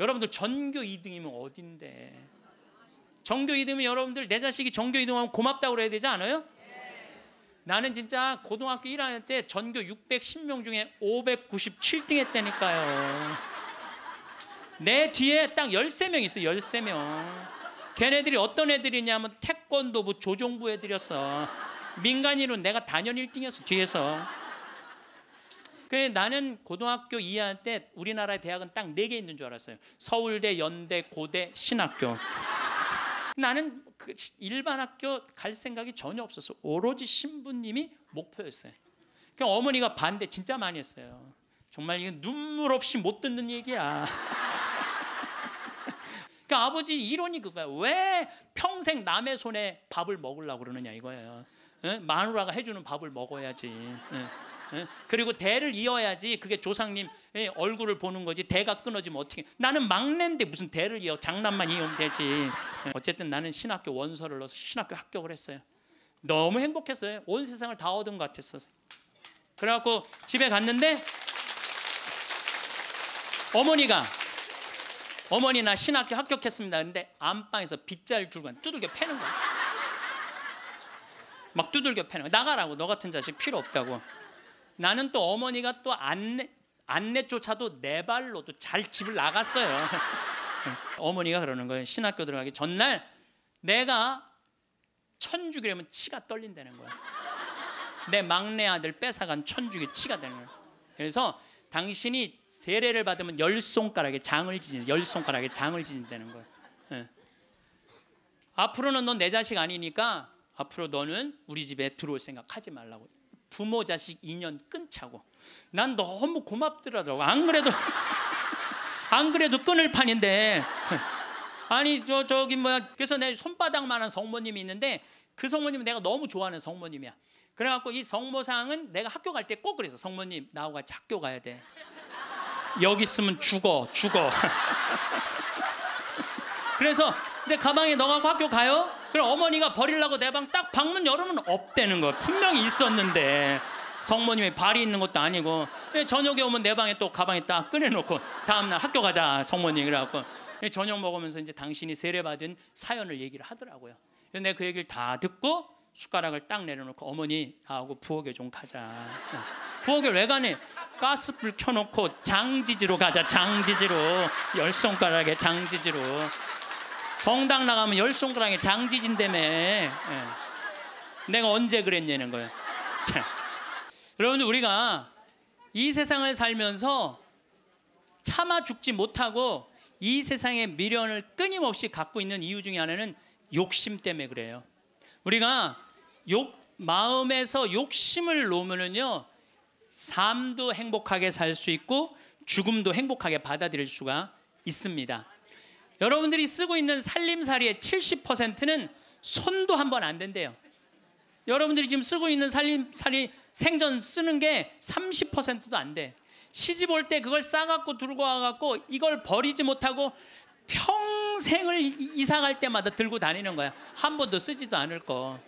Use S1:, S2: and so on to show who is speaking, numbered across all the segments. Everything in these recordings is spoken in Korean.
S1: 여러분들 전교 2등이면 어딘데? 전교 2등이면 여러분들 내 자식이 전교 2등하면 고맙다고 그래야 되지 않아요? 나는 진짜 고등학교 1학년 때 전교 610명 중에 597등 했다니까요. 내 뒤에 딱 13명 있어, 13명. 걔네들이 어떤 애들이냐면 태권도부 조종부 애들이었어. 민간인은 내가 단연 1등이었어, 뒤에서. 그 나는 고등학교 2학년 때 우리나라의 대학은 딱 네 개 있는 줄 알았어요. 서울대, 연대, 고대, 신학교. 나는 그 일반 학교 갈 생각이 전혀 없었어. 오로지 신부님이 목표였어요. 그 어머니가 반대 진짜 많이 했어요. 정말 이건 눈물 없이 못 듣는 얘기야. 그니까 아버지 이론이 그거야. 왜 평생 남의 손에 밥을 먹으려고 그러느냐 이거예요. 응? 마누라가 해주는 밥을 먹어야지. 응. 예? 그리고 대를 이어야지 그게 조상님 예, 얼굴을 보는 거지 대가 끊어지면 어떻게 나는 막내인데 무슨 대를 이어 장난만 이으면 되지 예, 어쨌든 나는 신학교 원서를 넣어서 신학교 합격을 했어요 너무 행복했어요 온 세상을 다 얻은 것 같았어요 그래갖고 집에 갔는데 어머니가 어머니 나 신학교 합격했습니다 근데 안방에서 빗자루 들고 두들겨 패는 거야 막 두들겨 패는 거야 나가라고 너 같은 자식 필요 없다고 나는 또 어머니가 또 안내 안내조차도 내 네 발로도 잘 집을 나갔어요. 어머니가 그러는 거예요. 신학교 들어가기 전날 내가 천주교라면 치가 떨린다는 거예내 막내 아들 뺏어간 천주교 치가 되는 거예 그래서 당신이 세례를 받으면 열 손가락에 장을 지닌 열 손가락에 장을 지닌다는 거예 네. 예. 앞으로는 넌 내 자식 아니니까 앞으로 너는 우리 집에 들어올 생각하지 말라고. 부모 자식 인연 끊자고. 난 너무 고맙더라고. 안 그래도 안 그래도 끊을 판인데. 아니 저 저기 뭐야. 그래서 내 손바닥만한 성모님이 있는데 그 성모님은 내가 너무 좋아하는 성모님이야. 그래갖고 이 성모상은 내가 학교 갈 때 꼭 그래서 성모님 나하고 같이 학교 가야 돼. 여기 있으면 죽어 죽어. 그래서 이제 가방에 넣어갖고 학교 가요. 그럼 어머니가 버리려고 내 방 딱 방문 열으면 없대는 거 분명히 있었는데 성모님이 발이 있는 것도 아니고 예, 저녁에 오면 내 방에 또 가방에 딱 꺼내놓고 다음날 학교 가자 성모님 그래갖고 예, 저녁 먹으면서 이제 당신이 세례받은 사연을 얘기를 하더라고요. 그래서 내가 그 얘기를 다 듣고 숟가락을 딱 내려놓고 어머니 나하고 부엌에 좀 가자. 어, 부엌에 왜 가니? 가스불 켜놓고 장지지로 가자 장지지로 열 손가락에 장지지로 성당 나가면 열손가락에 장지진 때문에 예. 내가 언제 그랬냐는 거예요. 자, 여러분 우리가 이 세상을 살면서 참아 죽지 못하고 이 세상의 미련을 끊임없이 갖고 있는 이유 중에 하나는 욕심 때문에 그래요. 우리가 욕 마음에서 욕심을 놓으면요 삶도 행복하게 살 수 있고 죽음도 행복하게 받아들일 수가 있습니다. 여러분들이 쓰고 있는 살림살이의 70%는 손도 한 번 안 된대요. 여러분들이 지금 쓰고 있는 살림살이 생전 쓰는 게 30%도 안 돼. 시집 올 때 그걸 싸갖고 들고 와갖고 이걸 버리지 못하고 평생을 이사 갈 때마다 들고 다니는 거야. 한 번도 쓰지도 않을 거.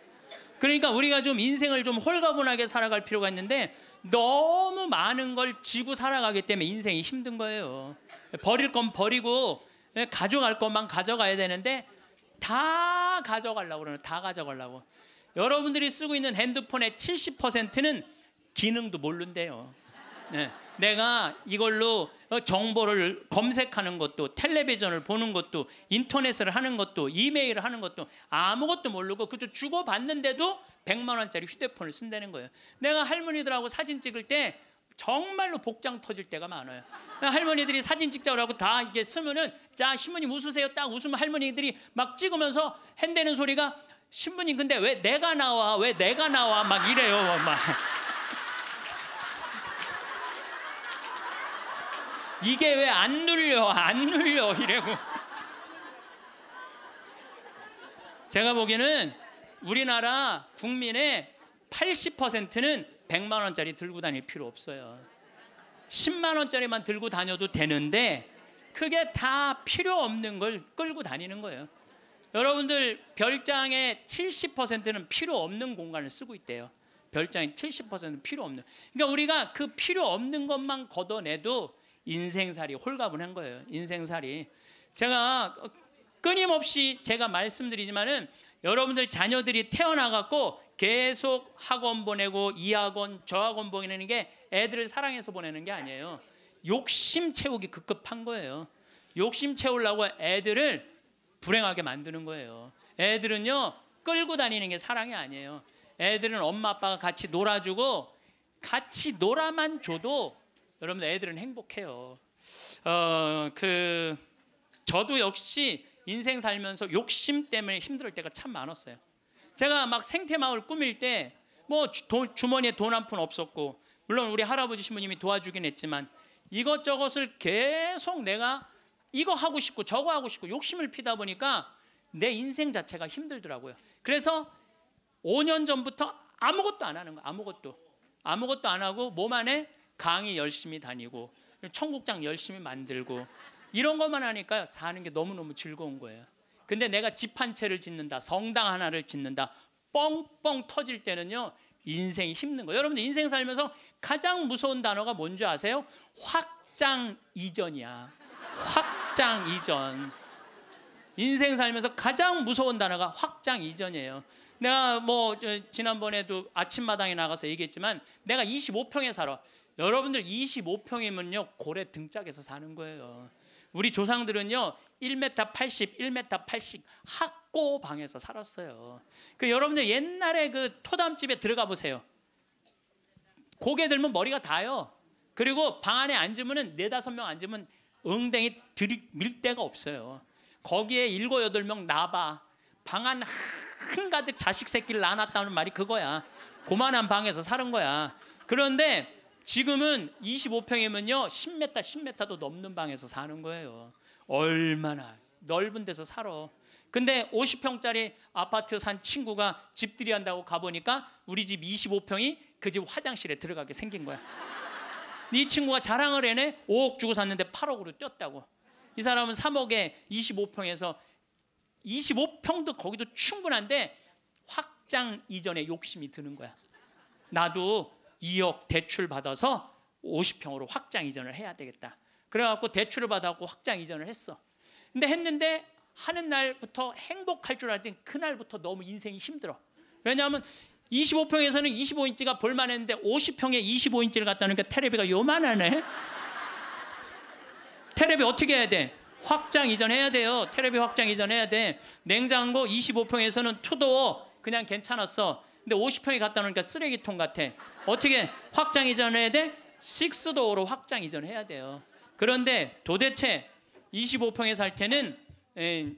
S1: 그러니까 우리가 좀 인생을 좀 홀가분하게 살아갈 필요가 있는데 너무 많은 걸 지고 살아가기 때문에 인생이 힘든 거예요. 버릴 건 버리고 예, 가져갈 것만 가져가야 되는데 다 가져가려고 그러는 다 가져가려고. 여러분들이 쓰고 있는 핸드폰의 70%는 기능도 모른대요. 네. 내가 이걸로 어, 정보를 검색하는 것도 텔레비전을 보는 것도 인터넷을 하는 것도 이메일을 하는 것도 아무것도 모르고 그저 주고받는데도 100만 원짜리 휴대폰을 쓴다는 거예요. 내가 할머니들하고 사진 찍을 때 정말로 복장 터질 때가 많아요. 할머니들이 사진 찍자고 고다 이게 쓰면은 자 신부님 웃으세요. 딱 웃으면 할머니들이 막 찍으면서 핸대는 소리가 신부님 근데 왜 내가 나와 왜 내가 나와 막 이래요 막. 이게 왜 안 눌려 안 눌려 이래고 제가 보기에는 우리나라 국민의 80%는 100만 원짜리 들고 다닐 필요 없어요. 10만 원짜리만 들고 다녀도 되는데 그게 다 필요 없는 걸 끌고 다니는 거예요. 여러분들 별장의 70%는 필요 없는 공간을 쓰고 있대요. 별장의 70%는 필요 없는. 그러니까 우리가 그 필요 없는 것만 걷어내도 인생살이 홀가분한 거예요. 인생살이. 제가 끊임없이 제가 말씀드리지만은 여러분들 자녀들이 태어나갖고 계속 학원 보내고 이 학원 저 학원 보내는 게 애들을 사랑해서 보내는 게 아니에요. 욕심 채우기 급급한 거예요. 욕심 채우려고 애들을 불행하게 만드는 거예요. 애들은요 끌고 다니는 게 사랑이 아니에요. 애들은 엄마 아빠가 같이 놀아주고 같이 놀아만 줘도 여러분들 애들은 행복해요. 어 그 저도 역시 인생 살면서 욕심 때문에 힘들 때가 참 많았어요. 제가 막 생태마을 꾸밀 때 뭐 주머니에 돈 한 푼 없었고 물론 우리 할아버지 신부님이 도와주긴 했지만 이것저것을 계속 내가 이거 하고 싶고 저거 하고 싶고 욕심을 피다 보니까 내 인생 자체가 힘들더라고요. 그래서 5년 전부터 아무것도 안 하는 거 아무것도 아무것도 안 하고 몸 안에 강의 열심히 다니고 청국장 열심히 만들고 이런 것만 하니까 사는 게 너무너무 즐거운 거예요. 근데 내가 집 한 채를 짓는다, 성당 하나를 짓는다, 뻥뻥 터질 때는요, 인생이 힘든 거예요. 여러분들 인생 살면서 가장 무서운 단어가 뭔지 아세요? 확장 이전이야. 확장 이전. 인생 살면서 가장 무서운 단어가 확장 이전이에요. 내가 뭐 지난번에도 아침마당에 나가서 얘기했지만 내가 25평에 살아. 여러분들 25평이면요 고래 등짝에서 사는 거예요. 우리 조상들은요 1m 80, 1m 80 학고 방에서 살았어요. 그 여러분들 옛날에 그 토담집에 들어가 보세요. 고개 들면 머리가 다요. 그리고 방 안에 앉으면은 네 다섯 명 앉으면 엉덩이 들밀 데가 없어요. 거기에 일곱 여덟 명 나봐. 방안 한가득 자식 새끼를 낳았다는 말이 그거야. 고만한 방에서 사는 거야. 그런데 지금은 25평이면요 10m 10m도 넘는 방에서 사는 거예요. 얼마나 넓은 데서 살아. 근데 50평짜리 아파트 산 친구가 집들이 한다고 가보니까 우리 집 25평이 그 집 화장실에 들어가게 생긴 거야. 이 친구가 자랑을 해내 5억 주고 샀는데 8억으로 뛰었다고. 이 사람은 3억에 25평에서 25평도 거기도 충분한데 확장 이전에 욕심이 드는 거야. 나도 2억 대출 받아서 50평으로 확장 이전을 해야 되겠다. 그래갖고 대출을 받아갖고 확장 이전을 했어. 근데 했는데 하는 날부터 행복할 줄 알았더니 그날부터 너무 인생이 힘들어. 왜냐하면 25평에서는 25인치가 볼만했는데 50평에 25인치를 갖다 놓으니까 테레비가 요만하네. 테레비 어떻게 해야 돼? 확장 이전해야 돼요. 테레비 확장 이전해야 돼. 냉장고 25평에서는 투도어 그냥 괜찮았어. 근데 50평이 갖다 놓으니까 쓰레기통 같아. 어떻게 확장 이전해야 돼? 식스도어로 확장 이전해야 돼요. 그런데 도대체 25평에 살 때는 예,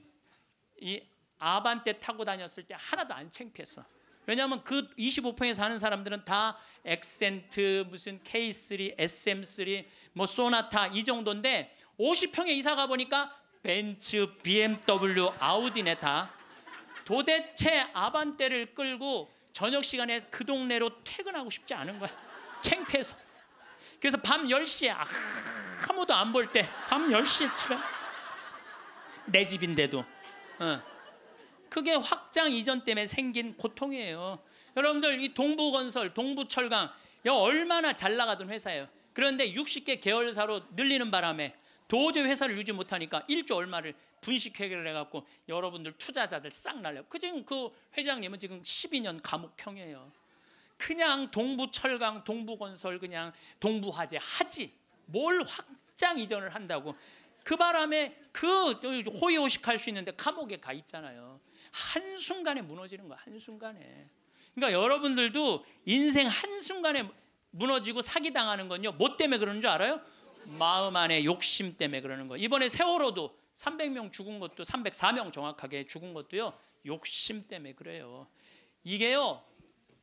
S1: 이 아반떼 타고 다녔을 때 하나도 안 창피했어. 왜냐하면 그 25평에 사는 사람들은 다 엑센트, 무슨 K3, SM3, 뭐 소나타 이 정도인데 50평에 이사 가보니까 벤츠, BMW, 아우디네 다. 도대체 아반떼를 끌고 저녁 시간에 그 동네로 퇴근하고 싶지 않은 거야. 창피해서. 그래서 밤 10시에 아, 아무도 안 볼 때 밤 10시에 집에 내 집인데도 어. 그게 확장 이전 때문에 생긴 고통이에요. 여러분들 이 동부건설, 동부철강 얼마나 잘 나가던 회사예요. 그런데 60개 계열사로 늘리는 바람에 도저히 회사를 유지 못하니까 1조 얼마를 분식회계를 해갖고 여러분들 투자자들 싹 날려. 그 지금 그 회장님은 지금 12년 감옥형이에요. 그냥 동부철강, 동부건설, 그냥 동부화재 하지. 뭘 확장 이전을 한다고. 그 바람에 그 호의호식할 수 있는데 감옥에 가 있잖아요. 한순간에 무너지는 거야. 한순간에. 그러니까 여러분들도 인생 한순간에 무너지고 사기당하는 건요. 뭐 때문에 그런줄 알아요? 마음 안에 욕심 때문에 그러는 거. 이번에 세월호도 300명 죽은 것도 304명 정확하게 죽은 것도요. 욕심 때문에 그래요. 이게요.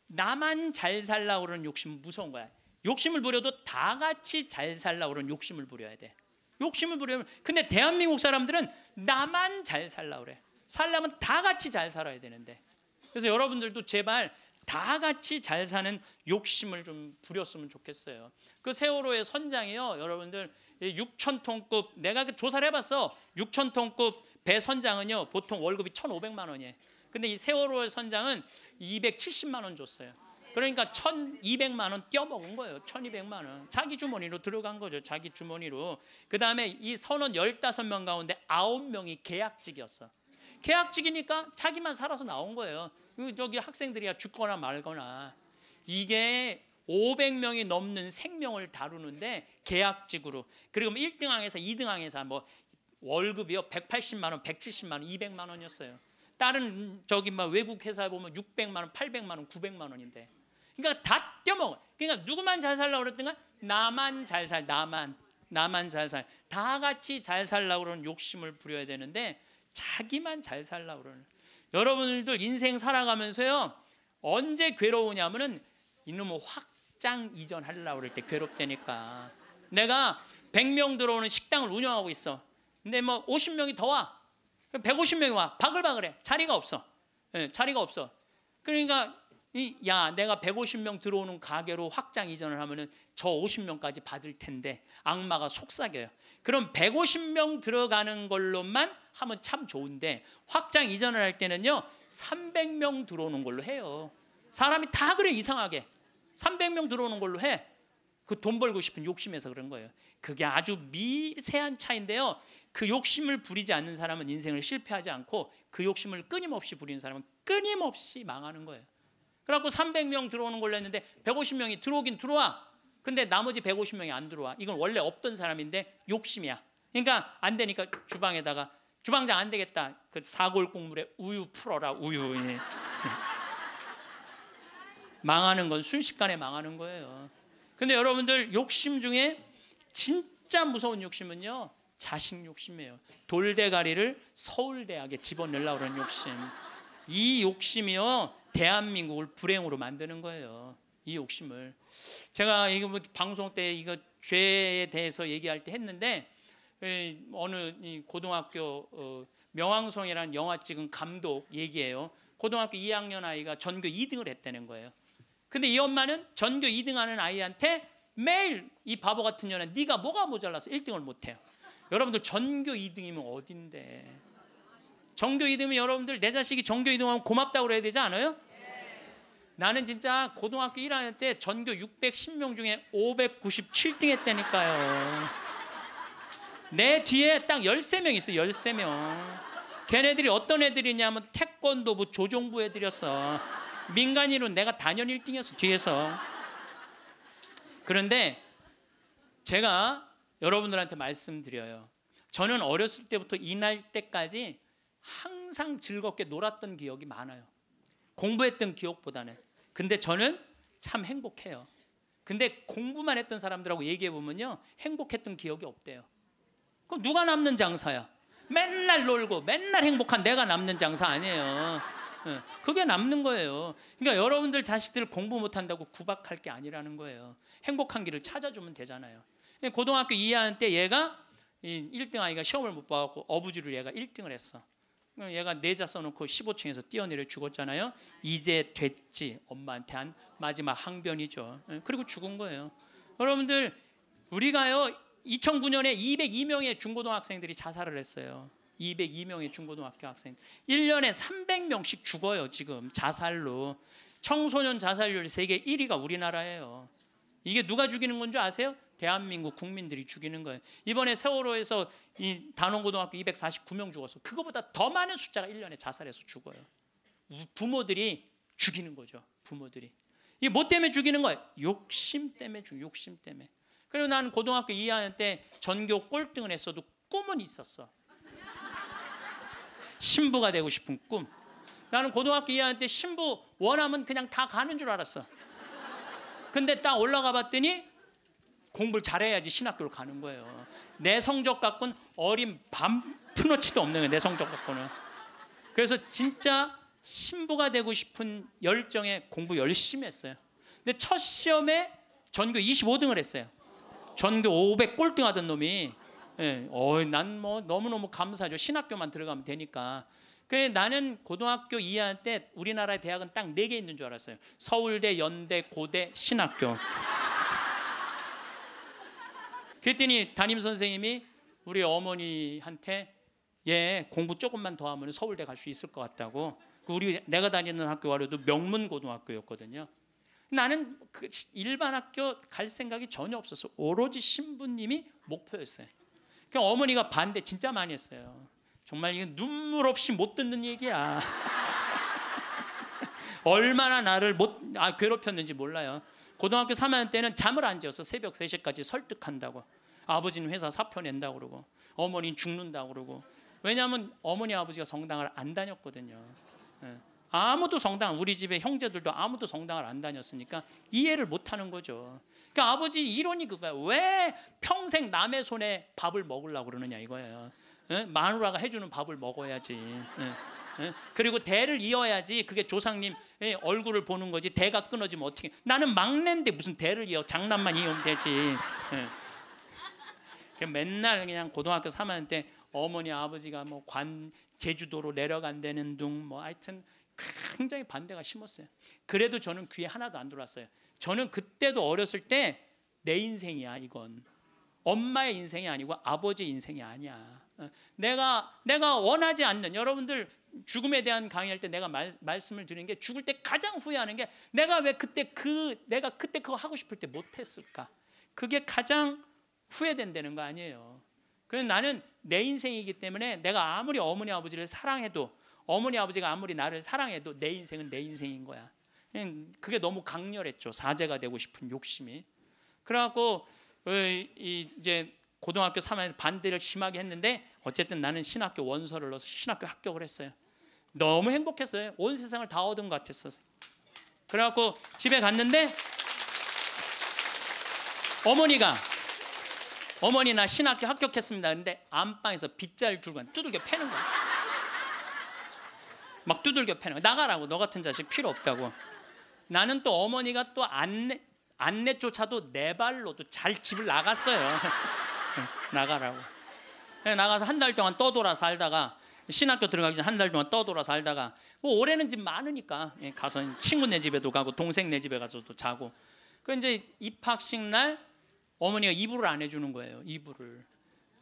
S1: 나만 잘 살라고 그러는 욕심 은 무서운 거야. 욕심을 부려도 다 같이 잘 살라고 그러는 욕심을 부려야 돼. 욕심을 부려면 근데 대한민국 사람들은 나만 잘 살라고 그래. 살려면 다 같이 잘 살아야 되는데. 그래서 여러분들도 제발 다 같이 잘 사는 욕심을 좀 부렸으면 좋겠어요. 그 세월호의 선장이요, 여러분들 6천 톤급 내가 그 조사를 해봤어. 6천 톤급 배 선장은요, 보통 월급이 1,500만 원이에요. 근데 이 세월호의 선장은 270만 원 줬어요. 그러니까 1,200만 원 떼어먹은 거예요. 1,200만 원. 자기 주머니로 들어간 거죠. 자기 주머니로. 그다음에 이 선원 15명 가운데 9명이 계약직이었어. 계약직이니까 자기만 살아서 나온 거예요. 그 저기 학생들이야 죽거나 말거나 이게 500명이 넘는 생명을 다루는데 계약직으로 그리고 1등항에서 2등항에서 뭐 월급이요 180만 원, 170만 원, 200만 원이었어요. 다른 저기 막 뭐 외국 회사 보면 600만 원, 800만 원, 900만 원인데. 그러니까 다 떼먹어. 그러니까 누구만 잘살라 그랬던가? 나만 잘 살, 나만, 나만 잘 살. 다 같이 잘살라 그러는 욕심을 부려야 되는데 자기만 잘살라 그러는. 여러분들도 인생 살아가면서요. 언제 괴로우냐면은 이놈의 확장 이전하려고 그럴 때 괴롭다니까. 내가 100명 들어오는 식당을 운영하고 있어. 근데 뭐 50명이 더 와. 150명이 와. 바글바글해. 자리가 없어. 네, 자리가 없어. 그러니까 이, 야, 내가 150명 들어오는 가게로 확장 이전을 하면은 저 50명까지 받을 텐데 악마가 속삭여요. 그럼 150명 들어가는 걸로만 하면 참 좋은데 확장 이전을 할 때는요. 300명 들어오는 걸로 해요. 사람이 다 그래 이상하게. 300명 들어오는 걸로 해. 그 돈 벌고 싶은 욕심에서 그런 거예요. 그게 아주 미세한 차인데요. 그 욕심을 부리지 않는 사람은 인생을 실패하지 않고 그 욕심을 끊임없이 부리는 사람은 끊임없이 망하는 거예요. 그래갖고 300명 들어오는 걸로 했는데 150명이 들어오긴 들어와. 근데 나머지 150명이 안 들어와. 이건 원래 없던 사람인데 욕심이야. 그러니까 안 되니까 주방에다가 주방장 안 되겠다. 그 사골 국물에 우유 풀어라. 우유. 예. 망하는 건 순식간에 망하는 거예요. 근데 여러분들 욕심 중에 진짜 무서운 욕심은요. 자식 욕심이에요. 돌대가리를 서울대학에 집어넣으려고 하는 욕심. 이 욕심이요 대한민국을 불행으로 만드는 거예요. 이 욕심을 제가 이거 뭐 방송 때 이거 죄에 대해서 얘기할 때 했는데 어느 고등학교 어, 명왕성이라는 영화 찍은 감독 얘기예요. 고등학교 2학년 아이가 전교 2등을 했다는 거예요. 근데 이 엄마는 전교 2등하는 아이한테 매일 이 바보 같은 년아 네가 뭐가 모자라서 1등을 못해요. 여러분들 전교 2등이면 어딘데? 정교이등이 여러분들 내 자식이 정교이등하면 고맙다고 그래야 되지 않아요? 나는 진짜 고등학교 1학년 때 전교 610명 중에 597등 했다니까요. 내 뒤에 딱 13명 있어, 13명. 걔네들이 어떤 애들이냐면 태권도부 조종부 애들이었어. 민간인으 내가 단연 1등이었어, 뒤에서. 그런데 제가 여러분들한테 말씀드려요. 저는 어렸을 때부터 이날 때까지 항상 즐겁게 놀았던 기억이 많아요. 공부했던 기억보다는. 근데 저는 참 행복해요. 근데 공부만 했던 사람들하고 얘기해 보면요. 행복했던 기억이 없대요. 그럼 누가 남는 장사야? 맨날 놀고 맨날 행복한 내가 남는 장사 아니에요. 예, 그게 남는 거예요. 그러니까 여러분들 자식들 공부 못한다고 구박할 게 아니라는 거예요. 행복한 길을 찾아주면 되잖아요. 예, 고등학교 2학년 때 얘가 1등 아이가 시험을 못 봐갖고 어부지를 얘가 1등을 했어. 얘가 내자 네 써놓고 15층에서 뛰어내려 죽었잖아요. 이제 됐지 엄마한테 한 마지막 항변이죠. 예, 그리고 죽은 거예요. 여러분들 우리가요 2009년에 202명의 중고등학생들이 자살을 했어요. 202명의 중고등학교 학생. 1년에 300명씩 죽어요, 지금 자살로. 청소년 자살률 세계 1위가 우리나라예요. 이게 누가 죽이는 건줄 아세요? 대한민국 국민들이 죽이는 거예요. 이번에 세월호에서 이 단원고등학교 249명 죽어서 그거보다 더 많은 숫자가 1년에 자살해서 죽어요. 부모들이 죽이는 거죠. 부모들이. 이뭐 때문에 죽이는 거예요? 욕심 때문에 죽 욕심 때문에. 그리고 난 고등학교 2학년 때 전교 꼴등을 했어도 꿈은 있었어. 신부가 되고 싶은 꿈. 나는 고등학교 2학년 때 신부 원하면 그냥 다 가는 줄 알았어. 근데 딱 올라가 봤더니 공부를 잘해야지 신학교를 가는 거예요. 내 성적 갖고는 어린 반 푸너치도 없는 거예요. 내 성적 갖고는. 그래서 진짜 신부가 되고 싶은 열정에 공부 열심히 했어요. 근데 첫 시험에 전교 25등을 했어요. 전교 500 꼴등하던 놈이 예, 어, 난뭐 너무너무 감사하죠. 신학교만 들어가면 되니까. 그래 나는 고등학교 2학년 때 우리나라의 대학은 딱 네 개 있는 줄 알았어요. 서울대, 연대, 고대, 신학교. 그랬더니 담임 선생님이 우리 어머니한테 얘 예, 공부 조금만 더 하면 서울대 갈 수 있을 것 같다고. 그 우리 내가 다니는 학교가 그래도 명문 고등학교였거든요. 나는 그 일반 학교 갈 생각이 전혀 없어서 오로지 신부님이 목표였어요. 그 어머니가 반대 진짜 많이 했어요. 정말 이건 눈물 없이 못 듣는 얘기야. 얼마나 나를 못 아, 괴롭혔는지 몰라요. 고등학교 3학년 때는 잠을 안 재워서 새벽 3시까지 설득한다고. 아버지는 회사 사표 낸다 고 그러고 어머니는 죽는다 고 그러고. 왜냐하면 어머니 아버지가 성당을 안 다녔거든요. 예. 아무도 성당 우리 집에 형제들도 아무도 성당을 안 다녔으니까 이해를 못 하는 거죠. 그러니까 아버지 이론이 그거야. 왜 평생 남의 손에 밥을 먹으려고 그러느냐 이거예요. 예? 마누라가 해주는 밥을 먹어야지. 예. 예? 그리고 대를 이어야지 그게 조상님 예, 얼굴을 보는 거지 대가 끊어지면 어떻게 나는 막내인데 무슨 대를 이어 장난만 이으면 되지 예. 맨날 그냥 고등학교 3학년 때 어머니 아버지가 뭐 관 제주도로 내려간다는 둥 뭐 하여튼 굉장히 반대가 심었어요 그래도 저는 귀에 하나도 안 들어왔어요 저는 그때도 어렸을 때 내 인생이야 이건 엄마의 인생이 아니고 아버지 의 인생이 아니야 어, 내가 내가 원하지 않는 여러분들 죽음에 대한 강의할 때 내가 말, 말씀을 드린 게 죽을 때 가장 후회하는 게 내가 왜 그때 그 내가 그때 그거 하고 싶을 때 못했을까? 그게 가장 후회된다는 거 아니에요. 그래서 나는 내 인생이기 때문에 내가 아무리 어머니 아버지를 사랑해도 어머니 아버지가 아무리 나를 사랑해도 내 인생은 내 인생인 거야. 그게 너무 강렬했죠. 사제가 되고 싶은 욕심이. 그래갖고 어, 이제 고등학교 3학년 반대를 심하게 했는데 어쨌든 나는 신학교 원서를 넣어서 신학교 합격을 했어요. 너무 행복했어요. 온 세상을 다 얻은 것 같았어요. 그래갖고 집에 갔는데 어머니가 어머니 나 신학교 합격했습니다. 근데 안방에서 빗자루 들고 두들겨 패는 거야. 막 두들겨 패는 거야. 나가라고 너 같은 자식 필요 없다고. 나는 또 어머니가 또 안내 안내조차도 내 네 발로도 잘 집을 나갔어요. 나가라고. 예, 나가서 한 달 동안 떠돌아 살다가 신학교 들어가기 전에 한 달 동안 떠돌아 살다가 뭐 올해는 집 많으니까 예, 가서 친구네 집에도 가고 동생네 집에 가서도 자고 그 이제 입학식 날 어머니가 이불을 안 해주는 거예요 이불을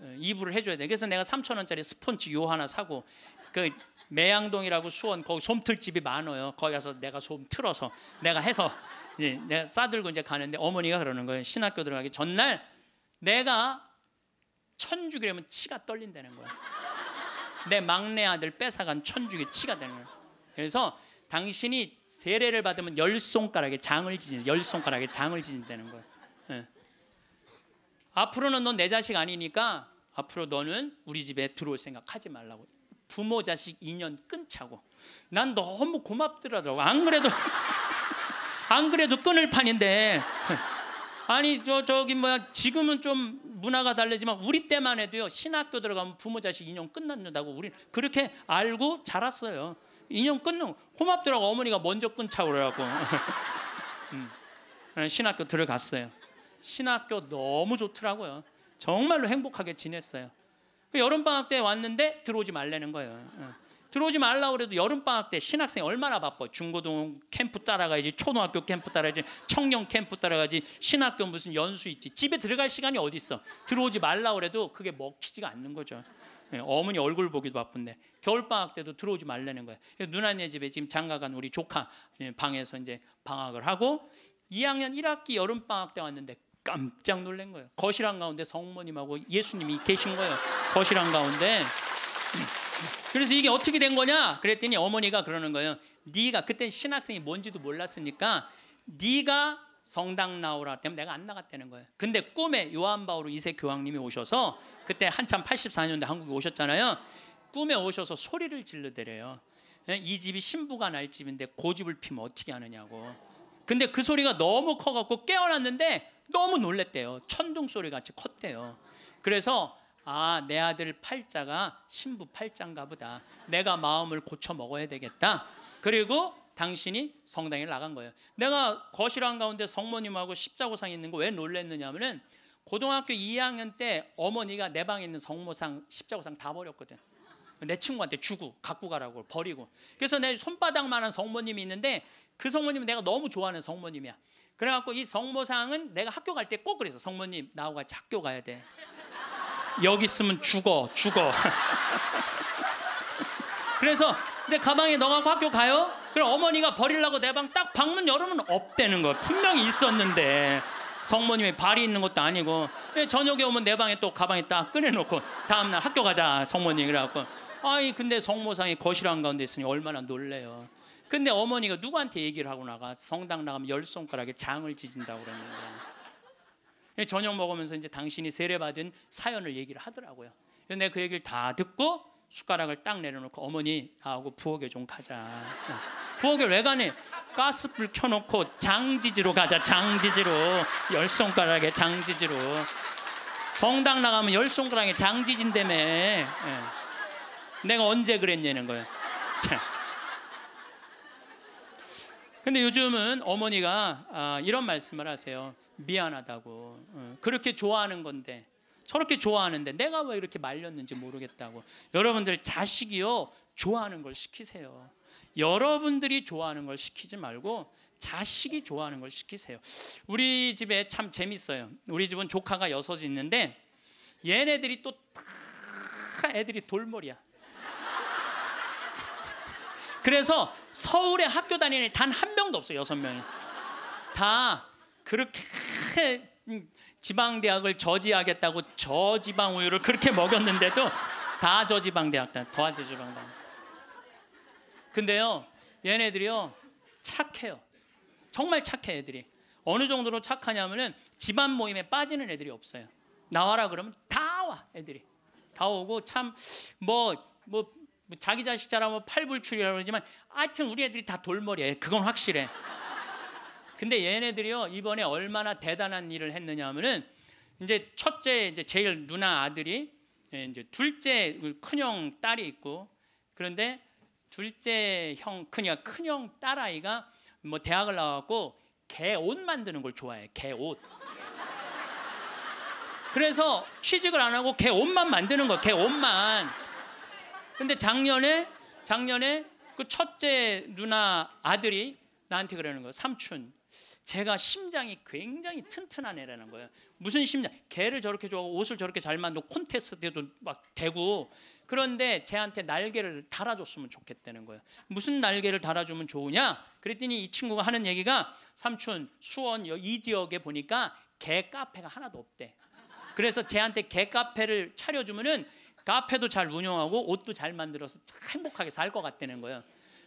S1: 예, 이불을 해줘야 돼 그래서 내가 3천 원짜리 스펀지 요 하나 사고 그 매양동이라고 수원 거기 솜틀집이 많아요 거기 가서 내가 솜 틀어서 내가 해서 이제 내가 싸들고 이제 가는데 어머니가 그러는 거예요 신학교 들어가기 전날 내가 천주교라면 치가 떨린다는 거야. 내 막내 아들 뺏어간 천주교 치가 되는 거야. 그래서 당신이 세례를 받으면 열 손가락에 장을 지진, 열 손가락에 장을 지진다는 거야. 네. 앞으로는 넌 내 자식 아니니까 앞으로 너는 우리 집에 들어올 생각하지 말라고. 부모 자식 인연 끊자고. 난 너무 고맙더라고. 안 그래도 안 그래도 끊을 판인데. 아니 저 저기 뭐야 지금은 좀 문화가 달래지만 우리 때만 해도요 신학교 들어가면 부모 자식 인연 끝났는다고 우리 그렇게 알고 자랐어요. 인연 끊는 고맙더라고 어머니가 먼저 끊자 그래갖고 음. 네, 신학교 들어갔어요. 신학교 너무 좋더라고요. 정말로 행복하게 지냈어요. 그 여름 방학 때 왔는데 들어오지 말라는 거예요. 어. 들어오지 말라 그래도 여름방학 때 신학생 얼마나 바빠. 중고등 캠프 따라가야지, 초등학교 캠프 따라가야지, 청년 캠프 따라가야지, 신학교 무슨 연수 있지. 집에 들어갈 시간이 어디 있어. 들어오지 말라 그래도 그게 먹히지가 않는 거죠. 예, 어머니 얼굴 보기도 바쁜데 겨울방학 때도 들어오지 말라는 거예요. 누나네 집에 지금 장가간 우리 조카 예, 방에서 이제 방학을 하고 2학년 1학기 여름방학 때 왔는데 깜짝 놀란 거예요. 거실 한 가운데 성모님하고 예수님이 계신 거예요. 거실 한 가운데. 그래서 이게 어떻게 된 거냐? 그랬더니 어머니가 그러는 거예요. 네가 그때 신학생이 뭔지도 몰랐으니까 네가 성당 나오라 때문에 내가 안 나갔다는 거예요. 근데 꿈에 요한 바오로 이세 교황님이 오셔서 그때 한참 84년대 한국에 오셨잖아요. 꿈에 오셔서 소리를 질러대래요. 예, 이 집이 신부가 날 집인데 고집을 피면 어떻게 하느냐고. 근데 그 소리가 너무 커갖고 깨어났는데 너무 놀랬대요. 천둥 소리 같이 컸대요. 그래서 아, 내 아들 팔자가 신부 팔자인가 보다. 내가 마음을 고쳐 먹어야 되겠다. 그리고 당신이 성당에 나간 거예요. 내가 거실 한가운데 성모님하고 십자고상 있는 거 왜 놀랬느냐 하면은 고등학교 2학년 때 어머니가 내 방에 있는 성모상, 십자고상 다 버렸거든. 내 친구한테 주고 갖고 가라고 버리고. 그래서 내 손바닥만한 성모님이 있는데 그 성모님은 내가 너무 좋아하는 성모님이야. 그래갖고 이 성모상은 내가 학교 갈 때 꼭 그래서 성모님 나하고 같이 학교 가야 돼. 여기 있으면 죽어, 죽어. 그래서 이제 가방에 넣어갖고 학교 가요. 그럼 어머니가 버리려고 내 방 딱 방문 열으면 없대는 거야. 분명히 있었는데 성모님이 발이 있는 것도 아니고 예, 저녁에 오면 내 방에 또 가방에 딱 꺼내놓고 다음날 학교 가자 성모님 그래갖고 아이 근데 성모상이 거실 한가운데 있으니 얼마나 놀래요. 근데 어머니가 누구한테 얘기를 하고 나가 성당 나가면 열 손가락에 장을 지진다고 그러는 거야. 예, 저녁 먹으면서 이제 당신이 세례받은 사연을 얘기를 하더라고요. 그래그 얘기를 다 듣고 숟가락을 딱 내려놓고 어머니 나하고 부엌에 좀 가자. 어, 부엌에 왜 가니? 가스불 켜놓고 장지지로 가자. 장지지로 열 손가락에 장지지로 성당 나가면 열 손가락에 장지진다며. 예. 내가 언제 그랬냐는 거예요. 근데 요즘은 어머니가 아, 이런 말씀을 하세요. 미안하다고. 어, 그렇게 좋아하는 건데, 저렇게 좋아하는데 내가 왜 이렇게 말렸는지 모르겠다고. 여러분들 자식이요 좋아하는 걸 시키세요. 여러분들이 좋아하는 걸 시키지 말고 자식이 좋아하는 걸 시키세요. 우리 집에 참 재밌어요. 우리 집은 조카가 여섯 이 있는데 얘네들이 또 다 애들이 돌머리야. 그래서 서울에 학교 다니는 단 한 명도 없어요. 여섯 명이. 다 그렇게 음, 지방 대학을 저지하겠다고 저지방 우유를 그렇게 먹였는데도 다 저지방 대학 더한 저지방 대학. 근데요. 얘네들이요. 착해요. 정말 착해 애들이. 어느 정도로 착하냐면은 집안 모임에 빠지는 애들이 없어요. 나와라 그러면 다 와 애들이. 다 오고 참 뭐뭐 뭐, 뭐뭐 자기 자식 자하면 팔불출이라고 그러지만 하여튼 우리 애들이 다 돌머리야. 그건 확실해. 근데 얘네들이요 이번에 얼마나 대단한 일을 했느냐 하면은 이제 첫째 이제 제일 누나 아들이 예, 이제 둘째 그 큰형 딸이 있고 그런데 둘째 형 큰형 그러니까 큰형 딸아이가 뭐 대학을 나왔고 개옷 만드는 걸 좋아해 개 옷. 그래서 취직을 안 하고 개 옷만 만드는 거개 옷만. 근데 작년에 작년에 그 첫째 누나 아들이 나한테 그러는 거예요. 삼촌. 제가 심장이 굉장히 튼튼한 애라는 거예요. 무슨 심장? 개를 저렇게 좋아하고 옷을 저렇게 잘 만들고 콘테스트에도 막 되고 그런데 쟤한테 날개를 달아줬으면 좋겠다는 거예요. 무슨 날개를 달아주면 좋으냐? 그랬더니 이 친구가 하는 얘기가 삼촌 수원 이 지역에 보니까 개 카페가 하나도 없대. 그래서 쟤한테 개 카페를 차려주면은 카페도 잘 운영하고 옷도 잘 만들어서 행복하게 살 것 같다는 거예요.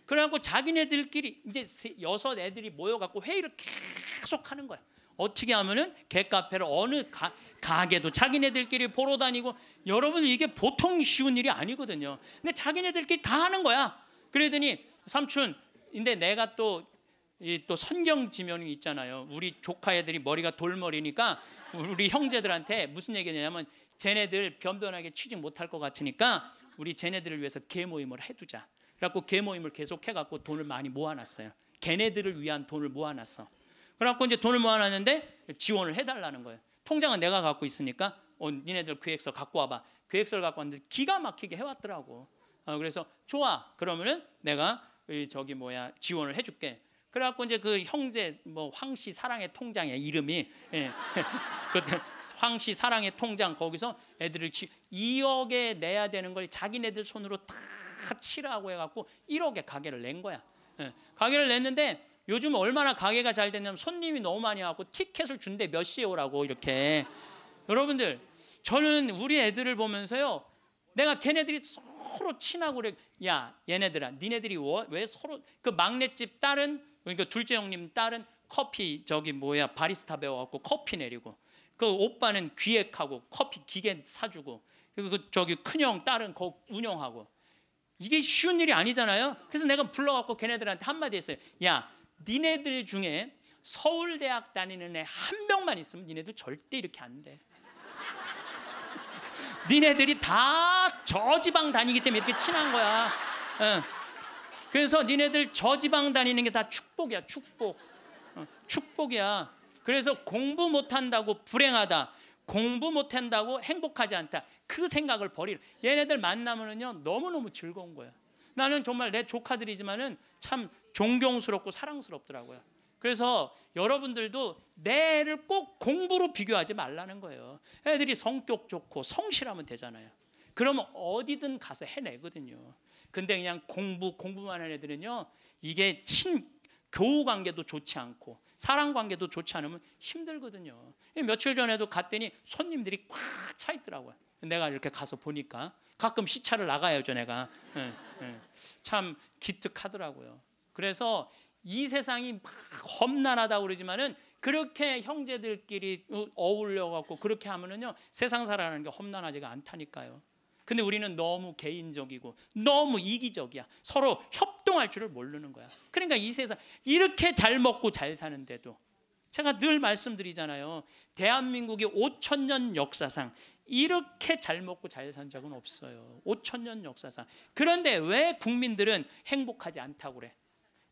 S1: 그래갖고 자기네들끼리 이제 여섯 애들이 모여갖고 회의를 계속 하는 거야. 어떻게 하면은 개카페를 어느 가, 가게도 자기네들끼리 보러 다니고 여러분 이게 보통 쉬운 일이 아니거든요. 근데 자기네들끼리 다 하는 거야. 그러더니 삼촌, 근데 내가 또 이또 선경 지면이 있잖아요. 우리 조카 애들이 머리가 돌머리니까 우리 형제들한테 무슨 얘기냐면 쟤네들 변변하게 취직 못할 것 같으니까 우리 쟤네들을 위해서 개모임을 해두자. 그래갖고 개모임을 계속 해갖고 돈을 많이 모아놨어요. 걔네들을 위한 돈을 모아놨어. 그래갖고 이제 돈을 모아놨는데 지원을 해달라는 거예요. 통장은 내가 갖고 있으니까 어, 니네들 계획서 갖고 와봐. 계획서를 갖고 왔는데 기가 막히게 해왔더라고. 어, 그래서 좋아. 그러면은 내가 저기 뭐야 지원을 해줄게. 그래갖고 이제 그 형제 뭐 황씨 사랑의 통장의 이름이 예. 그때 황씨 사랑의 통장 거기서 애들을 치 2억에 내야 되는 걸 자기네들 손으로 다 치라고 해갖고 1억에 가게를 낸 거야 예. 가게를 냈는데 요즘 얼마나 가게가 잘되냐면 손님이 너무 많이 와갖고 티켓을 준대 몇 시에 오라고 이렇게 여러분들 저는 우리 애들을 보면서요 내가 걔네들이 서로 친하고 그래 야 얘네들아 니네들이 왜 서로 그 막내집 딸은 그러니까 둘째 형님 딸은 커피 저기 뭐야 바리스타 배워갖고 커피 내리고 그 오빠는 기획하고 커피 기계 사주고 그 저기 큰형 딸은 거 운영하고 이게 쉬운 일이 아니잖아요. 그래서 내가 불러갖고 걔네들한테 한마디 했어요. 야 니네들 중에 서울대학 다니는 애 한 명만 있으면 니네들 절대 이렇게 안 돼. 니네들이 다 저지방 다니기 때문에 이렇게 친한 거야. 응. 그래서 니네들 저지방 다니는 게 다 축복이야, 축복. 어, 축복이야. 그래서 공부 못한다고 불행하다. 공부 못한다고 행복하지 않다. 그 생각을 버리라. 얘네들 만나면은요, 너무너무 즐거운 거야. 나는 정말 내 조카들이지만은 참 존경스럽고 사랑스럽더라고요. 그래서 여러분들도 내를 꼭 공부로 비교하지 말라는 거예요. 애들이 성격 좋고 성실하면 되잖아요. 그러면 어디든 가서 해내거든요. 근데 그냥 공부 공부만 하는 애들은요. 이게 친 교우 관계도 좋지 않고 사랑 관계도 좋지 않으면 힘들거든요. 며칠 전에도 갔더니 손님들이 꽉 차 있더라고요. 내가 이렇게 가서 보니까 가끔 시차를 나가요죠 내가 예, 예. 참 기특하더라고요. 그래서 이 세상이 막 험난하다 그러지만은 그렇게 형제들끼리 어울려 갖고 그렇게 하면은요 세상 살아가는 게 험난하지가 않다니까요. 근데 우리는 너무 개인적이고 너무 이기적이야. 서로 협동할 줄을 모르는 거야. 그러니까 이 세상 이렇게 잘 먹고 잘 사는데도 제가 늘 말씀드리잖아요. 대한민국의 5천 년 역사상 이렇게 잘 먹고 잘 산 적은 없어요. 5천 년 역사상. 그런데 왜 국민들은 행복하지 않다고 그래?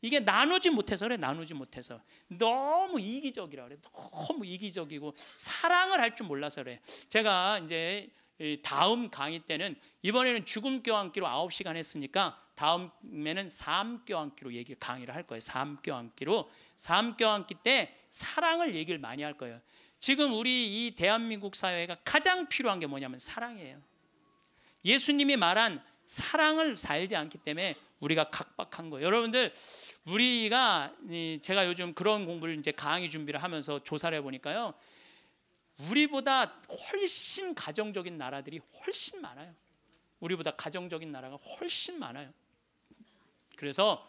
S1: 이게 나누지 못해서 그래. 나누지 못해서. 너무 이기적이라 그래. 너무 이기적이고 사랑을 할 줄 몰라서 그래. 제가 이제 다음 강의 때는 이번에는 죽음 교환기로 9시간 했으니까 다음에는 삶교환기로 얘기 강의를 할 거예요. 삶 껴안기로 삶 껴안기 때 사랑을 얘기를 많이 할 거예요. 지금 우리 이 대한민국 사회가 가장 필요한 게 뭐냐면 사랑이에요. 예수님이 말한 사랑을 살지 않기 때문에 우리가 각박한 거예요. 여러분들 우리가 제가 요즘 그런 공부를 이제 강의 준비를 하면서 조사를 해 보니까요. 우리보다 훨씬 가정적인 나라들이 훨씬 많아요. 우리보다 가정적인 나라가 훨씬 많아요. 그래서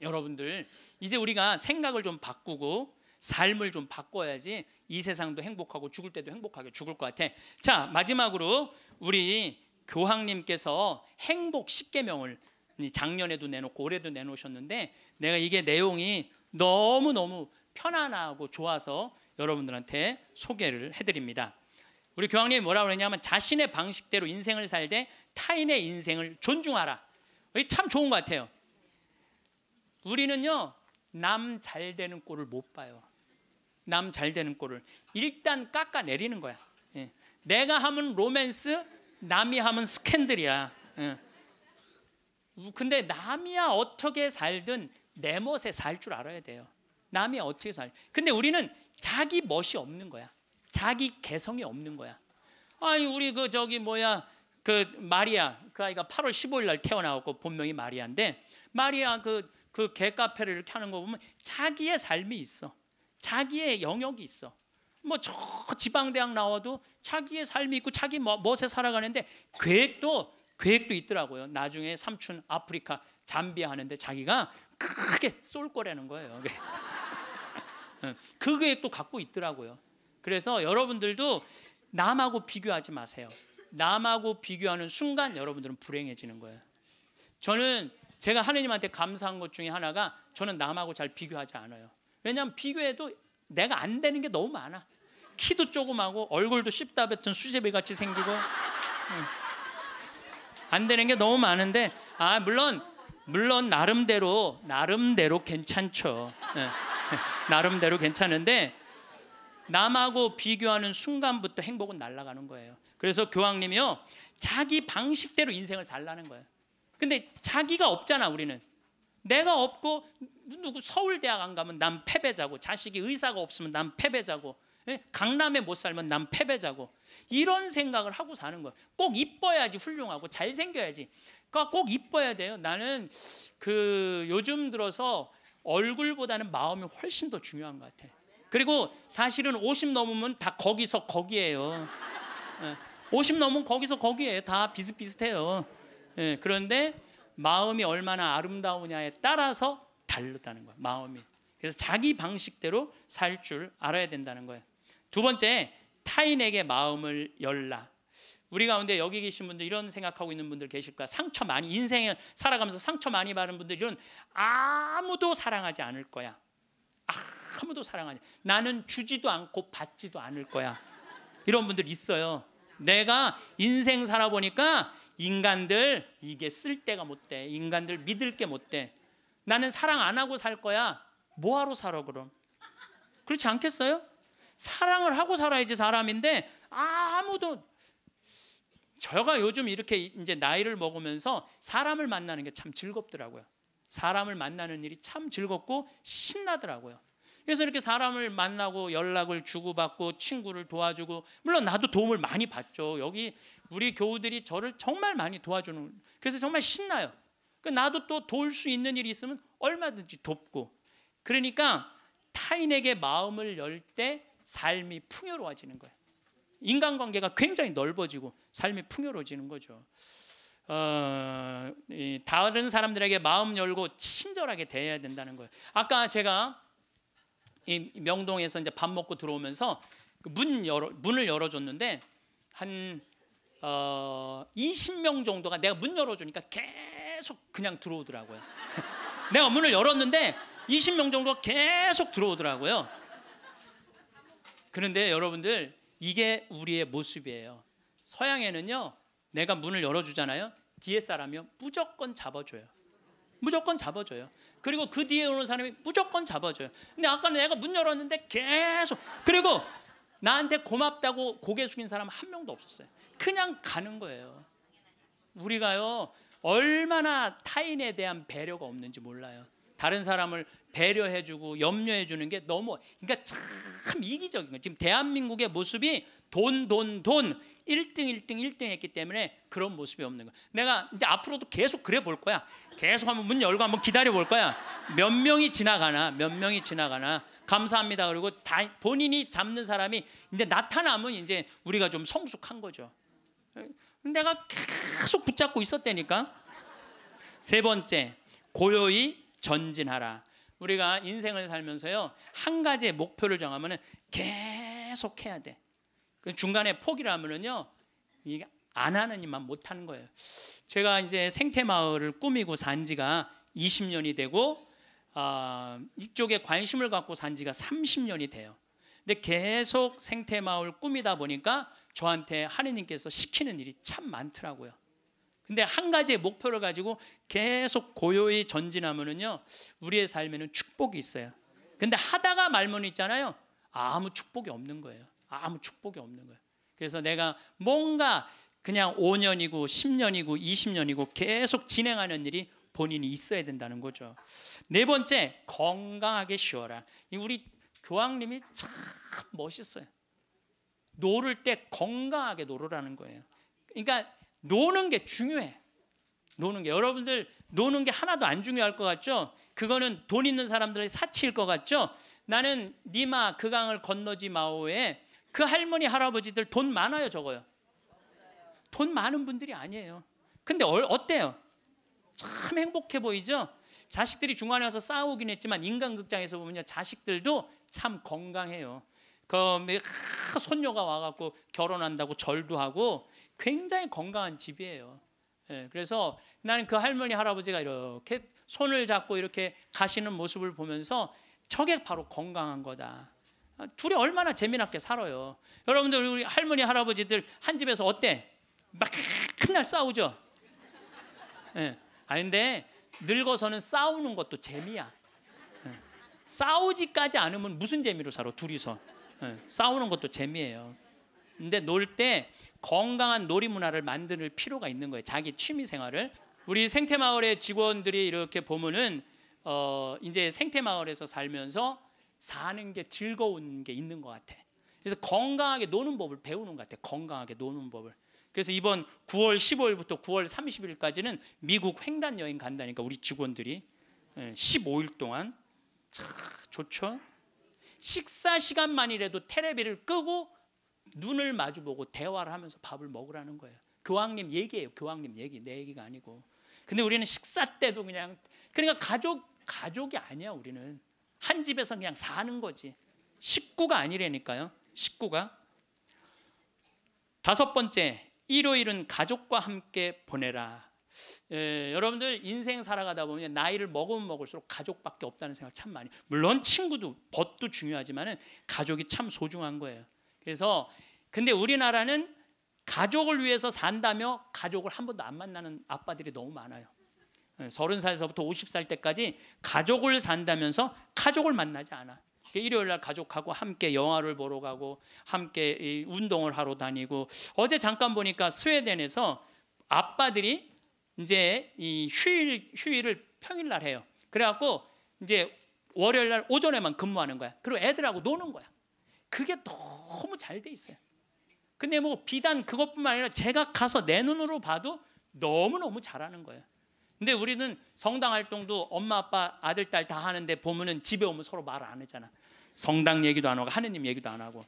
S1: 여러분들 이제 우리가 생각을 좀 바꾸고 삶을 좀 바꿔야지 이 세상도 행복하고 죽을 때도 행복하게 죽을 것 같아. 자 마지막으로 우리 교황님께서 행복 1 0명을 작년에도 내놓고 올해도 내놓으셨는데 내가 이게 내용이 너무너무 편안하고 좋아서 여러분들한테 소개를 해드립니다. 우리 교황님이 뭐라고 그냐면 자신의 방식대로 인생을 살되 타인의 인생을 존중하라. 이게 참 좋은 것 같아요. 우리는요 남잘 되는 꼴을 못 봐요. 남잘 되는 꼴을 일단 깎아 내리는 거야. 예. 내가 하면 로맨스, 남이 하면 스캔들이야. 예. 근데 남이야 어떻게 살든 내 멋에 살 줄 알아야 돼요. 남이 어떻게 살? 근데 우리는 자기 멋이 없는 거야. 자기 개성이 없는 거야. 아니 우리 그 저기 뭐야 그 마리아 그 아이가 8월 15일 날태어나고 본명이 마리아인데 마리아 그그 그 개카페를 이렇게 하는 거 보면 자기의 삶이 있어. 자기의 영역이 있어. 뭐 저 지방대학 나와도 자기의 삶이 있고 자기 뭐, 멋에 살아가는데 계획도 계획도 있더라고요. 나중에 삼촌 아프리카 잠비 하는데 자기가 크게 쏠 거라는 거예요. 예, 그게또 갖고 있더라고요. 그래서 여러분들도 남하고 비교하지 마세요. 남하고 비교하는 순간 여러분들은 불행해지는 거예요. 저는 제가 하느님한테 감사한 것 중에 하나가 저는 남하고 잘 비교하지 않아요. 왜냐하면 비교해도 내가 안 되는 게 너무 많아. 키도 조그마고 얼굴도 씹다 뱉은 수제비 같이 생기고 예. 안 되는 게 너무 많은데 아 물론 물론 나름대로 나름대로 괜찮죠. 응. 예. 나름대로 괜찮은데 남하고 비교하는 순간부터 행복은 날아가는 거예요. 그래서 교황님이요. 자기 방식대로 인생을 살라는 거예요. 근데 자기가 없잖아, 우리는. 내가 없고 누구 서울대학 안 가면 난 패배자고 자식이 의사가 없으면 난 패배자고 예? 강남에 못 살면 난 패배자고 이런 생각을 하고 사는 거예요. 꼭 이뻐야지 훌륭하고 잘생겨야지. 그러니까 꼭 이뻐야 돼요. 나는 그 요즘 들어서 얼굴보다는 마음이 훨씬 더 중요한 것 같아. 그리고 사실은 50 넘으면 다 거기서 거기에요. 50 예. 넘으면 거기서 거기에 다 비슷비슷해요. 예. 그런데 마음이 얼마나 아름다우냐에 따라서 다르다는 거야. 마음이. 그래서 자기 방식대로 살 줄 알아야 된다는 거예두 번째, 타인에게 마음을 열라. 우리 가운데 여기 계신 분들 이런 생각하고 있는 분들 계실 거야. 상처 많이 인생을 살아가면서 상처 많이 받은 분들 이런 아무도 사랑하지 않을 거야. 아무도 사랑하지. 나는 주지도 않고 받지도 않을 거야. 이런 분들 있어요. 내가 인생 살아보니까 인간들 이게 쓸 데가 못 돼. 인간들 믿을 게 못 돼. 나는 사랑 안 하고 살 거야. 뭐하러 살아 그럼? 그렇지 않겠어요? 사랑을 하고 살아야지 사람인데 아무도 제가 요즘 이렇게 이제 나이를 먹으면서 사람을 만나는 게 참 즐겁더라고요. 사람을 만나는 일이 참 즐겁고 신나더라고요. 그래서 이렇게 사람을 만나고 연락을 주고받고 친구를 도와주고 물론 나도 도움을 많이 받죠. 여기 우리 교우들이 저를 정말 많이 도와주는 그래서 정말 신나요. 그 나도 또 도울 수 있는 일이 있으면 얼마든지 돕고 그러니까 타인에게 마음을 열 때 삶이 풍요로워지는 거예요. 인간관계가 굉장히 넓어지고 삶이 풍요로워지는 거죠. 어, 다른 사람들에게 마음 열고 친절하게 대해야 된다는 거예요. 아까 제가 명동에서 이제 밥 먹고 들어오면서 그 문 열어, 문을 열어줬는데 한 어, 20명 정도가 내가 문 열어주니까 계속 그냥 들어오더라고요. 내가 문을 열었는데 20명 정도가 계속 들어오더라고요. 그런데 여러분들 이게 우리의 모습이에요. 서양에는요, 내가 문을 열어주잖아요. 뒤에 사람이 무조건 잡아줘요. 무조건 잡아줘요. 그리고 그 뒤에 오는 사람이 무조건 잡아줘요. 근데 아까 내가 문 열었는데 계속 그리고 나한테 고맙다고 고개 숙인 사람 한 명도 없었어요. 그냥 가는 거예요. 우리가요 얼마나 타인에 대한 배려가 없는지 몰라요. 다른 사람을 배려해주고 염려해주는 게 너무 그러니까 참 이기적인 거예요. 지금 대한민국의 모습이 돈 돈 돈 1등 1등 1등 했기 때문에 그런 모습이 없는 거예요. 내가 이제 앞으로도 계속 그래 볼 거야. 계속 한번 문 열고 한번 기다려 볼 거야. 몇 명이 지나가나 몇 명이 지나가나 감사합니다. 그리고 다 본인이 잡는 사람이 이제 나타나면 이제 우리가 좀 성숙한 거죠. 내가 계속 붙잡고 있었다니까. 세 번째 고요히 전진하라. 우리가 인생을 살면서요 한 가지의 목표를 정하면은 계속 해야 돼. 그 중간에 포기라면은요 이게 안 하는 일만 못 하는 거예요. 제가 이제 생태 마을을 꾸미고 산 지가 20년이 되고 어, 이쪽에 관심을 갖고 산 지가 30년이 돼요. 근데 계속 생태 마을 꾸미다 보니까 저한테 하느님께서 시키는 일이 참 많더라고요. 근데 한 가지의 목표를 가지고 계속 고요히 전진하면은요 우리의 삶에는 축복이 있어요. 근데 하다가 말문 있잖아요. 아무 축복이 없는 거예요. 아무 축복이 없는 거예요. 그래서 내가 뭔가 그냥 5년이고 10년이고 20년이고 계속 진행하는 일이 본인이 있어야 된다는 거죠. 네 번째 건강하게 쉬어라. 우리 교황님이 참 멋있어요. 노를 때 건강하게 노르라는 거예요. 그러니까 노는 게 중요해. 노는 게 여러분들 노는 게 하나도 안 중요할 것 같죠? 그거는 돈 있는 사람들의 사치일 것 같죠? 나는 니마 그 강을 건너지 마오에 그 할머니 할아버지들 돈 많아요 적어요. 돈 많은 분들이 아니에요. 근데 어, 때요참 행복해 보이죠? 자식들이 중간에 와서 싸우긴 했지만 인간극장에서 보면요 자식들도 참 건강해요. 그 손녀가 와갖고 결혼한다고 절도 하고 굉장히 건강한 집이에요. 예, 그래서 나는 그 할머니 할아버지가 이렇게 손을 잡고 이렇게 가시는 모습을 보면서 저게 바로 건강한 거다. 아, 둘이 얼마나 재미나게 살아요. 여러분들 우리 할머니 할아버지들 한 집에서 어때? 막 맨날 싸우죠. 예. 아 근데 늙어서는 싸우는 것도 재미야. 예. 싸우지까지 않으면 무슨 재미로 살아? 둘이서 예. 싸우는 것도 재미예요. 근데 놀때 건강한 놀이 문화를 만드는 필요가 있는 거예요. 자기 취미 생활을 우리 생태 마을의 직원들이 이렇게 보면은 어 이제 생태 마을에서 살면서 사는 게 즐거운 게 있는 것 같아. 그래서 건강하게 노는 법을 배우는 것 같아. 건강하게 노는 법을. 그래서 이번 9월 15일부터 9월 30일까지는 미국 횡단 여행 간다니까 우리 직원들이 15일 예, 동안 참 좋죠. 식사 시간만이라도 테레비를 끄고 눈을 마주보고 대화를 하면서 밥을 먹으라는 거예요. 교황님 얘기예요. 교황님 얘기 내 얘기가 아니고. 근데 우리는 식사 때도 그냥 그러니까 가족 가족이 아니야 우리는 한 집에서 그냥 사는 거지 식구가 아니라니까요. 식구가 다섯 번째 일요일은 가족과 함께 보내라. 예, 여러분들 인생 살아가다 보면 나이를 먹으면 먹을수록 가족밖에 없다는 생각 참 많이. 물론 친구도 벗도 중요하지만은 가족이 참 소중한 거예요. 그래서 근데 우리나라는 가족을 위해서 산다며 가족을 한 번도 안 만나는 아빠들이 너무 많아요. 예, 서른 살에서부터 오십 살 때까지 가족을 산다면서 가족을 만나지 않아. 일요일 날 가족하고 함께 영화를 보러 가고 함께 운동을 하러 다니고 어제 잠깐 보니까 스웨덴에서 아빠들이 이제 이 휴일 휴일을 평일 날 해요. 그래갖고 이제 월요일 날 오전에만 근무하는 거야. 그리고 애들하고 노는 거야. 그게 너무 잘 돼 있어요. 근데 뭐 비단 그것뿐만 아니라 제가 가서 내 눈으로 봐도 너무너무 잘하는 거예요. 근데 우리는 성당 활동도 엄마 아빠 아들 딸 다 하는데 보면은 집에 오면 서로 말 안 하잖아. 성당 얘기도 안 하고 하느님 얘기도 안 하고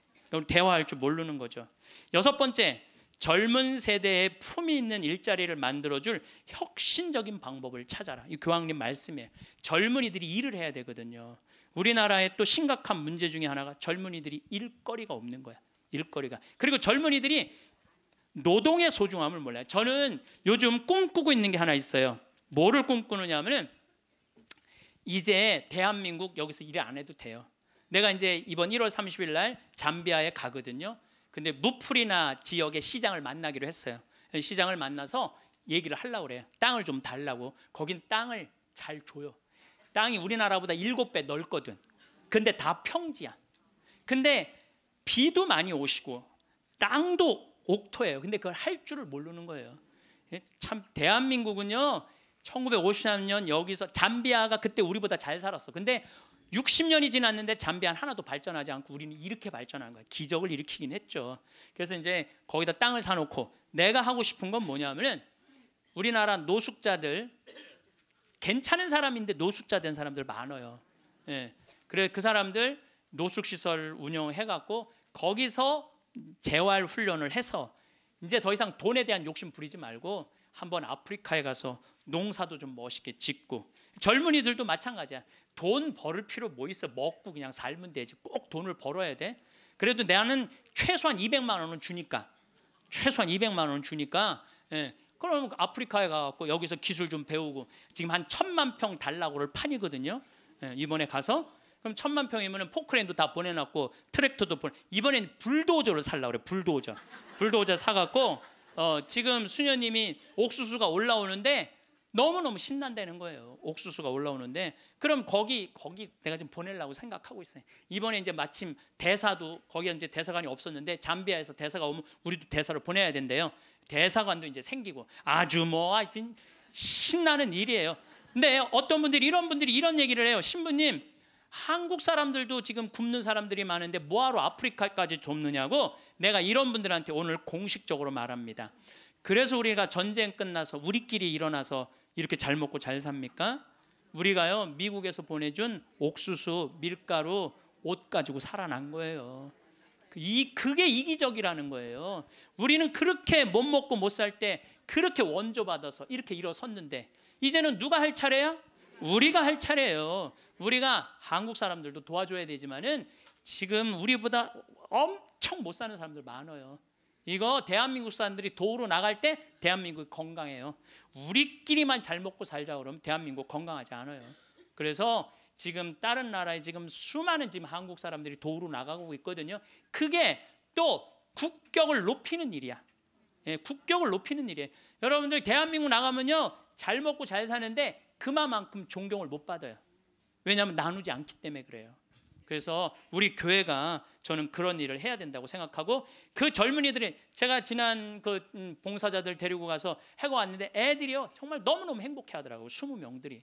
S1: 대화할 줄 모르는 거죠. 여섯 번째 젊은 세대의 품이 있는 일자리를 만들어줄 혁신적인 방법을 찾아라. 이 교황님 말씀에 젊은이들이 일을 해야 되거든요. 우리나라의 또 심각한 문제 중에 하나가 젊은이들이 일거리가 없는 거야. 일거리가. 그리고 젊은이들이 노동의 소중함을 몰라요. 저는 요즘 꿈꾸고 있는 게 하나 있어요. 뭐를 꿈꾸느냐 하면은 이제 대한민국 여기서 일 안 해도 돼요. 내가 이제 이번 1월 30일 날 잠비아에 가거든요. 근데 무풀이나 지역의 시장을 만나기로 했어요. 시장을 만나서 얘기를 하려고 그래요. 땅을 좀 달라고. 거긴 땅을 잘 줘요. 땅이 우리나라보다 일곱 배 넓거든. 근데 다 평지야. 근데 비도 많이 오시고 땅도 옥토예요. 근데 그걸 할 줄을 모르는 거예요. 예? 참 대한민국은요. 1953년 여기서 잠비아가 그때 우리보다 잘 살았어. 근데 60년이 지났는데 잠비안 하나도 발전하지 않고 우리는 이렇게 발전한 거야. 기적을 일으키긴 했죠. 그래서 이제 거기다 땅을 사놓고 내가 하고 싶은 건 뭐냐면은 우리나라 노숙자들 괜찮은 사람인데 노숙자 된 사람들 많아요. 예. 그래 그 사람들 노숙 시설 운영해 갖고 거기서 재활 훈련을 해서 이제 더 이상 돈에 대한 욕심 부리지 말고 한번 아프리카에 가서 농사도 좀 멋있게 짓고 젊은이들도 마찬가지야. 돈 벌을 필요 뭐 있어? 먹고 그냥 살면 되지. 꼭 돈을 벌어야 돼. 그래도 나는 최소한 200만 원은 주니까 최소한 200만 원 주니까 예, 그러면 아프리카에 가갖고 여기서 기술 좀 배우고 지금 한 천만 평 달라고를 판이거든요. 예, 이번에 가서 그럼 천만 평이면 포크레인도 다 보내놨고 트랙터도 보내. 이번엔 불도저를 살라 그래. 불도저. 불도저 사갖고 어, 지금 수녀님이 옥수수가 올라오는데 너무너무 신난다는 거예요. 옥수수가 올라오는데 그럼 거기 거기 내가 지금 보내려고 생각하고 있어요. 이번에 이제 마침 대사도 거기 이제 대사관이 없었는데 잠비아에서 대사가 오면 우리도 대사를 보내야 된대요. 대사관도 이제 생기고 아주 뭐 하여튼 신나는 일이에요. 근데 어떤 분들이 이런 분들이 이런 얘기를 해요. 신부님 한국 사람들도 지금 굶는 사람들이 많은데 뭐하러 아프리카까지 돕느냐고 내가 이런 분들한테 오늘 공식적으로 말합니다. 그래서 우리가 전쟁 끝나서 우리끼리 일어나서 이렇게 잘 먹고 잘 삽니까? 우리가요 미국에서 보내준 옥수수, 밀가루, 옷 가지고 살아난 거예요. 그 이 그게 이기적이라는 거예요. 우리는 그렇게 못 먹고 못 살 때 그렇게 원조 받아서 이렇게 일어섰는데 이제는 누가 할 차례야? 우리가 할 차례예요. 우리가 한국 사람들도 도와줘야 되지만은 지금 우리보다 엄청 못 사는 사람들 많아요. 이거 대한민국 사람들이 도우러 나갈 때 대한민국 건강해요. 우리끼리만 잘 먹고 살자 그러면 대한민국 건강하지 않아요. 그래서 지금 다른 나라에 지금 수많은 지금 한국 사람들이 도로 우 나가고 있거든요. 그게 또 국격을 높이는 일이야. 예, 국격을 높이는 일이에요. 여러분들 대한민국 나가면요. 잘 먹고 잘 사는데 그만큼 존경을 못 받아요. 왜냐하면 나누지 않기 때문에 그래요. 그래서 우리 교회가 저는 그런 일을 해야 된다고 생각하고 그 젊은이들이 제가 지난 그 음, 봉사자들 데리고 가서 해고 왔는데 애들이요 정말 너무너무 행복해하더라고요. 20명들이.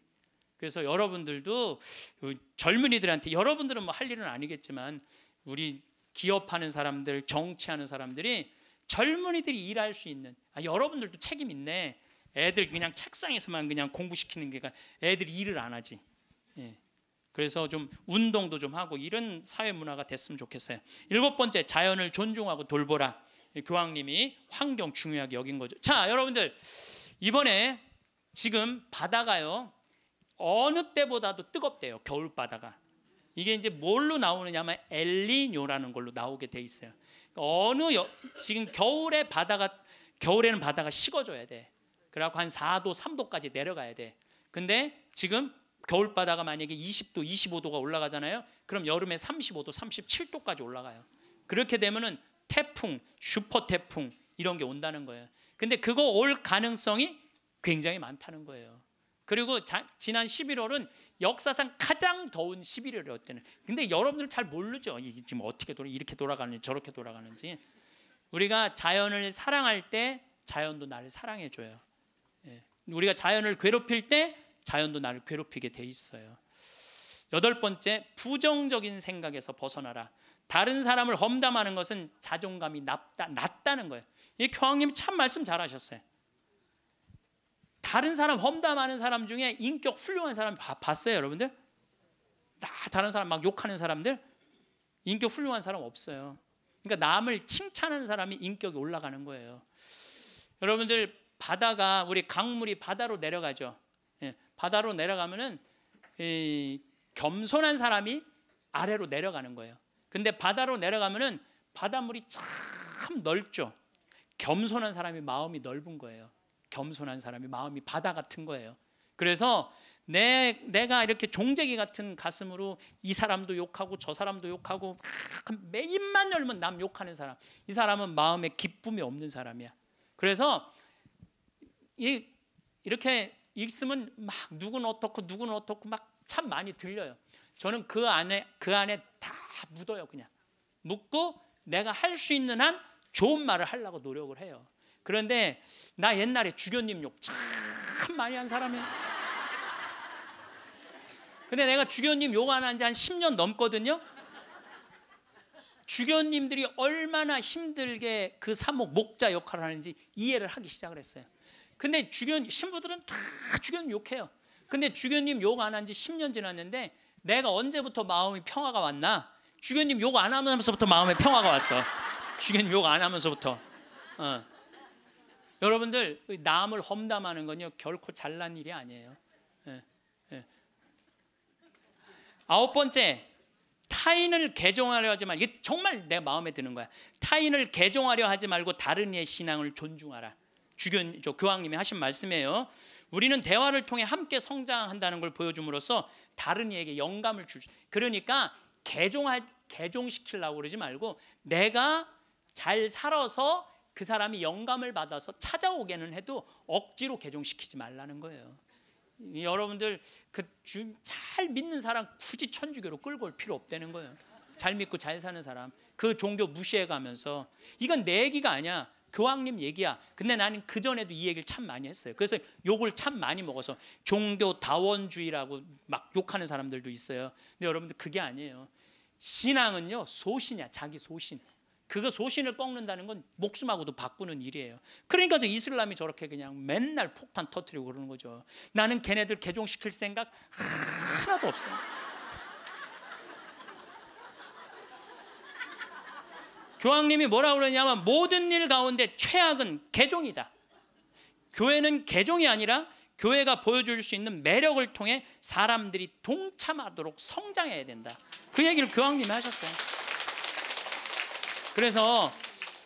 S1: 그래서 여러분들도 그 젊은이들한테 여러분들은 뭐 할 일은 아니겠지만 우리 기업하는 사람들, 정치하는 사람들이 젊은이들이 일할 수 있는 아, 여러분들도 책임 있네. 애들 그냥 책상에서만 그냥 공부시키는 게가 애들이 일을 안 하지. 예. 그래서 좀 운동도 좀 하고 이런 사회 문화가 됐으면 좋겠어요. 일곱 번째 자연을 존중하고 돌보라. 교황님이 환경 중요하게 여긴 거죠. 자, 여러분들 이번에 지금 바다가요. 어느 때보다도 뜨겁대요. 겨울 바다가. 이게 이제 뭘로 나오느냐면 엘리뇨라는 걸로 나오게 돼 있어요. 어느 여, 지금 겨울에 바다가 겨울에는 바다가 식어줘야 돼. 그래갖고 한 4도, 3도까지 내려가야 돼. 근데 지금 겨울 바다가 만약에 20도, 25도가 올라가잖아요. 그럼 여름에 35도, 37도까지 올라가요. 그렇게 되면은 태풍, 슈퍼 태풍 이런 게 온다는 거예요. 근데 그거 올 가능성이 굉장히 많다는 거예요. 그리고 자, 지난 11월은 역사상 가장 더운 11월이었대요. 근데 여러분들 잘 모르죠. 이게 지금 어떻게 돌아 이렇게 돌아가는지 저렇게 돌아가는지. 우리가 자연을 사랑할 때 자연도 나를 사랑해 줘요. 예. 우리가 자연을 괴롭힐 때 자연도 나를 괴롭히게 돼 있어요. 여덟 번째 부정적인 생각에서 벗어나라. 다른 사람을 험담하는 것은 자존감이 낮다, 낮다는 거예요. 이 교황님 참 말씀 잘하셨어요. 다른 사람 험담하는 사람 중에 인격 훌륭한 사람 봤어요, 여러분들? 다 다른 사람 막 욕하는 사람들 인격 훌륭한 사람 없어요. 그러니까 남을 칭찬하는 사람이 인격이 올라가는 거예요. 여러분들 바다가 우리 강물이 바다로 내려가죠. 예, 바다로 내려가면은 이, 겸손한 사람이 아래로 내려가는 거예요. 근데 바다로 내려가면은 바닷물이 참 넓죠. 겸손한 사람이 마음이 넓은 거예요. 겸손한 사람이 마음이 바다 같은 거예요. 그래서 내 내가 이렇게 종재기 같은 가슴으로 이 사람도 욕하고 저 사람도 욕하고 매 입만 열면 남 욕하는 사람. 이 사람은 마음에 기쁨이 없는 사람이야. 그래서 이 이렇게 읽으면 막 누군 어떻고 누군 어떻고 막 참 많이 들려요. 저는 그 안에 그 안에 다 묻어요 그냥 묻고 내가 할 수 있는 한 좋은 말을 하려고 노력을 해요. 그런데 나 옛날에 주교님 욕 참 많이 한 사람이야. 근데 내가 주교님 욕 안 한 지 한 10년 넘거든요. 주교님들이 얼마나 힘들게 그 사목 목자 역할을 하는지 이해를 하기 시작을 했어요. 근데 주교 신부들은 다 주교님 욕해요. 근데 주교님 욕 안 한 지 10년 지났는데 내가 언제부터 마음이 평화가 왔나? 주교님 욕 안 하면서부터 마음에 평화가 왔어. 주교님 욕 안 하면서부터. 어. 여러분들 남을 험담하는 건요 결코 잘난 일이 아니에요. 예, 예. 아홉 번째 타인을 개종하려 하지 말. 이게 정말 내 마음에 드는 거야. 타인을 개종하려 하지 말고 다른 이의 신앙을 존중하라. 주견 저 교황님이 하신 말씀이에요. 우리는 대화를 통해 함께 성장한다는 걸 보여줌으로써 다른 이에게 영감을 줄. 그러니까 개종할 개종시키려고 그러지 말고 내가 잘 살아서 그 사람이 영감을 받아서 찾아오게는 해도 억지로 개종시키지 말라는 거예요. 여러분들 그 잘 믿는 사람 굳이 천주교로 끌고 올 필요 없다는 거예요. 잘 믿고 잘 사는 사람 그 종교 무시해 가면서 이건 내 얘기가 아니야. 교황님 얘기야. 근데 나는 그 전에도 이 얘기를 참 많이 했어요. 그래서 욕을 참 많이 먹어서 종교 다원주의라고 막 욕하는 사람들도 있어요. 근데 여러분들 그게 아니에요. 신앙은요 소신이야 자기 소신. 그거 소신을 꺾는다는 건 목숨하고도 바꾸는 일이에요. 그러니까 저 이슬람이 저렇게 그냥 맨날 폭탄 터트리고 그러는 거죠. 나는 걔네들 개종시킬 생각 하나도 없어요. 교황님이 뭐라 그러냐면 모든 일 가운데 최악은 개종이다. 교회는 개종이 아니라 교회가 보여줄 수 있는 매력을 통해 사람들이 동참하도록 성장해야 된다. 그 얘기를 교황님이 하셨어요. 그래서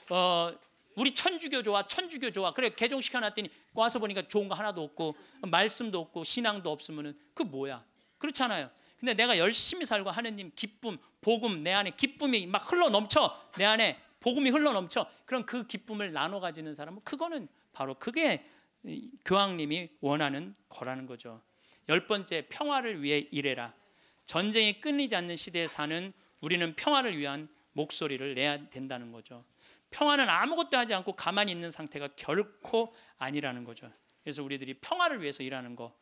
S1: 어, 우리 천주교 좋아, 천주교 좋아. 그래 개종시켜 놨더니 와서 보니까 좋은 거 하나도 없고 말씀도 없고 신앙도 없으면은 그 뭐야? 그렇잖아요. 근데 내가 열심히 살고 하느님 기쁨, 복음 내 안에 기쁨이 막 흘러 넘쳐 내 안에 복음이 흘러 넘쳐. 그럼 그 기쁨을 나눠 가지는 사람은 그거는 바로 그게 교황님이 원하는 거라는 거죠. 열 번째 평화를 위해 일해라. 전쟁이 끊이지 않는 시대에 사는 우리는 평화를 위한 목소리를 내야 된다는 거죠. 평화는 아무것도 하지 않고 가만히 있는 상태가 결코 아니라는 거죠. 그래서 우리들이 평화를 위해서 일하는 거.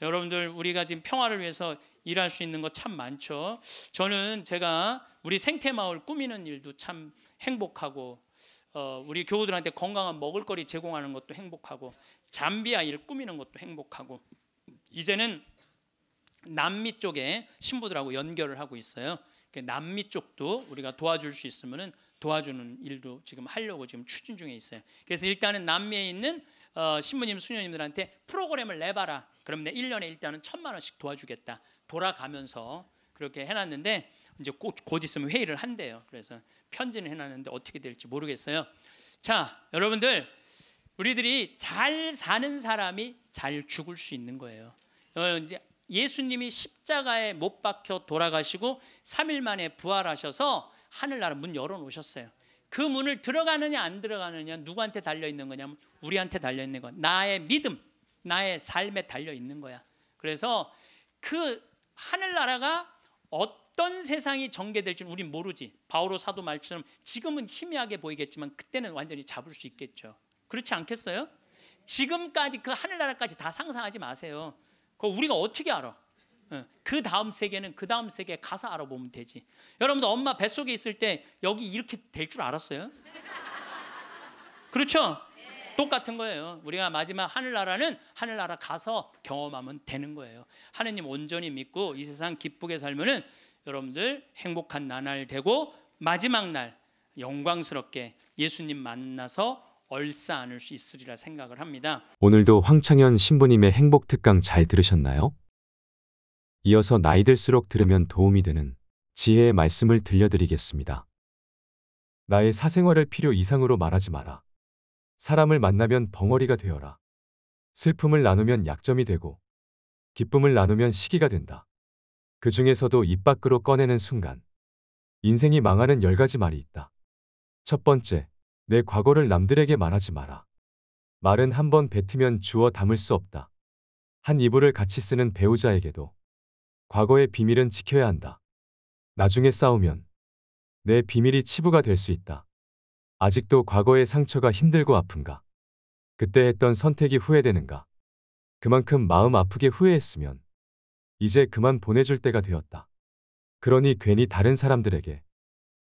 S1: 여러분들 우리가 지금 평화를 위해서 일할 수 있는 거 참 많죠. 저는 제가 우리 생태 마을 꾸미는 일도 참 행복하고 어, 우리 교우들한테 건강한 먹을거리 제공하는 것도 행복하고 잠비아 일 꾸미는 것도 행복하고 이제는 남미 쪽에 신부들하고 연결을 하고 있어요. 남미 쪽도 우리가 도와줄 수 있으면은 도와주는 일도 지금 하려고 지금 추진 중에 있어요. 그래서 일단은 남미에 있는 어, 신부님 수녀님들한테 프로그램을 내봐라. 그럼 내 1년에 일단은 천만 원씩 도와주겠다. 돌아가면서 그렇게 해놨는데 이제 곧, 곧 있으면 회의를 한대요. 그래서 편지는 해놨는데 어떻게 될지 모르겠어요. 자, 여러분들 우리들이 잘 사는 사람이 잘 죽을 수 있는 거예요. 어, 이제 예수님이 십자가에 못 박혀 돌아가시고 3일 만에 부활하셔서 하늘나라 문 열어 놓으셨어요. 그 문을 들어가느냐 안 들어가느냐 누구한테 달려 있는 거냐면 우리한테 달려 있는 거. 나의 믿음, 나의 삶에 달려 있는 거야. 그래서 그 하늘나라가 어떤 세상이 전개될지 우린 모르지. 바오로 사도 말처럼 지금은 희미하게 보이겠지만 그때는 완전히 잡을 수 있겠죠. 그렇지 않겠어요? 지금까지 그 하늘나라까지 다 상상하지 마세요. 그 우리가 어떻게 알아? 예, 그 다음 세계는 그 다음 세계 가서 알아보면 되지. 여러분도 엄마 뱃속에 있을 때 여기 이렇게 될 줄 알았어요? 그렇죠? 똑같은 거예요. 우리가 마지막 하늘나라는 하늘나라 가서 경험하면 되는 거예요. 하느님 온전히 믿고 이 세상 기쁘게 살면은 여러분들 행복한 나날 되고 마지막 날 영광스럽게 예수님 만나서 얼싸 안을수 있으리라 생각을 합니다.
S2: 오늘도 황창현 신부님의 행복 특강 잘 들으셨나요? 이어서 나이 들수록 들으면 도움이 되는 지혜의 말씀을 들려드리겠습니다. 나의 사생활을 필요 이상으로 말하지 마라. 사람을 만나면 벙어리가 되어라. 슬픔을 나누면 약점이 되고 기쁨을 나누면 시기가 된다. 그 중에서도 입 밖으로 꺼내는 순간 인생이 망하는 열 가지 말이 있다. 첫 번째, 내 과거를 남들에게 말하지 마라. 말은 한번 뱉으면 주워 담을 수 없다. 한 이불을 같이 쓰는 배우자에게도 과거의 비밀은 지켜야 한다. 나중에 싸우면 내 비밀이 치부가 될 수 있다. 아직도 과거의 상처가 힘들고 아픈가? 그때 했던 선택이 후회되는가? 그만큼 마음 아프게 후회했으면 이제 그만 보내줄 때가 되었다. 그러니 괜히 다른 사람들에게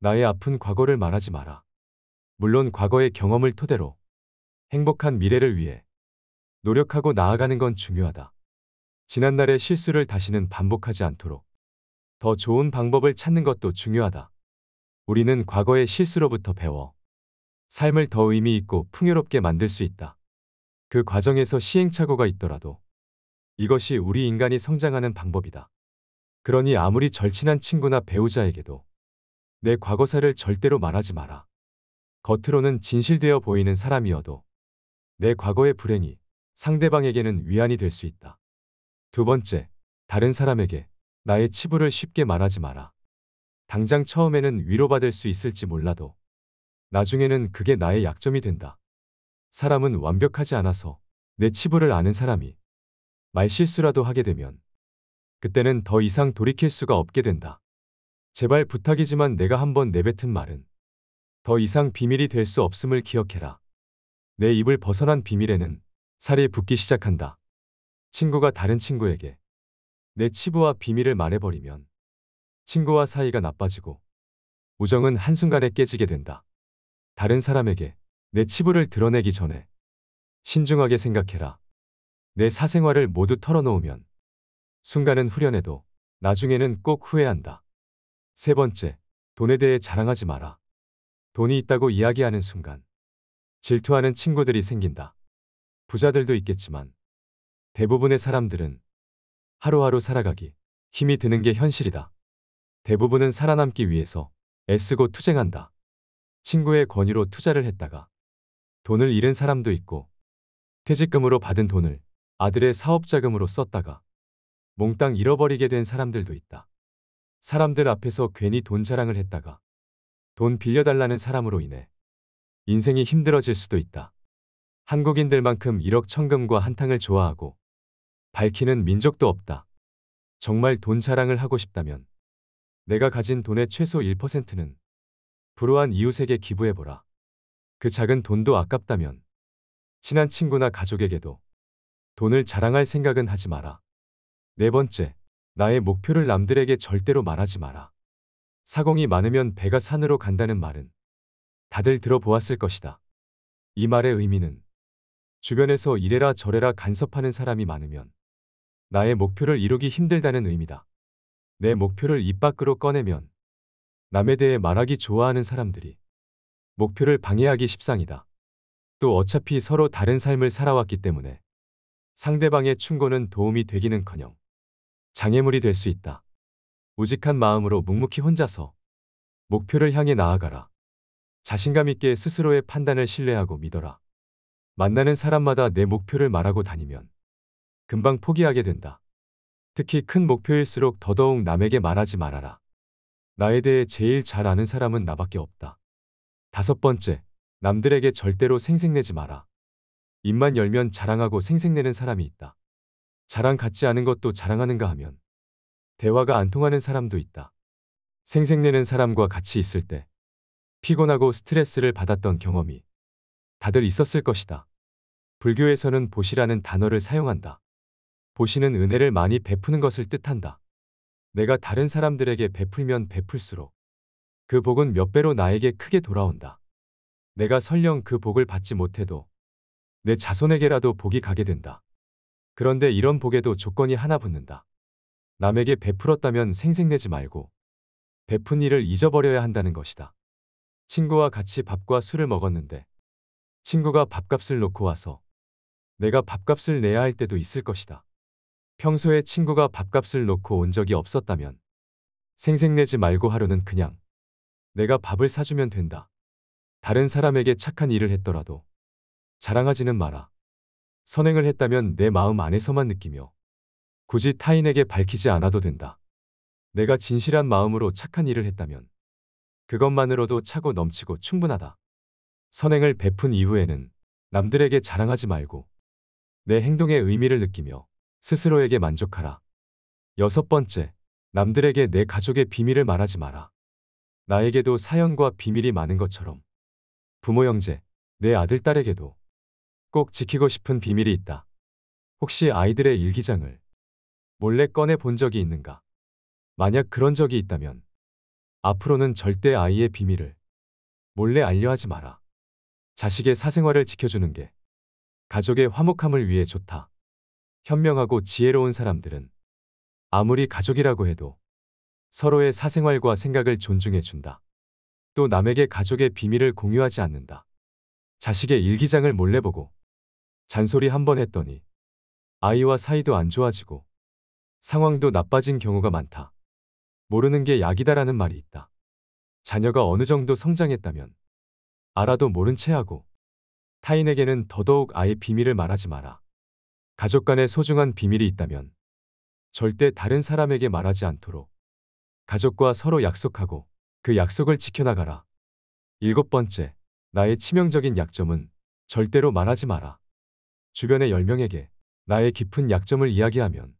S2: 나의 아픈 과거를 말하지 마라. 물론 과거의 경험을 토대로 행복한 미래를 위해 노력하고 나아가는 건 중요하다. 지난날의 실수를 다시는 반복하지 않도록 더 좋은 방법을 찾는 것도 중요하다. 우리는 과거의 실수로부터 배워 삶을 더 의미 있고 풍요롭게 만들 수 있다. 그 과정에서 시행착오가 있더라도 이것이 우리 인간이 성장하는 방법이다. 그러니 아무리 절친한 친구나 배우자에게도 내 과거사를 절대로 말하지 마라. 겉으로는 진실되어 보이는 사람이어도 내 과거의 불행이 상대방에게는 위안이 될 수 있다. 두 번째, 다른 사람에게 나의 치부를 쉽게 말하지 마라. 당장 처음에는 위로받을 수 있을지 몰라도 나중에는 그게 나의 약점이 된다. 사람은 완벽하지 않아서 내 치부를 아는 사람이 말실수라도 하게 되면 그때는 더 이상 돌이킬 수가 없게 된다. 제발 부탁이지만 내가 한번 내뱉은 말은 더 이상 비밀이 될 수 없음을 기억해라. 내 입을 벗어난 비밀에는 살이 붙기 시작한다. 친구가 다른 친구에게 내 치부와 비밀을 말해버리면 친구와 사이가 나빠지고 우정은 한순간에 깨지게 된다. 다른 사람에게 내 치부를 드러내기 전에 신중하게 생각해라. 내 사생활을 모두 털어놓으면 순간은 후련해도 나중에는 꼭 후회한다. 세 번째, 돈에 대해 자랑하지 마라. 돈이 있다고 이야기하는 순간 질투하는 친구들이 생긴다. 부자들도 있겠지만 대부분의 사람들은 하루하루 살아가기 힘이 드는 게 현실이다. 대부분은 살아남기 위해서 애쓰고 투쟁한다. 친구의 권유로 투자를 했다가 돈을 잃은 사람도 있고 퇴직금으로 받은 돈을 아들의 사업자금으로 썼다가 몽땅 잃어버리게 된 사람들도 있다. 사람들 앞에서 괜히 돈 자랑을 했다가 돈 빌려달라는 사람으로 인해 인생이 힘들어질 수도 있다. 한국인들만큼 1억 천금과 한탕을 좋아하고 밝히는 민족도 없다. 정말 돈 자랑을 하고 싶다면 내가 가진 돈의 최소 1%는 불우한 이웃에게 기부해보라. 그 작은 돈도 아깝다면 친한 친구나 가족에게도 돈을 자랑할 생각은 하지 마라. 네 번째, 나의 목표를 남들에게 절대로 말하지 마라. 사공이 많으면 배가 산으로 간다는 말은 다들 들어보았을 것이다. 이 말의 의미는 주변에서 이래라 저래라 간섭하는 사람이 많으면 나의 목표를 이루기 힘들다는 의미다. 내 목표를 입 밖으로 꺼내면 남에 대해 말하기 좋아하는 사람들이 목표를 방해하기 십상이다. 또 어차피 서로 다른 삶을 살아왔기 때문에 상대방의 충고는 도움이 되기는커녕 장애물이 될 수 있다. 우직한 마음으로 묵묵히 혼자서 목표를 향해 나아가라. 자신감 있게 스스로의 판단을 신뢰하고 믿어라. 만나는 사람마다 내 목표를 말하고 다니면 금방 포기하게 된다. 특히 큰 목표일수록 더더욱 남에게 말하지 말아라. 나에 대해 제일 잘 아는 사람은 나밖에 없다. 다섯 번째, 남들에게 절대로 생색내지 마라. 입만 열면 자랑하고 생색내는 사람이 있다. 자랑 같지 않은 것도 자랑하는가 하면 대화가 안 통하는 사람도 있다. 생색내는 사람과 같이 있을 때 피곤하고 스트레스를 받았던 경험이 다들 있었을 것이다. 불교에서는 보시라는 단어를 사용한다. 보시는 은혜를 많이 베푸는 것을 뜻한다. 내가 다른 사람들에게 베풀면 베풀수록 그 복은 몇 배로 나에게 크게 돌아온다. 내가 설령 그 복을 받지 못해도 내 자손에게라도 복이 가게 된다. 그런데 이런 복에도 조건이 하나 붙는다. 남에게 베풀었다면 생색내지 말고 베푼 일을 잊어버려야 한다는 것이다. 친구와 같이 밥과 술을 먹었는데 친구가 밥값을 놓고 와서 내가 밥값을 내야 할 때도 있을 것이다. 평소에 친구가 밥값을 놓고 온 적이 없었다면 생색내지 말고 하루는 그냥 내가 밥을 사주면 된다. 다른 사람에게 착한 일을 했더라도 자랑하지는 마라. 선행을 했다면 내 마음 안에서만 느끼며 굳이 타인에게 밝히지 않아도 된다. 내가 진실한 마음으로 착한 일을 했다면 그것만으로도 차고 넘치고 충분하다. 선행을 베푼 이후에는 남들에게 자랑하지 말고 내 행동의 의미를 느끼며 스스로에게 만족하라. 여섯 번째, 남들에게 내 가족의 비밀을 말하지 마라. 나에게도 사연과 비밀이 많은 것처럼 부모 형제, 내 아들 딸에게도 꼭 지키고 싶은 비밀이 있다. 혹시 아이들의 일기장을 몰래 꺼내 본 적이 있는가? 만약 그런 적이 있다면 앞으로는 절대 아이의 비밀을 몰래 알려하지 마라. 자식의 사생활을 지켜주는 게 가족의 화목함을 위해 좋다. 현명하고 지혜로운 사람들은 아무리 가족이라고 해도 서로의 사생활과 생각을 존중해준다. 또 남에게 가족의 비밀을 공유하지 않는다. 자식의 일기장을 몰래 보고 잔소리 한 번 했더니 아이와 사이도 안 좋아지고 상황도 나빠진 경우가 많다. 모르는 게 약이다라는 말이 있다. 자녀가 어느 정도 성장했다면 알아도 모른 채 하고 타인에게는 더더욱 아예 비밀을 말하지 마라. 가족 간에 소중한 비밀이 있다면 절대 다른 사람에게 말하지 않도록 가족과 서로 약속하고 그 약속을 지켜나가라. 일곱 번째, 나의 치명적인 약점은 절대로 말하지 마라. 주변의 열명에게 나의 깊은 약점을 이야기하면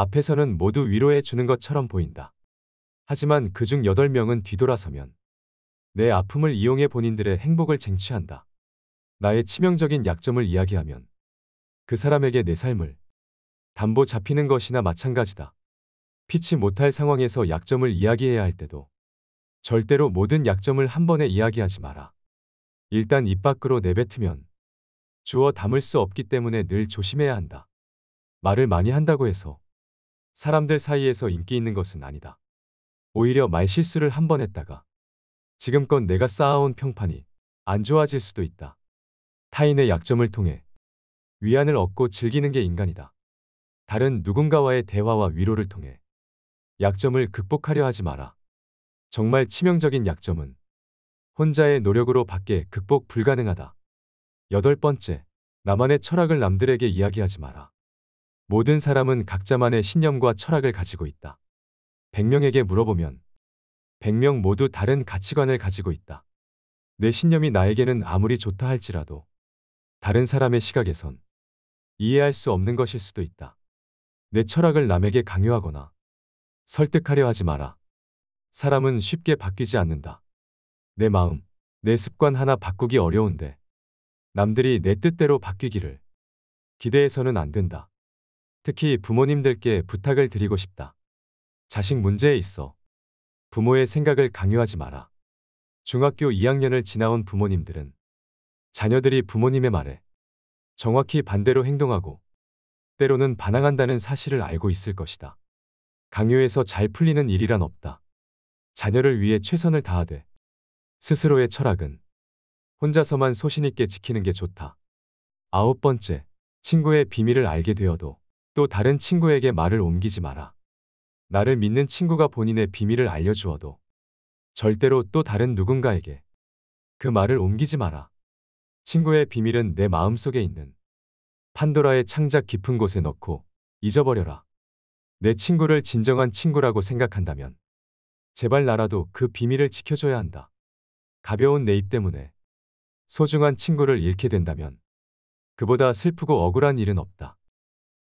S2: 앞에서는 모두 위로해 주는 것처럼 보인다. 하지만 그중 8명은 뒤돌아서면 내 아픔을 이용해 본인들의 행복을 쟁취한다. 나의 치명적인 약점을 이야기하면 그 사람에게 내 삶을 담보 잡히는 것이나 마찬가지다. 피치 못할 상황에서 약점을 이야기해야 할 때도 절대로 모든 약점을 한 번에 이야기하지 마라. 일단 입 밖으로 내뱉으면 주워 담을 수 없기 때문에 늘 조심해야 한다. 말을 많이 한다고 해서 사람들 사이에서 인기 있는 것은 아니다. 오히려 말실수를 한 번 했다가 지금껏 내가 쌓아온 평판이 안 좋아질 수도 있다. 타인의 약점을 통해 위안을 얻고 즐기는 게 인간이다. 다른 누군가와의 대화와 위로를 통해 약점을 극복하려 하지 마라. 정말 치명적인 약점은 혼자의 노력으로 밖에 극복 불가능하다. 여덟 번째, 나만의 철학을 남들에게 이야기하지 마라. 모든 사람은 각자만의 신념과 철학을 가지고 있다. 100명에게 물어보면 100명 모두 다른 가치관을 가지고 있다. 내 신념이 나에게는 아무리 좋다 할지라도 다른 사람의 시각에선 이해할 수 없는 것일 수도 있다. 내 철학을 남에게 강요하거나 설득하려 하지 마라. 사람은 쉽게 바뀌지 않는다. 내 마음, 내 습관 하나 바꾸기 어려운데 남들이 내 뜻대로 바뀌기를 기대해서는 안 된다. 특히 부모님들께 부탁을 드리고 싶다. 자식 문제에 있어 부모의 생각을 강요하지 마라. 중학교 2학년을 지나온 부모님들은 자녀들이 부모님의 말에 정확히 반대로 행동하고 때로는 반항한다는 사실을 알고 있을 것이다. 강요해서 잘 풀리는 일이란 없다. 자녀를 위해 최선을 다하되 스스로의 철학은 혼자서만 소신있게 지키는 게 좋다. 아홉 번째, 친구의 비밀을 알게 되어도 또 다른 친구에게 말을 옮기지 마라. 나를 믿는 친구가 본인의 비밀을 알려주어도 절대로 또 다른 누군가에게 그 말을 옮기지 마라. 친구의 비밀은 내 마음속에 있는 판도라의 창작 깊은 곳에 넣고 잊어버려라. 내 친구를 진정한 친구라고 생각한다면 제발 나라도 그 비밀을 지켜줘야 한다. 가벼운 내 입 때문에 소중한 친구를 잃게 된다면 그보다 슬프고 억울한 일은 없다.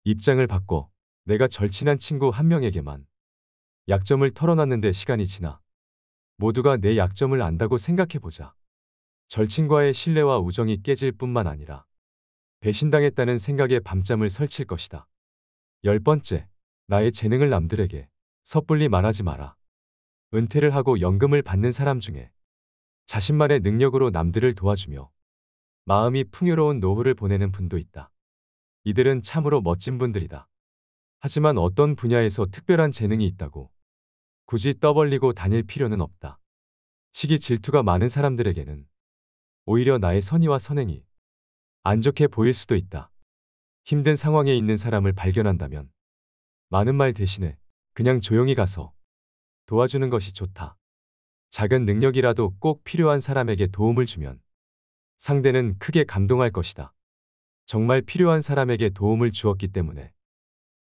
S2: 입장을 바꿔 내가 절친한 친구 한 명에게만 약점을 털어놨는데 시간이 지나 모두가 내 약점을 안다고 생각해보자. 절친과의 신뢰와 우정이 깨질 뿐만 아니라 배신당했다는 생각에 밤잠을 설칠 것이다. 열 번째, 나의 재능을 남들에게 섣불리 말하지 마라. 은퇴를 하고 연금을 받는 사람 중에 자신만의 능력으로 남들을 도와주며 마음이 풍요로운 노후를 보내는 분도 있다. 이들은 참으로 멋진 분들이다. 하지만 어떤 분야에서 특별한 재능이 있다고 굳이 떠벌리고 다닐 필요는 없다. 시기 질투가 많은 사람들에게는 오히려 나의 선의와 선행이 안 좋게 보일 수도 있다. 힘든 상황에 있는 사람을 발견한다면 많은 말 대신에 그냥 조용히 가서 도와주는 것이 좋다. 작은 능력이라도 꼭 필요한 사람에게 도움을 주면 상대는 크게 감동할 것이다. 정말 필요한 사람에게 도움을 주었기 때문에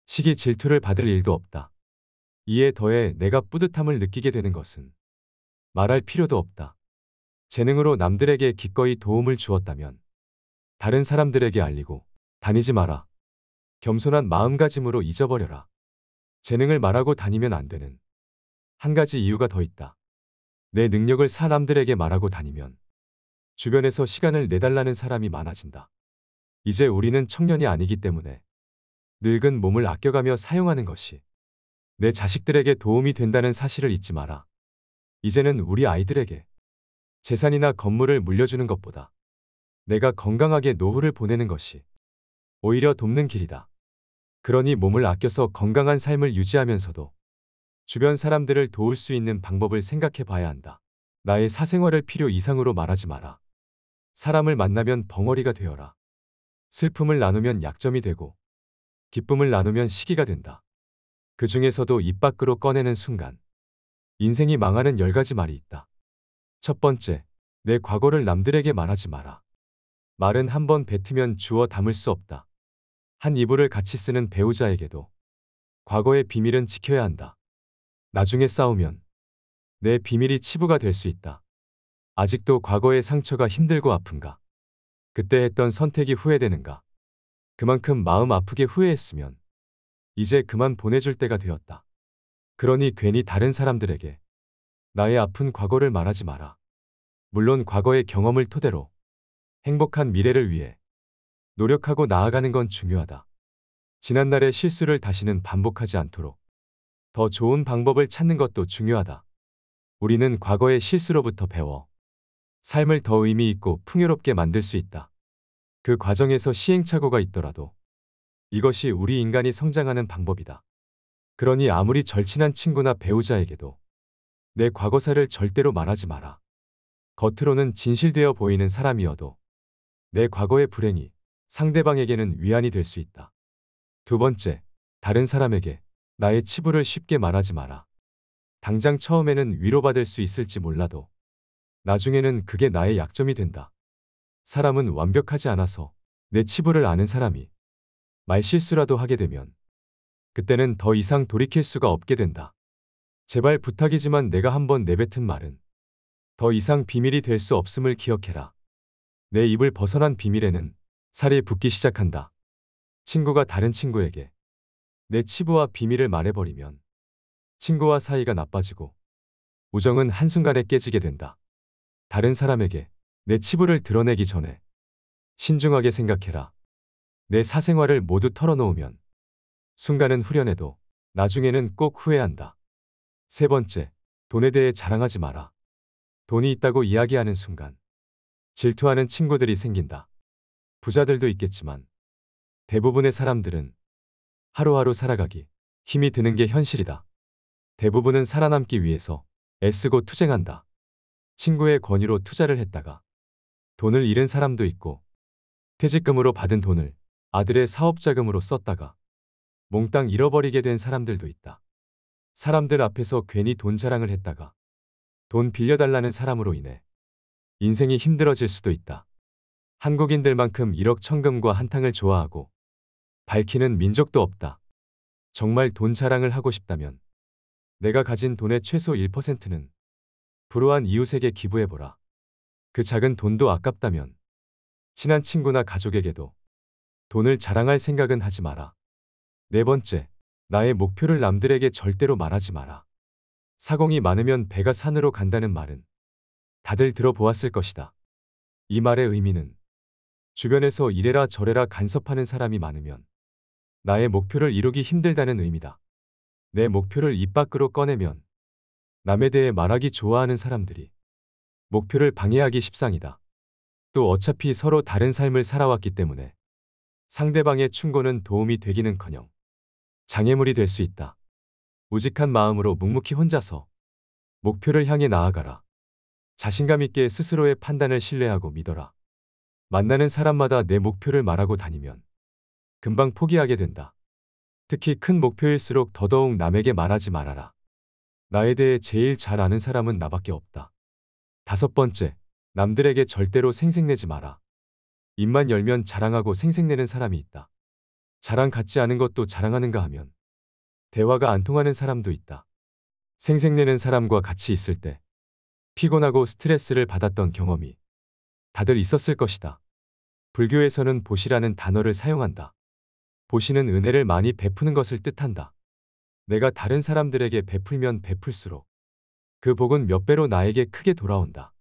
S2: 시기 질투를 받을 일도 없다. 이에 더해 내가 뿌듯함을 느끼게 되는 것은 말할 필요도 없다. 재능으로 남들에게 기꺼이 도움을 주었다면 다른 사람들에게 알리고 다니지 마라. 겸손한 마음가짐으로 잊어버려라. 재능을 말하고 다니면 안 되는 한 가지 이유가 더 있다. 내 능력을 사람들에게 말하고 다니면 주변에서 시간을 내달라는 사람이 많아진다. 이제 우리는 청년이 아니기 때문에 늙은 몸을 아껴가며 사용하는 것이 내 자식들에게 도움이 된다는 사실을 잊지 마라. 이제는 우리 아이들에게 재산이나 건물을 물려주는 것보다 내가 건강하게 노후를 보내는 것이 오히려 돕는 길이다. 그러니 몸을 아껴서 건강한 삶을 유지하면서도 주변 사람들을 도울 수 있는 방법을 생각해 봐야 한다. 나의 사생활을 필요 이상으로 말하지 마라. 사람을 만나면 벙어리가 되어라. 슬픔을 나누면 약점이 되고 기쁨을 나누면 시기가 된다. 그 중에서도 입 밖으로 꺼내는 순간 인생이 망하는 열 가지 말이 있다. 첫 번째, 내 과거를 남들에게 말하지 마라. 말은 한 번 뱉으면 주워 담을 수 없다. 한 이불을 같이 쓰는 배우자에게도 과거의 비밀은 지켜야 한다. 나중에 싸우면 내 비밀이 치부가 될 수 있다. 아직도 과거의 상처가 힘들고 아픈가? 그때 했던 선택이 후회되는가. 그만큼 마음 아프게 후회했으면 이제 그만 보내줄 때가 되었다. 그러니 괜히 다른 사람들에게 나의 아픈 과거를 말하지 마라. 물론 과거의 경험을 토대로 행복한 미래를 위해 노력하고 나아가는 건 중요하다. 지난날의 실수를 다시는 반복하지 않도록 더 좋은 방법을 찾는 것도 중요하다. 우리는 과거의 실수로부터 배워 삶을 더 의미 있고 풍요롭게 만들 수 있다. 그 과정에서 시행착오가 있더라도 이것이 우리 인간이 성장하는 방법이다. 그러니 아무리 절친한 친구나 배우자에게도 내 과거사를 절대로 말하지 마라. 겉으로는 진실되어 보이는 사람이어도 내 과거의 불행이 상대방에게는 위안이 될 수 있다. 두 번째, 다른 사람에게 나의 치부를 쉽게 말하지 마라. 당장 처음에는 위로받을 수 있을지 몰라도 나중에는 그게 나의 약점이 된다. 사람은 완벽하지 않아서 내 치부를 아는 사람이 말실수라도 하게 되면 그때는 더 이상 돌이킬 수가 없게 된다. 제발 부탁이지만 내가 한번 내뱉은 말은 더 이상 비밀이 될 수 없음을 기억해라. 내 입을 벗어난 비밀에는 살이 붙기 시작한다. 친구가 다른 친구에게 내 치부와 비밀을 말해버리면 친구와 사이가 나빠지고 우정은 한순간에 깨지게 된다. 다른 사람에게 내 치부를 드러내기 전에 신중하게 생각해라. 내 사생활을 모두 털어놓으면 순간은 후련해도 나중에는 꼭 후회한다. 세 번째, 돈에 대해 자랑하지 마라. 돈이 있다고 이야기하는 순간 질투하는 친구들이 생긴다. 부자들도 있겠지만 대부분의 사람들은 하루하루 살아가기 힘이 드는 게 현실이다. 대부분은 살아남기 위해서 애쓰고 투쟁한다. 친구의 권유로 투자를 했다가 돈을 잃은 사람도 있고 퇴직금으로 받은 돈을 아들의 사업자금으로 썼다가 몽땅 잃어버리게 된 사람들도 있다. 사람들 앞에서 괜히 돈 자랑을 했다가 돈 빌려달라는 사람으로 인해 인생이 힘들어질 수도 있다. 한국인들만큼 1억 천금과 한탕을 좋아하고 밝히는 민족도 없다. 정말 돈 자랑을 하고 싶다면 내가 가진 돈의 최소 1%는 불우한 이웃에게 기부해보라. 그 작은 돈도 아깝다면 친한 친구나 가족에게도 돈을 자랑할 생각은 하지 마라. 네 번째, 나의 목표를 남들에게 절대로 말하지 마라. 사공이 많으면 배가 산으로 간다는 말은 다들 들어보았을 것이다. 이 말의 의미는 주변에서 이래라 저래라 간섭하는 사람이 많으면 나의 목표를 이루기 힘들다는 의미다. 내 목표를 입 밖으로 꺼내면 남에 대해 말하기 좋아하는 사람들이 목표를 방해하기 십상이다. 또 어차피 서로 다른 삶을 살아왔기 때문에 상대방의 충고는 도움이 되기는커녕 장애물이 될 수 있다. 우직한 마음으로 묵묵히 혼자서 목표를 향해 나아가라. 자신감 있게 스스로의 판단을 신뢰하고 믿어라. 만나는 사람마다 내 목표를 말하고 다니면 금방 포기하게 된다. 특히 큰 목표일수록 더더욱 남에게 말하지 말아라. 나에 대해 제일 잘 아는 사람은 나밖에 없다. 다섯 번째, 남들에게 절대로 생색내지 마라. 입만 열면 자랑하고 생색내는 사람이 있다. 자랑 같지 않은 것도 자랑하는가 하면 대화가 안 통하는 사람도 있다. 생색내는 사람과 같이 있을 때 피곤하고 스트레스를 받았던 경험이 다들 있었을 것이다. 불교에서는 보시라는 단어를 사용한다. 보시는 은혜를 많이 베푸는 것을 뜻한다. 내가 다른 사람들에게 베풀면 베풀수록 그 복은 몇 배로 나에게 크게 돌아온다.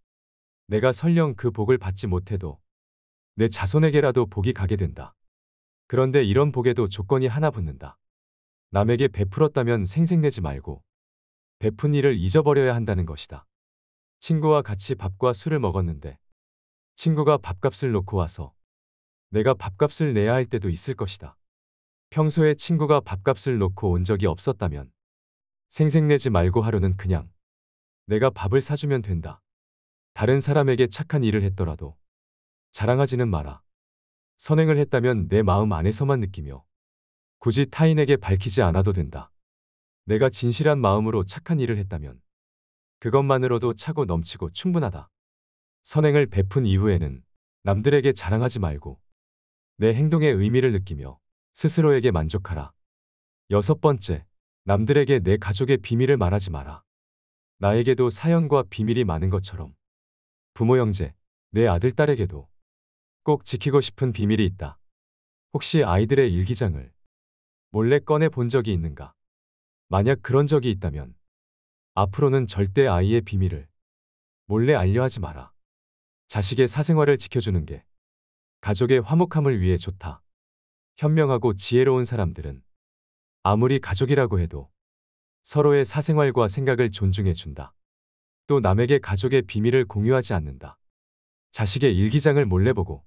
S2: 내가 설령 그 복을 받지 못해도 내 자손에게라도 복이 가게 된다. 그런데 이런 복에도 조건이 하나 붙는다. 남에게 베풀었다면 생색내지 말고 베푼 일을 잊어버려야 한다는 것이다. 친구와 같이 밥과 술을 먹었는데 친구가 밥값을 놓고 와서 내가 밥값을 내야 할 때도 있을 것이다. 평소에 친구가 밥값을 놓고 온 적이 없었다면 생색내지 말고 하루는 그냥 내가 밥을 사주면 된다. 다른 사람에게 착한 일을 했더라도 자랑하지는 마라. 선행을 했다면 내 마음 안에서만 느끼며 굳이 타인에게 밝히지 않아도 된다. 내가 진실한 마음으로 착한 일을 했다면 그것만으로도 차고 넘치고 충분하다. 선행을 베푼 이후에는 남들에게 자랑하지 말고 내 행동의 의미를 느끼며 스스로에게 만족하라. 여섯 번째, 남들에게 내 가족의 비밀을 말하지 마라. 나에게도 사연과 비밀이 많은 것처럼 부모 형제, 내 아들 딸에게도 꼭 지키고 싶은 비밀이 있다. 혹시 아이들의 일기장을 몰래 꺼내 본 적이 있는가? 만약 그런 적이 있다면 앞으로는 절대 아이의 비밀을 몰래 알려하지 마라. 자식의 사생활을 지켜주는 게 가족의 화목함을 위해 좋다. 현명하고 지혜로운 사람들은 아무리 가족이라고 해도 서로의 사생활과 생각을 존중해준다. 또 남에게 가족의 비밀을 공유하지 않는다. 자식의 일기장을 몰래 보고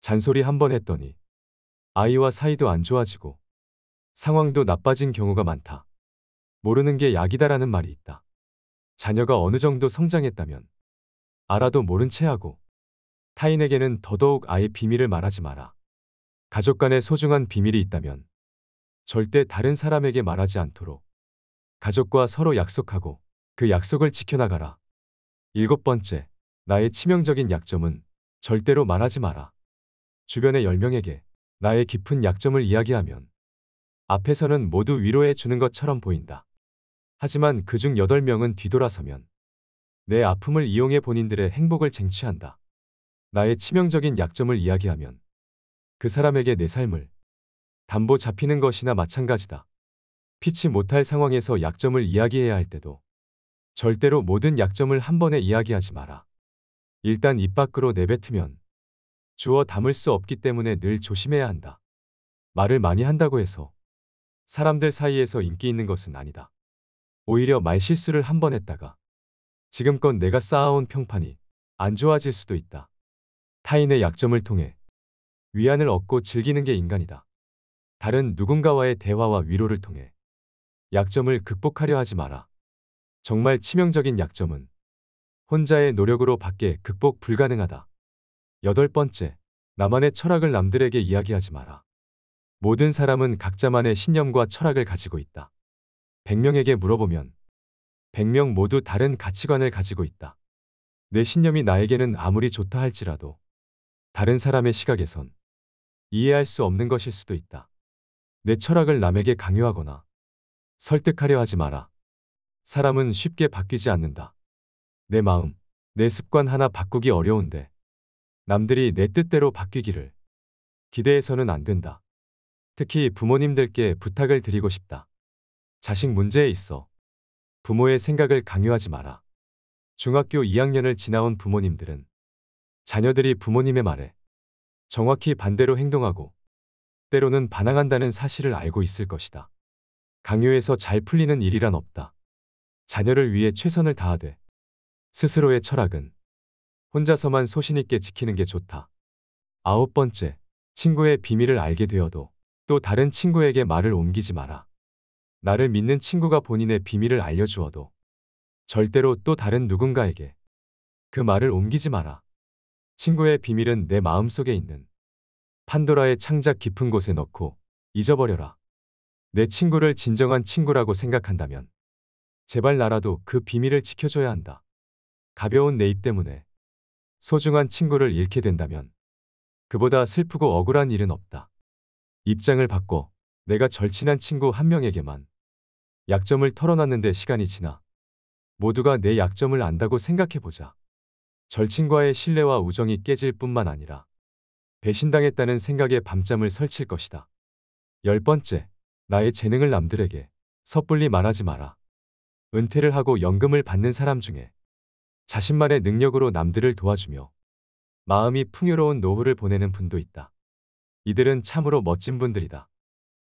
S2: 잔소리 한번 했더니 아이와 사이도 안 좋아지고 상황도 나빠진 경우가 많다. 모르는 게 약이다라는 말이 있다. 자녀가 어느 정도 성장했다면 알아도 모른 채 하고 타인에게는 더더욱 아예 비밀을 말하지 마라. 가족 간의 소중한 비밀이 있다면 절대 다른 사람에게 말하지 않도록 가족과 서로 약속하고 그 약속을 지켜나가라. 일곱 번째, 나의 치명적인 약점은 절대로 말하지 마라. 주변의 10명에게 나의 깊은 약점을 이야기하면 앞에서는 모두 위로해 주는 것처럼 보인다. 하지만 그중 8명은 뒤돌아서면 내 아픔을 이용해 본인들의 행복을 쟁취한다. 나의 치명적인 약점을 이야기하면 그 사람에게 내 삶을 담보 잡히는 것이나 마찬가지다. 피치 못할 상황에서 약점을 이야기해야 할 때도 절대로 모든 약점을 한 번에 이야기하지 마라. 일단 입 밖으로 내뱉으면 주어 담을 수 없기 때문에 늘 조심해야 한다. 말을 많이 한다고 해서 사람들 사이에서 인기 있는 것은 아니다. 오히려 말 실수를 한 번 했다가 지금껏 내가 쌓아온 평판이 안 좋아질 수도 있다. 타인의 약점을 통해 위안을 얻고 즐기는 게 인간이다. 다른 누군가와의 대화와 위로를 통해 약점을 극복하려 하지 마라. 정말 치명적인 약점은 혼자의 노력으로 밖에 극복 불가능하다. 여덟 번째, 나만의 철학을 남들에게 이야기하지 마라. 모든 사람은 각자만의 신념과 철학을 가지고 있다. 100명에게 물어보면 100명 모두 다른 가치관을 가지고 있다. 내 신념이 나에게는 아무리 좋다 할지라도 다른 사람의 시각에선 이해할 수 없는 것일 수도 있다. 내 철학을 남에게 강요하거나 설득하려 하지 마라. 사람은 쉽게 바뀌지 않는다. 내 마음, 내 습관 하나 바꾸기 어려운데 남들이 내 뜻대로 바뀌기를 기대해서는 안 된다. 특히 부모님들께 부탁을 드리고 싶다. 자식 문제에 있어 부모의 생각을 강요하지 마라. 중학교 2학년을 지나온 부모님들은 자녀들이 부모님의 말에 정확히 반대로 행동하고 때로는 반항한다는 사실을 알고 있을 것이다. 강요에서잘 풀리는 일이란 없다. 자녀를 위해 최선을 다하되 스스로의 철학은 혼자서만 소신있게 지키는 게 좋다. 아홉 번째, 친구의 비밀을 알게 되어도 또 다른 친구에게 말을 옮기지 마라. 나를 믿는 친구가 본인의 비밀을 알려주어도 절대로 또 다른 누군가에게 그 말을 옮기지 마라. 친구의 비밀은 내 마음속에 있는 판도라의 창작 깊은 곳에 넣고 잊어버려라. 내 친구를 진정한 친구라고 생각한다면 제발 나라도 그 비밀을 지켜줘야 한다. 가벼운 내 입 때문에 소중한 친구를 잃게 된다면 그보다 슬프고 억울한 일은 없다. 입장을 바꿔 내가 절친한 친구 한 명에게만 약점을 털어놨는데 시간이 지나 모두가 내 약점을 안다고 생각해보자. 절친과의 신뢰와 우정이 깨질 뿐만 아니라 배신당했다는 생각에 밤잠을 설칠 것이다. 열 번째, 나의 재능을 남들에게 섣불리 말하지 마라. 은퇴를 하고 연금을 받는 사람 중에 자신만의 능력으로 남들을 도와주며 마음이 풍요로운 노후를 보내는 분도 있다. 이들은 참으로 멋진 분들이다.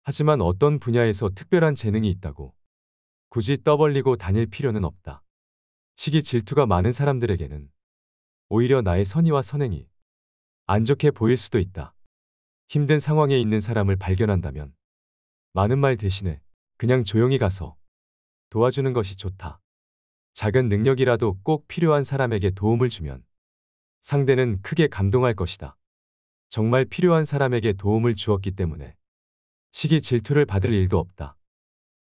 S2: 하지만 어떤 분야에서 특별한 재능이 있다고 굳이 떠벌리고 다닐 필요는 없다. 시기 질투가 많은 사람들에게는 오히려 나의 선의와 선행이 안 좋게 보일 수도 있다. 힘든 상황에 있는 사람을 발견한다면 많은 말 대신에 그냥 조용히 가서 도와주는 것이 좋다. 작은 능력이라도 꼭 필요한 사람에게 도움을 주면 상대는 크게 감동할 것이다. 정말 필요한 사람에게 도움을 주었기 때문에 시기 질투를 받을 일도 없다.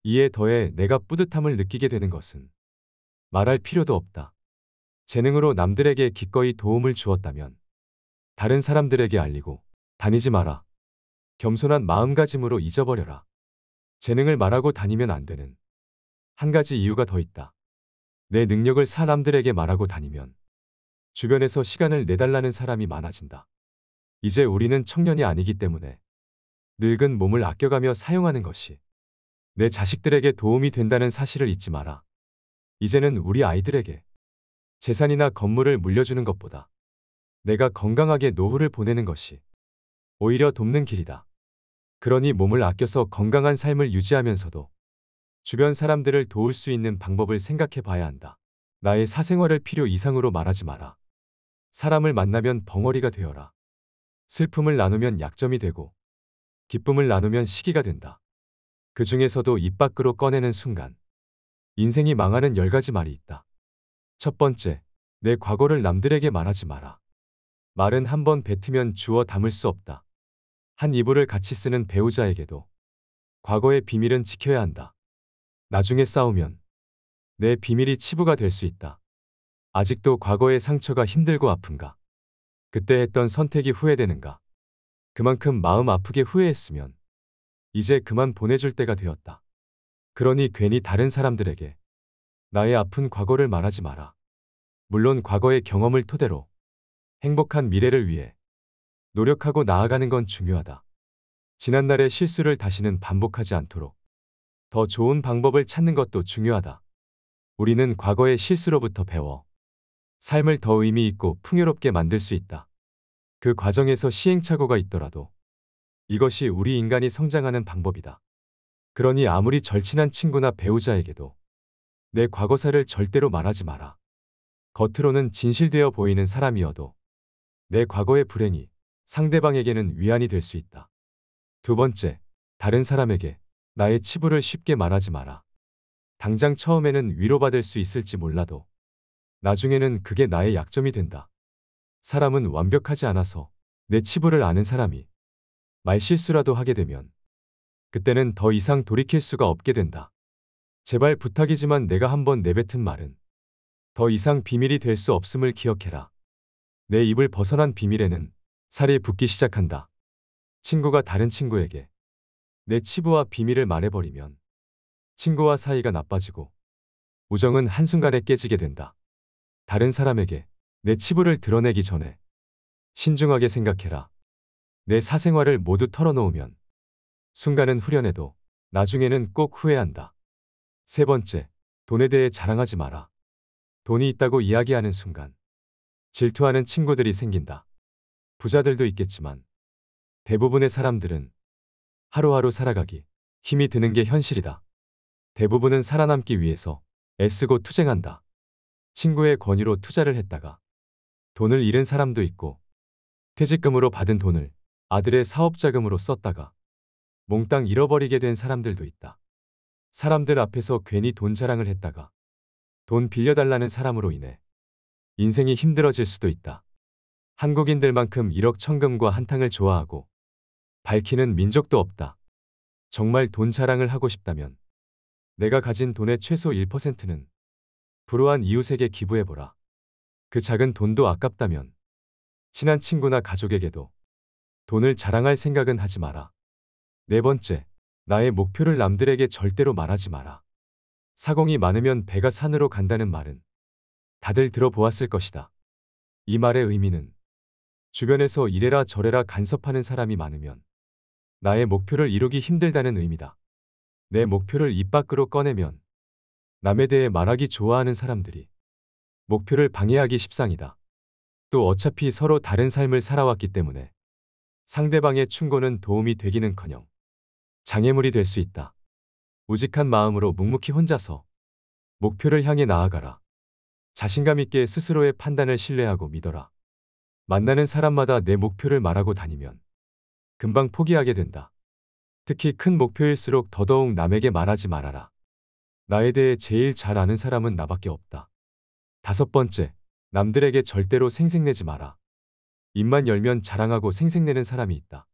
S2: 이에 더해 내가 뿌듯함을 느끼게 되는 것은 말할 필요도 없다. 재능으로 남들에게 기꺼이 도움을 주었다면 다른 사람들에게 알리고 다니지 마라. 겸손한 마음가짐으로 잊어버려라. 재능을 말하고 다니면 안 되는 한 가지 이유가 더 있다. 내 능력을 사람들에게 말하고 다니면 주변에서 시간을 내달라는 사람이 많아진다. 이제 우리는 청년이 아니기 때문에 늙은 몸을 아껴가며 사용하는 것이 내 자식들에게 도움이 된다는 사실을 잊지 마라. 이제는 우리 아이들에게 재산이나 건물을 물려주는 것보다 내가 건강하게 노후를 보내는 것이 오히려 돕는 길이다. 그러니 몸을 아껴서 건강한 삶을 유지하면서도 주변 사람들을 도울 수 있는 방법을 생각해 봐야 한다. 나의 사생활을 필요 이상으로 말하지 마라. 사람을 만나면 벙어리가 되어라. 슬픔을 나누면 약점이 되고 기쁨을 나누면 시기가 된다. 그 중에서도 입 밖으로 꺼내는 순간 인생이 망하는 열 가지 말이 있다. 첫 번째, 내 과거를 남들에게 말하지 마라. 말은 한번 뱉으면 주워 담을 수 없다. 한 이불을 같이 쓰는 배우자에게도 과거의 비밀은 지켜야 한다. 나중에 싸우면 내 비밀이 치부가 될 수 있다. 아직도 과거의 상처가 힘들고 아픈가? 그때 했던 선택이 후회되는가? 그만큼 마음 아프게 후회했으면 이제 그만 보내줄 때가 되었다. 그러니 괜히 다른 사람들에게 나의 아픈 과거를 말하지 마라. 물론 과거의 경험을 토대로 행복한 미래를 위해 노력하고 나아가는 건 중요하다. 지난날의 실수를 다시는 반복하지 않도록 더 좋은 방법을 찾는 것도 중요하다. 우리는 과거의 실수로부터 배워 삶을 더 의미 있고 풍요롭게 만들 수 있다. 그 과정에서 시행착오가 있더라도 이것이 우리 인간이 성장하는 방법이다. 그러니 아무리 절친한 친구나 배우자에게도 내 과거사를 절대로 말하지 마라. 겉으로는 진실되어 보이는 사람이어도 내 과거의 불행이 상대방에게는 위안이 될 수 있다. 두 번째, 다른 사람에게 나의 치부를 쉽게 말하지 마라. 당장 처음에는 위로받을 수 있을지 몰라도 나중에는 그게 나의 약점이 된다. 사람은 완벽하지 않아서 내 치부를 아는 사람이 말실수라도 하게 되면 그때는 더 이상 돌이킬 수가 없게 된다. 제발 부탁이지만 내가 한 번 내뱉은 말은 더 이상 비밀이 될 수 없음을 기억해라. 내 입을 벗어난 비밀에는 살이 붙기 시작한다. 친구가 다른 친구에게 내 치부와 비밀을 말해버리면 친구와 사이가 나빠지고 우정은 한순간에 깨지게 된다. 다른 사람에게 내 치부를 드러내기 전에 신중하게 생각해라. 내 사생활을 모두 털어놓으면 순간은 후련해도 나중에는 꼭 후회한다. 세 번째, 돈에 대해 자랑하지 마라. 돈이 있다고 이야기하는 순간 질투하는 친구들이 생긴다. 부자들도 있겠지만 대부분의 사람들은 하루하루 살아가기 힘이 드는 게 현실이다. 대부분은 살아남기 위해서 애쓰고 투쟁한다. 친구의 권유로 투자를 했다가 돈을 잃은 사람도 있고 퇴직금으로 받은 돈을 아들의 사업자금으로 썼다가 몽땅 잃어버리게 된 사람들도 있다. 사람들 앞에서 괜히 돈 자랑을 했다가 돈 빌려달라는 사람으로 인해 인생이 힘들어질 수도 있다. 한국인들만큼 1억 천금과 한탕을 좋아하고 밝히는 민족도 없다. 정말 돈 자랑을 하고 싶다면 내가 가진 돈의 최소 1%는 불우한 이웃에게 기부해보라. 그 작은 돈도 아깝다면 친한 친구나 가족에게도 돈을 자랑할 생각은 하지 마라. 네 번째, 나의 목표를 남들에게 절대로 말하지 마라. 사공이 많으면 배가 산으로 간다는 말은 다들 들어보았을 것이다. 이 말의 의미는 주변에서 이래라 저래라 간섭하는 사람이 많으면 나의 목표를 이루기 힘들다는 의미다. 내 목표를 입 밖으로 꺼내면 남에 대해 말하기 좋아하는 사람들이 목표를 방해하기 십상이다. 또 어차피 서로 다른 삶을 살아왔기 때문에 상대방의 충고는 도움이 되기는커녕 장애물이 될 수 있다. 우직한 마음으로 묵묵히 혼자서 목표를 향해 나아가라. 자신감 있게 스스로의 판단을 신뢰하고 믿어라. 만나는 사람마다 내 목표를 말하고 다니면 금방 포기하게 된다. 특히 큰 목표일수록 더더욱 남에게 말하지 말아라. 나에 대해 제일 잘 아는 사람은 나밖에 없다. 다섯 번째, 남들에게 절대로 생색내지 마라. 입만 열면 자랑하고 생색내는 사람이 있다.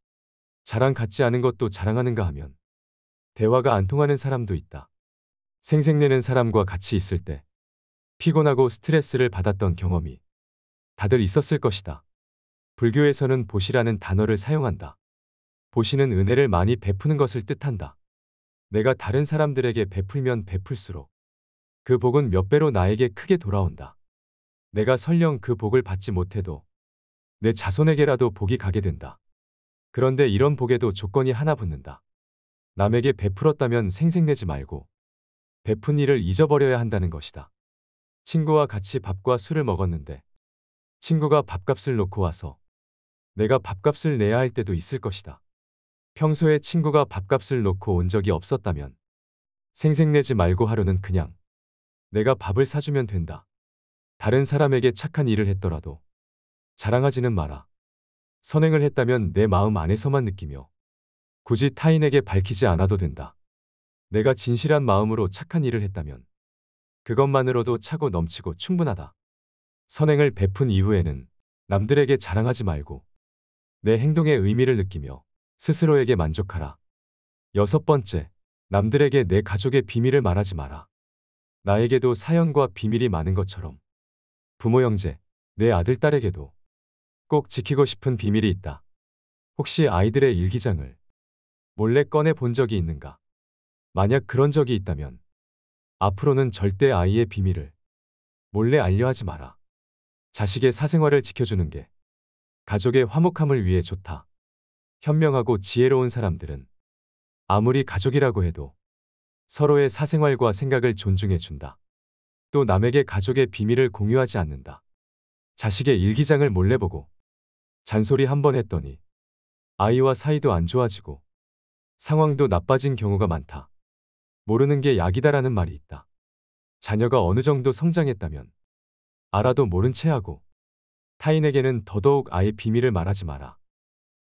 S2: 자랑 같지 않은 것도 자랑하는가 하면 대화가 안 통하는 사람도 있다. 생색내는 사람과 같이 있을 때 피곤하고 스트레스를 받았던 경험이 다들 있었을 것이다. 불교에서는 보시라는 단어를 사용한다. 보시는 은혜를 많이 베푸는 것을 뜻한다. 내가 다른 사람들에게 베풀면 베풀수록 그 복은 몇 배로 나에게 크게 돌아온다. 내가 설령 그 복을 받지 못해도 내 자손에게라도 복이 가게 된다. 그런데 이런 복에도 조건이 하나 붙는다. 남에게 베풀었다면 생색내지 말고 베푼 일을 잊어버려야 한다는 것이다. 친구와 같이 밥과 술을 먹었는데 친구가 밥값을 놓고 와서 내가 밥값을 내야 할 때도 있을 것이다. 평소에 친구가 밥값을 놓고 온 적이 없었다면 생색내지 말고 하루는 그냥 내가 밥을 사주면 된다. 다른 사람에게 착한 일을 했더라도 자랑하지는 마라. 선행을 했다면 내 마음 안에서만 느끼며 굳이 타인에게 밝히지 않아도 된다. 내가 진실한 마음으로 착한 일을 했다면 그것만으로도 차고 넘치고 충분하다. 선행을 베푼 이후에는 남들에게 자랑하지 말고 내 행동의 의미를 느끼며 스스로에게 만족하라. 여섯 번째, 남들에게 내 가족의 비밀을 말하지 마라. 나에게도 사연과 비밀이 많은 것처럼 부모 형제, 내 아들 딸에게도 꼭 지키고 싶은 비밀이 있다. 혹시 아이들의 일기장을 몰래 꺼내 본 적이 있는가? 만약 그런 적이 있다면 앞으로는 절대 아이의 비밀을 몰래 알려하지 마라. 자식의 사생활을 지켜주는 게 가족의 화목함을 위해 좋다. 현명하고 지혜로운 사람들은 아무리 가족이라고 해도 서로의 사생활과 생각을 존중해준다. 또 남에게 가족의 비밀을 공유하지 않는다. 자식의 일기장을 몰래 보고 잔소리 한 번 했더니 아이와 사이도 안 좋아지고 상황도 나빠진 경우가 많다. 모르는 게 약이다라는 말이 있다. 자녀가 어느 정도 성장했다면 알아도 모른 채 하고 타인에게는 더더욱 아예 비밀을 말하지 마라.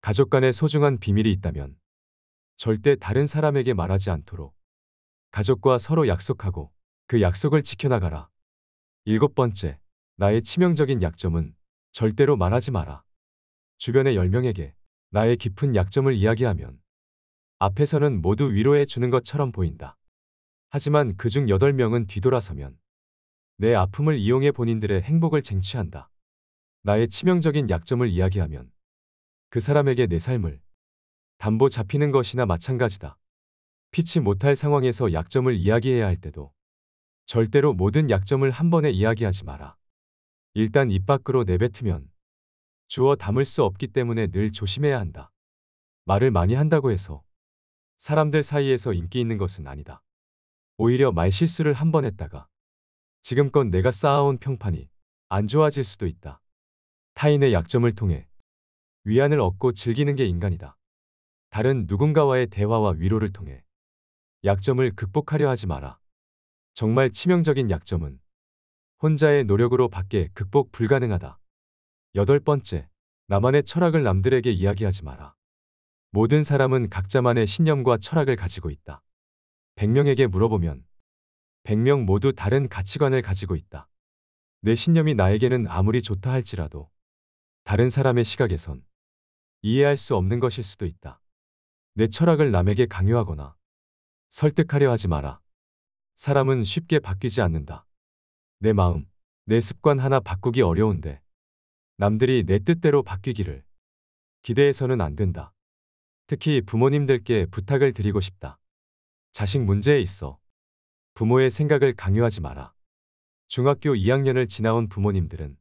S2: 가족 간에 소중한 비밀이 있다면 절대 다른 사람에게 말하지 않도록 가족과 서로 약속하고 그 약속을 지켜나가라. 일곱 번째, 나의 치명적인 약점은 절대로 말하지 마라. 주변의 10명에게 나의 깊은 약점을 이야기하면 앞에서는 모두 위로해 주는 것처럼 보인다. 하지만 그 중 8명은 뒤돌아서면 내 아픔을 이용해 본인들의 행복을 쟁취한다. 나의 치명적인 약점을 이야기하면 그 사람에게 내 삶을 담보 잡히는 것이나 마찬가지다. 피치 못할 상황에서 약점을 이야기해야 할 때도 절대로 모든 약점을 한 번에 이야기하지 마라. 일단 입 밖으로 내뱉으면 주어 담을 수 없기 때문에 늘 조심해야 한다. 말을 많이 한다고 해서 사람들 사이에서 인기 있는 것은 아니다. 오히려 말 실수를 한 번 했다가 지금껏 내가 쌓아온 평판이 안 좋아질 수도 있다. 타인의 약점을 통해 위안을 얻고 즐기는 게 인간이다. 다른 누군가와의 대화와 위로를 통해 약점을 극복하려 하지 마라. 정말 치명적인 약점은 혼자의 노력으로 밖에 극복 불가능하다. 여덟 번째, 나만의 철학을 남들에게 이야기하지 마라. 모든 사람은 각자만의 신념과 철학을 가지고 있다. 100명에게 물어보면 100명 모두 다른 가치관을 가지고 있다. 내 신념이 나에게는 아무리 좋다 할지라도 다른 사람의 시각에선 이해할 수 없는 것일 수도 있다. 내 철학을 남에게 강요하거나 설득하려 하지 마라. 사람은 쉽게 바뀌지 않는다. 내 마음, 내 습관 하나 바꾸기 어려운데 남들이 내 뜻대로 바뀌기를 기대해서는 안 된다. 특히 부모님들께 부탁을 드리고 싶다. 자식 문제에 있어 부모의 생각을 강요하지 마라. 중학교 2학년을 지나온 부모님들은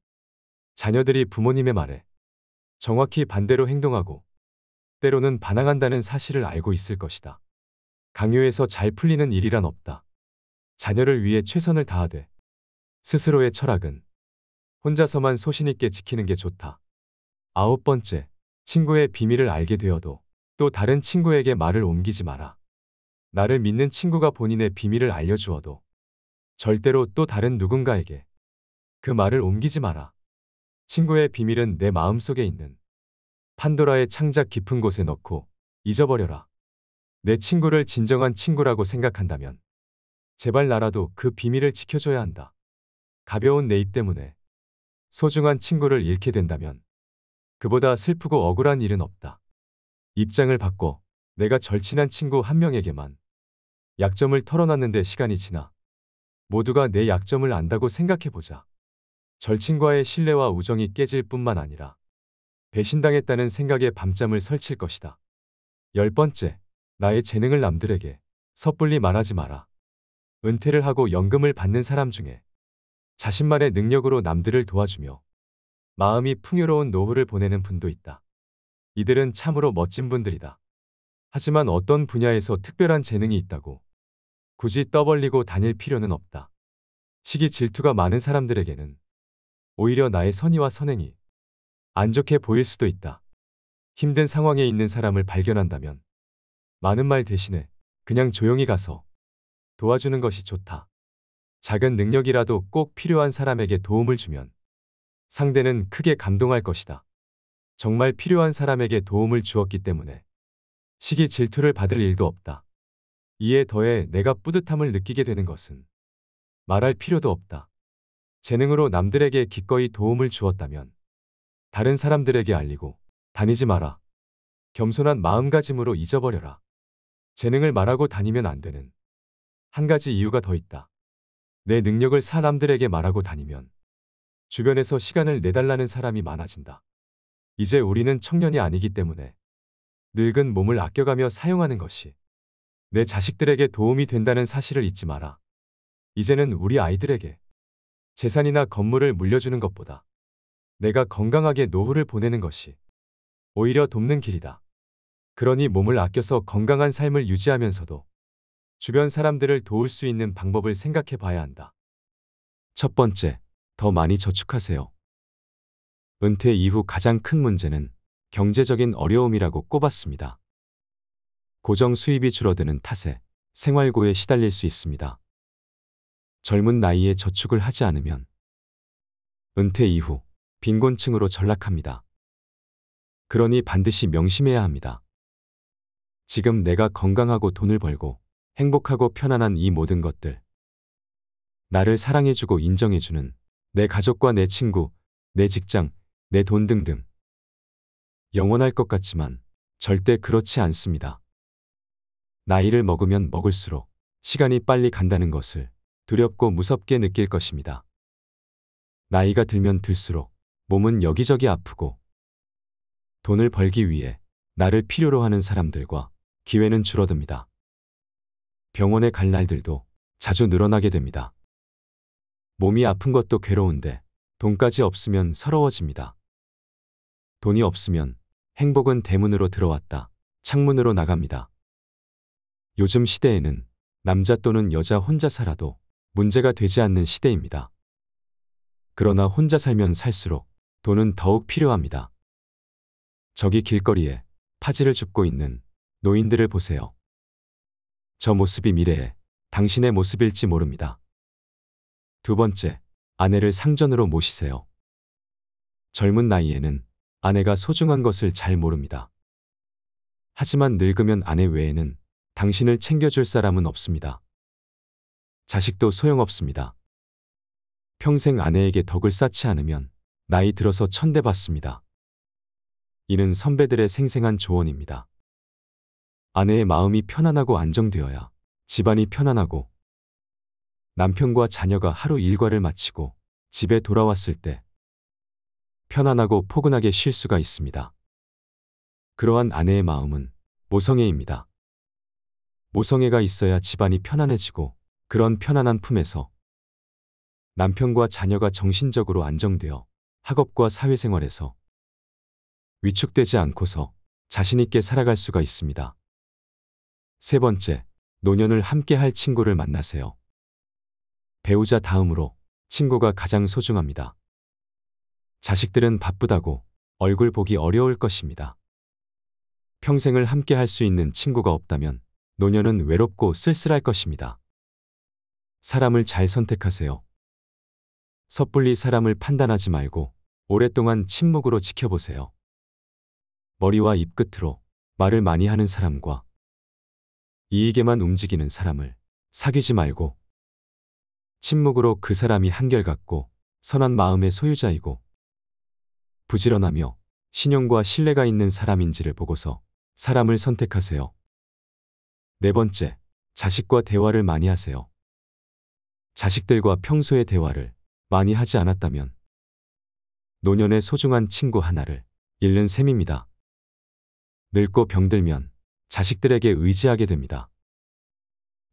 S2: 자녀들이 부모님의 말에 정확히 반대로 행동하고 때로는 반항한다는 사실을 알고 있을 것이다. 강요해서 잘 풀리는 일이란 없다. 자녀를 위해 최선을 다하되 스스로의 철학은 혼자서만 소신있게 지키는 게 좋다. 아홉 번째, 친구의 비밀을 알게 되어도 또 다른 친구에게 말을 옮기지 마라. 나를 믿는 친구가 본인의 비밀을 알려주어도 절대로 또 다른 누군가에게 그 말을 옮기지 마라. 친구의 비밀은 내 마음속에 있는 판도라의 창작 깊은 곳에 넣고 잊어버려라. 내 친구를 진정한 친구라고 생각한다면 제발 나라도 그 비밀을 지켜줘야 한다. 가벼운 내 입 때문에 소중한 친구를 잃게 된다면 그보다 슬프고 억울한 일은 없다. 입장을 바꿔 내가 절친한 친구 한 명에게만 약점을 털어놨는데 시간이 지나 모두가 내 약점을 안다고 생각해보자. 절친과의 신뢰와 우정이 깨질 뿐만 아니라 배신당했다는 생각에 밤잠을 설칠 것이다. 열 번째, 나의 재능을 남들에게 섣불리 말하지 마라. 은퇴를 하고 연금을 받는 사람 중에 자신만의 능력으로 남들을 도와주며 마음이 풍요로운 노후를 보내는 분도 있다. 이들은 참으로 멋진 분들이다. 하지만 어떤 분야에서 특별한 재능이 있다고 굳이 떠벌리고 다닐 필요는 없다. 시기 질투가 많은 사람들에게는 오히려 나의 선의와 선행이 안 좋게 보일 수도 있다. 힘든 상황에 있는 사람을 발견한다면 많은 말 대신에 그냥 조용히 가서 도와주는 것이 좋다. 작은 능력이라도 꼭 필요한 사람에게 도움을 주면 상대는 크게 감동할 것이다. 정말 필요한 사람에게 도움을 주었기 때문에 시기 질투를 받을 일도 없다. 이에 더해 내가 뿌듯함을 느끼게 되는 것은 말할 필요도 없다. 재능으로 남들에게 기꺼이 도움을 주었다면 다른 사람들에게 알리고 다니지 마라. 겸손한 마음가짐으로 잊어버려라. 재능을 말하고 다니면 안 되는 한 가지 이유가 더 있다. 내 능력을 사람들에게 말하고 다니면 주변에서 시간을 내달라는 사람이 많아진다. 이제 우리는 청년이 아니기 때문에 늙은 몸을 아껴가며 사용하는 것이 내 자식들에게 도움이 된다는 사실을 잊지 마라. 이제는 우리 아이들에게 재산이나 건물을 물려주는 것보다 내가 건강하게 노후를 보내는 것이 오히려 돕는 길이다. 그러니 몸을 아껴서 건강한 삶을 유지하면서도 주변 사람들을 도울 수 있는 방법을 생각해 봐야 한다. 첫 번째, 더 많이 저축하세요. 은퇴 이후 가장 큰 문제는 경제적인 어려움이라고 꼽았습니다. 고정 수입이 줄어드는 탓에 생활고에 시달릴 수 있습니다. 젊은 나이에 저축을 하지 않으면 은퇴 이후 빈곤층으로 전락합니다. 그러니 반드시 명심해야 합니다. 지금 내가 건강하고 돈을 벌고 행복하고 편안한 이 모든 것들. 나를 사랑해주고 인정해주는 내 가족과 내 친구, 내 직장, 내 돈 등등. 영원할 것 같지만 절대 그렇지 않습니다. 나이를 먹으면 먹을수록 시간이 빨리 간다는 것을 두렵고 무섭게 느낄 것입니다. 나이가 들면 들수록 몸은 여기저기 아프고 돈을 벌기 위해 나를 필요로 하는 사람들과 기회는 줄어듭니다. 병원에 갈 날들도 자주 늘어나게 됩니다. 몸이 아픈 것도 괴로운데 돈까지 없으면 서러워집니다. 돈이 없으면 행복은 대문으로 들어왔다. 창문으로 나갑니다. 요즘 시대에는 남자 또는 여자 혼자 살아도 문제가 되지 않는 시대입니다. 그러나 혼자 살면 살수록 돈은 더욱 필요합니다. 저기 길거리에 파지를 줍고 있는 노인들을 보세요. 저 모습이 미래에 당신의 모습일지 모릅니다. 두 번째, 아내를 상전으로 모시세요. 젊은 나이에는 아내가 소중한 것을 잘 모릅니다. 하지만 늙으면 아내 외에는 당신을 챙겨줄 사람은 없습니다. 자식도 소용없습니다. 평생 아내에게 덕을 쌓지 않으면 나이 들어서 천대받습니다. 이는 선배들의 생생한 조언입니다. 아내의 마음이 편안하고 안정되어야 집안이 편안하고 남편과 자녀가 하루 일과를 마치고 집에 돌아왔을 때 편안하고 포근하게 쉴 수가 있습니다. 그러한 아내의 마음은 모성애입니다. 모성애가 있어야 집안이 편안해지고 그런 편안한 품에서 남편과 자녀가 정신적으로 안정되어 학업과 사회생활에서 위축되지 않고서 자신있게 살아갈 수가 있습니다. 세 번째, 노년을 함께 할 친구를 만나세요. 배우자 다음으로 친구가 가장 소중합니다. 자식들은 바쁘다고 얼굴 보기 어려울 것입니다. 평생을 함께 할 수 있는 친구가 없다면 노년은 외롭고 쓸쓸할 것입니다. 사람을 잘 선택하세요. 섣불리 사람을 판단하지 말고 오랫동안 침묵으로 지켜보세요. 머리와 입 끝으로 말을 많이 하는 사람과 이익에만 움직이는 사람을 사귀지 말고 침묵으로 그 사람이 한결같고 선한 마음의 소유자이고 부지런하며 신용과 신뢰가 있는 사람인지를 보고서 사람을 선택하세요. 네 번째, 자식과 대화를 많이 하세요. 자식들과 평소에 대화를 많이 하지 않았다면 노년의 소중한 친구 하나를 잃는 셈입니다. 늙고 병들면 자식들에게 의지하게 됩니다.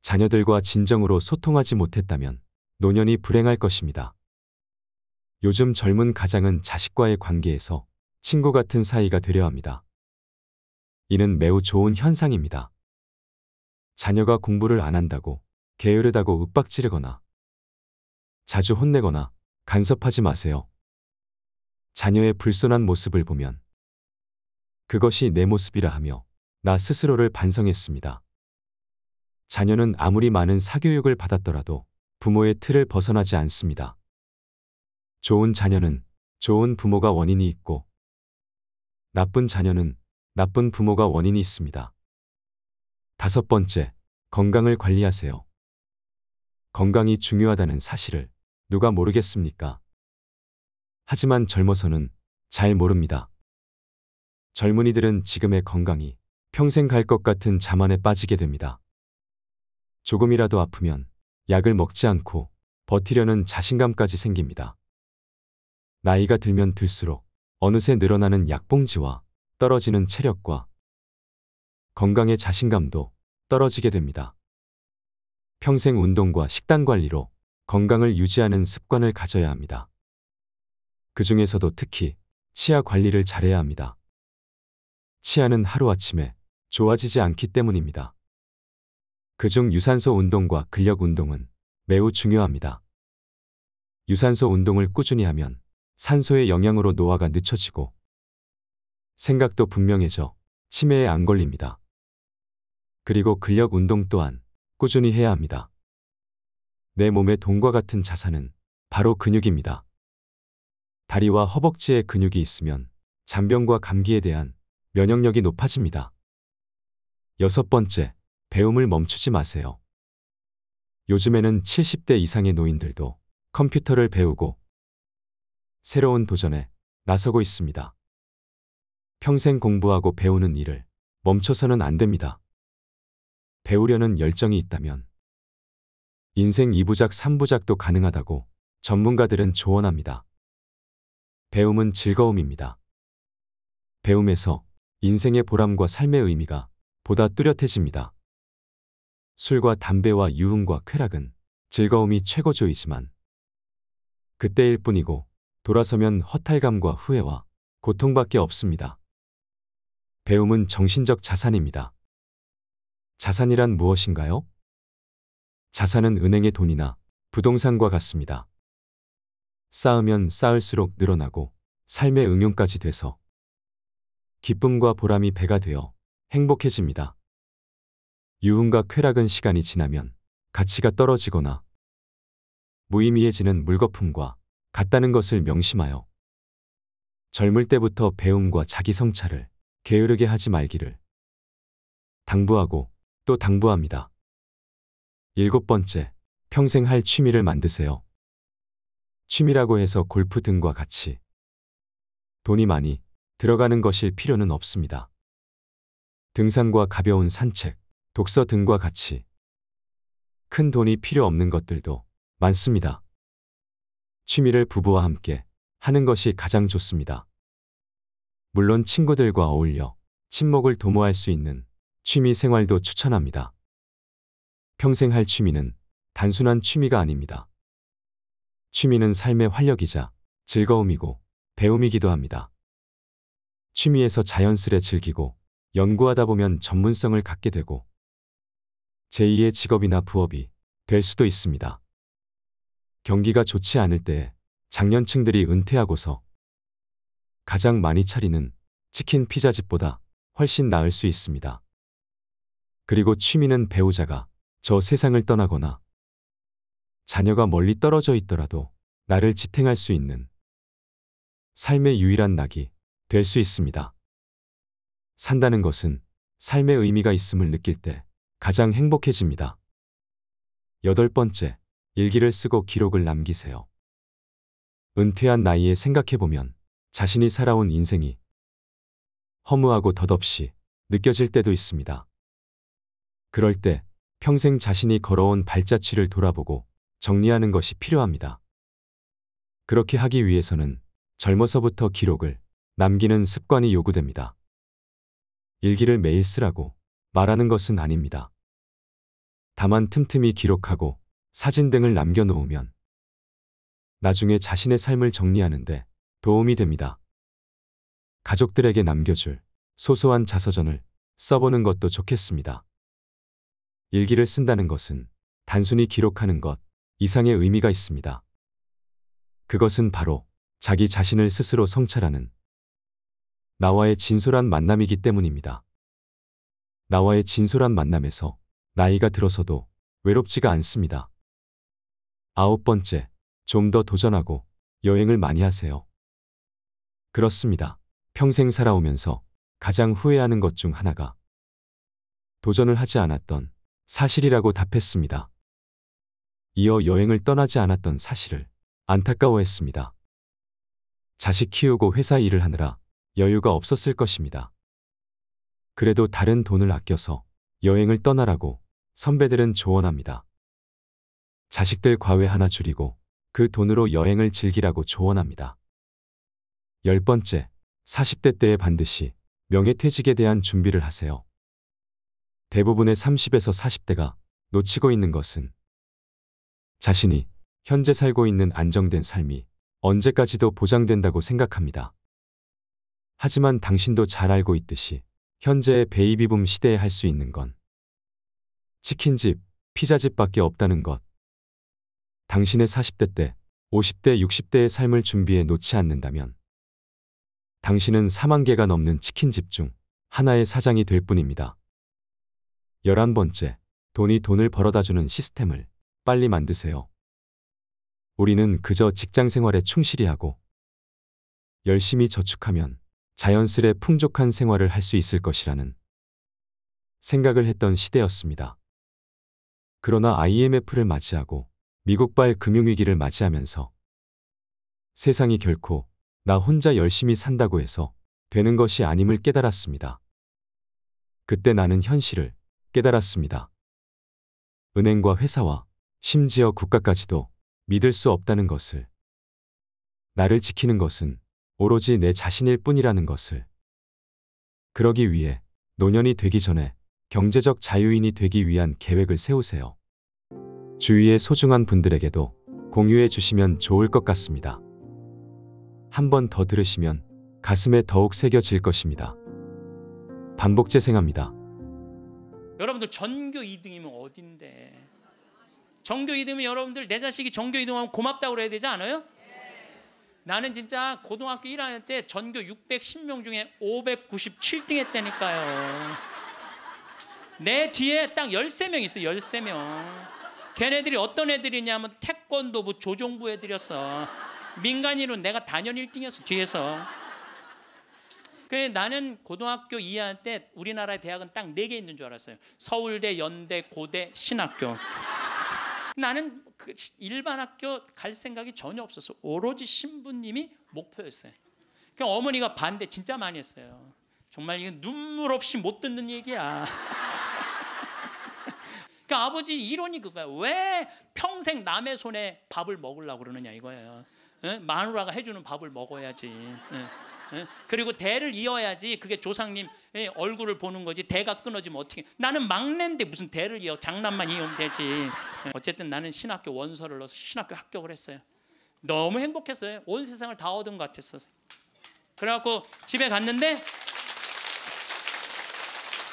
S2: 자녀들과 진정으로 소통하지 못했다면 노년이 불행할 것입니다. 요즘 젊은 가장은 자식과의 관계에서 친구 같은 사이가 되려 합니다. 이는 매우 좋은 현상입니다. 자녀가 공부를 안 한다고 게으르다고 윽박지르거나 자주 혼내거나 간섭하지 마세요. 자녀의 불손한 모습을 보면 그것이 내 모습이라 하며 나 스스로를 반성했습니다. 자녀는 아무리 많은 사교육을 받았더라도 부모의 틀을 벗어나지 않습니다. 좋은 자녀는 좋은 부모가 원인이 있고 나쁜 자녀는 나쁜 부모가 원인이 있습니다. 다섯 번째, 건강을 관리하세요. 건강이 중요하다는 사실을 누가 모르겠습니까? 하지만 젊어서는 잘 모릅니다. 젊은이들은 지금의 건강이 평생 갈 것 같은 자만에 빠지게 됩니다. 조금이라도 아프면 약을 먹지 않고 버티려는 자신감까지 생깁니다. 나이가 들면 들수록 어느새 늘어나는 약봉지와 떨어지는 체력과 건강의 자신감도 떨어지게 됩니다. 평생 운동과 식단 관리로 건강을 유지하는 습관을 가져야 합니다. 그 중에서도 특히 치아 관리를 잘해야 합니다. 치아는 하루아침에 좋아지지 않기 때문입니다. 그중 유산소 운동과 근력 운동은 매우 중요합니다. 유산소 운동을 꾸준히 하면 산소의 영향으로 노화가 늦춰지고 생각도 분명해져 치매에 안 걸립니다. 그리고 근력 운동 또한 꾸준히 해야 합니다. 내 몸의 돈과 같은 자산은 바로 근육입니다. 다리와 허벅지의 근육이 있으면 잔병과 감기에 대한 면역력이 높아집니다. 여섯 번째, 배움을 멈추지 마세요. 요즘에는 70대 이상의 노인들도 컴퓨터를 배우고 새로운 도전에 나서고 있습니다. 평생 공부하고 배우는 일을 멈춰서는 안 됩니다. 배우려는 열정이 있다면 인생 2부작, 3부작도 가능하다고 전문가들은 조언합니다. 배움은 즐거움입니다. 배움에서 인생의 보람과 삶의 의미가 보다 뚜렷해집니다. 술과 담배와 유흥과 쾌락은 즐거움이 최고조이지만 그때일 뿐이고 돌아서면 허탈감과 후회와 고통밖에 없습니다. 배움은 정신적 자산입니다. 자산이란 무엇인가요? 자산은 은행의 돈이나 부동산과 같습니다. 쌓으면 쌓을수록 늘어나고 삶의 응용까지 돼서 기쁨과 보람이 배가 되어 행복해집니다. 유흥과 쾌락은 시간이 지나면 가치가 떨어지거나 무의미해지는 물거품과 같다는 것을 명심하여 젊을 때부터 배움과 자기 성찰을 게으르게 하지 말기를 당부하고 또 당부합니다. 일곱 번째, 평생 할 취미를 만드세요. 취미라고 해서 골프 등과 같이 돈이 많이 들어가는 것일 필요는 없습니다. 등산과 가벼운 산책, 독서 등과 같이 큰 돈이 필요 없는 것들도 많습니다. 취미를 부부와 함께 하는 것이 가장 좋습니다. 물론 친구들과 어울려 친목을 도모할 수 있는 취미 생활도 추천합니다. 평생 할 취미는 단순한 취미가 아닙니다. 취미는 삶의 활력이자 즐거움이고 배움이기도 합니다. 취미에서 자연스레 즐기고 연구하다 보면 전문성을 갖게 되고 제2의 직업이나 부업이 될 수도 있습니다. 경기가 좋지 않을 때 장년층들이 은퇴하고서 가장 많이 차리는 치킨 피자집보다 훨씬 나을 수 있습니다. 그리고 취미는 배우자가 저 세상을 떠나거나 자녀가 멀리 떨어져 있더라도 나를 지탱할 수 있는 삶의 유일한 낙이 될 수 있습니다. 산다는 것은 삶의 의미가 있음을 느낄 때 가장 행복해집니다. 여덟 번째, 일기를 쓰고 기록을 남기세요. 은퇴한 나이에 생각해보면 자신이 살아온 인생이 허무하고 덧없이 느껴질 때도 있습니다. 그럴 때 평생 자신이 걸어온 발자취를 돌아보고 정리하는 것이 필요합니다. 그렇게 하기 위해서는 젊어서부터 기록을 남기는 습관이 요구됩니다. 일기를 매일 쓰라고 말하는 것은 아닙니다. 다만 틈틈이 기록하고 사진 등을 남겨놓으면 나중에 자신의 삶을 정리하는데 도움이 됩니다. 가족들에게 남겨줄 소소한 자서전을 써보는 것도 좋겠습니다. 일기를 쓴다는 것은 단순히 기록하는 것 이상의 의미가 있습니다. 그것은 바로 자기 자신을 스스로 성찰하는 나와의 진솔한 만남이기 때문입니다. 나와의 진솔한 만남에서 나이가 들어서도 외롭지가 않습니다. 아홉 번째, 좀 더 도전하고 여행을 많이 하세요. 그렇습니다. 평생 살아오면서 가장 후회하는 것 중 하나가 도전을 하지 않았던 사실이라고 답했습니다. 이어 여행을 떠나지 않았던 사실을 안타까워했습니다. 자식 키우고 회사 일을 하느라 여유가 없었을 것입니다. 그래도 다른 돈을 아껴서 여행을 떠나라고 선배들은 조언합니다. 자식들 과외 하나 줄이고 그 돈으로 여행을 즐기라고 조언합니다. 열 번째, 40대 때에 반드시 명예퇴직에 대한 준비를 하세요. 대부분의 30에서 40대가 놓치고 있는 것은 자신이 현재 살고 있는 안정된 삶이 언제까지도 보장된다고 생각합니다. 하지만 당신도 잘 알고 있듯이 현재의 베이비붐 시대에 할 수 있는 건 치킨집, 피자집밖에 없다는 것. 당신의 40대 때, 50대, 60대의 삶을 준비해 놓지 않는다면 당신은 4만 개가 넘는 치킨집 중 하나의 사장이 될 뿐입니다. 11번째, 돈이 돈을 벌어다 주는 시스템을 빨리 만드세요. 우리는 그저 직장 생활에 충실히 하고 열심히 저축하면 자연스레 풍족한 생활을 할 수 있을 것이라는 생각을 했던 시대였습니다. 그러나 IMF를 맞이하고 미국발 금융위기를 맞이하면서 세상이 결코 나 혼자 열심히 산다고 해서 되는 것이 아님을 깨달았습니다. 그때 나는 현실을 깨달았습니다. 은행과 회사와 심지어 국가까지도 믿을 수 없다는 것을. 나를 지키는 것은 오로지 내 자신일 뿐이라는 것을. 그러기 위해 노년이 되기 전에 경제적 자유인이 되기 위한 계획을 세우세요. 주위의 소중한 분들에게도 공유해 주시면 좋을 것 같습니다. 한 번 더 들으시면 가슴에 더욱 새겨질 것입니다. 반복 재생합니다.
S1: 여러분들 전교 2등이면 어딘데? 전교 2등이면 여러분들 내 자식이 전교 2등하면 고맙다고 그래야 되지 않아요? 나는 진짜 고등학교 1학년 때 전교 610명 중에 597등 했다니까요. 내 뒤에 딱 13명 있어. 13명. 걔네들이 어떤 애들이냐면 태권도부 조종부 애들이었어. 민간인은 내가 단연 1등이었어. 뒤에서. 그래 나는 고등학교 2학년 때 우리나라의 대학은 딱 4개 있는 줄 알았어요. 서울대, 연대, 고대, 신학교. 나는 그 일반 학교 갈 생각이 전혀 없어서 오로지 신부님이 목표였어요. 그 어머니가 반대 진짜 많이 했어요. 정말 이건 눈물 없이 못 듣는 얘기야. 그 아버지 이론이 그거야. 왜 평생 남의 손에 밥을 먹으려고 그러느냐 이거예요. 에? 마누라가 해주는 밥을 먹어야지. 에. 예? 그리고 대를 이어야지 그게 조상님 예, 얼굴을 보는 거지 대가 끊어지면 어떻게 나는 막내인데 무슨 대를 이어 장난만 이으면 되지 예. 어쨌든 나는 신학교 원서를 넣어서 신학교 합격을 했어요 너무 행복했어요 온 세상을 다 얻은 것 같았어 그래갖고 집에 갔는데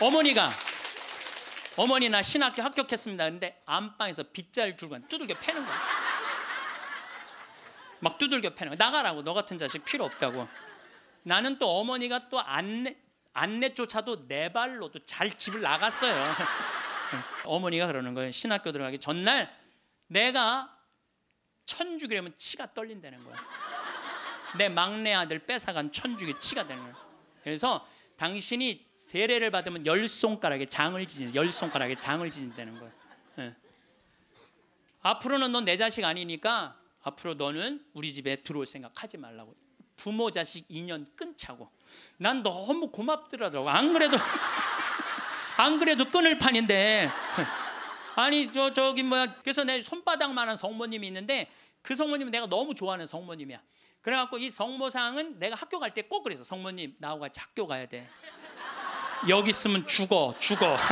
S1: 어머니가 어머니 나 신학교 합격했습니다 근데 안방에서 빗자루 들고 두들겨 패는 거야 막 두들겨 패는 거야 나가라고 너 같은 자식 필요 없다고 나는 또 어머니가 또 안내 안내조차도 내 발로 또잘 집을 나갔어요. 어머니가 그러는 거예요. 신학교 들어가기 전날 내가 천주교라면 치가 떨린다는 거야. 내 막내 아들 뺏어간 천주교 치가 되는 거야. 그래서 당신이 세례를 받으면 열 손가락에 장을 지닌 열 손가락에 장을 지닌다는 거야. 네. 앞으로는 넌 내 자식 아니니까 앞으로 너는 우리 집에 들어올 생각하지 말라고. 부모 자식 인연 끊자고. 난 너무 고맙더라고. 안 그래도 안 그래도 끊을 판인데. 아니 저 저기 뭐야. 그래서 내 손바닥만한 성모님이 있는데 그 성모님은 내가 너무 좋아하는 성모님이야. 그래갖고 이 성모상은 내가 학교 갈 때 꼭 그래서 성모님 나오가 학교 가야 돼. 여기 있으면 죽어 죽어.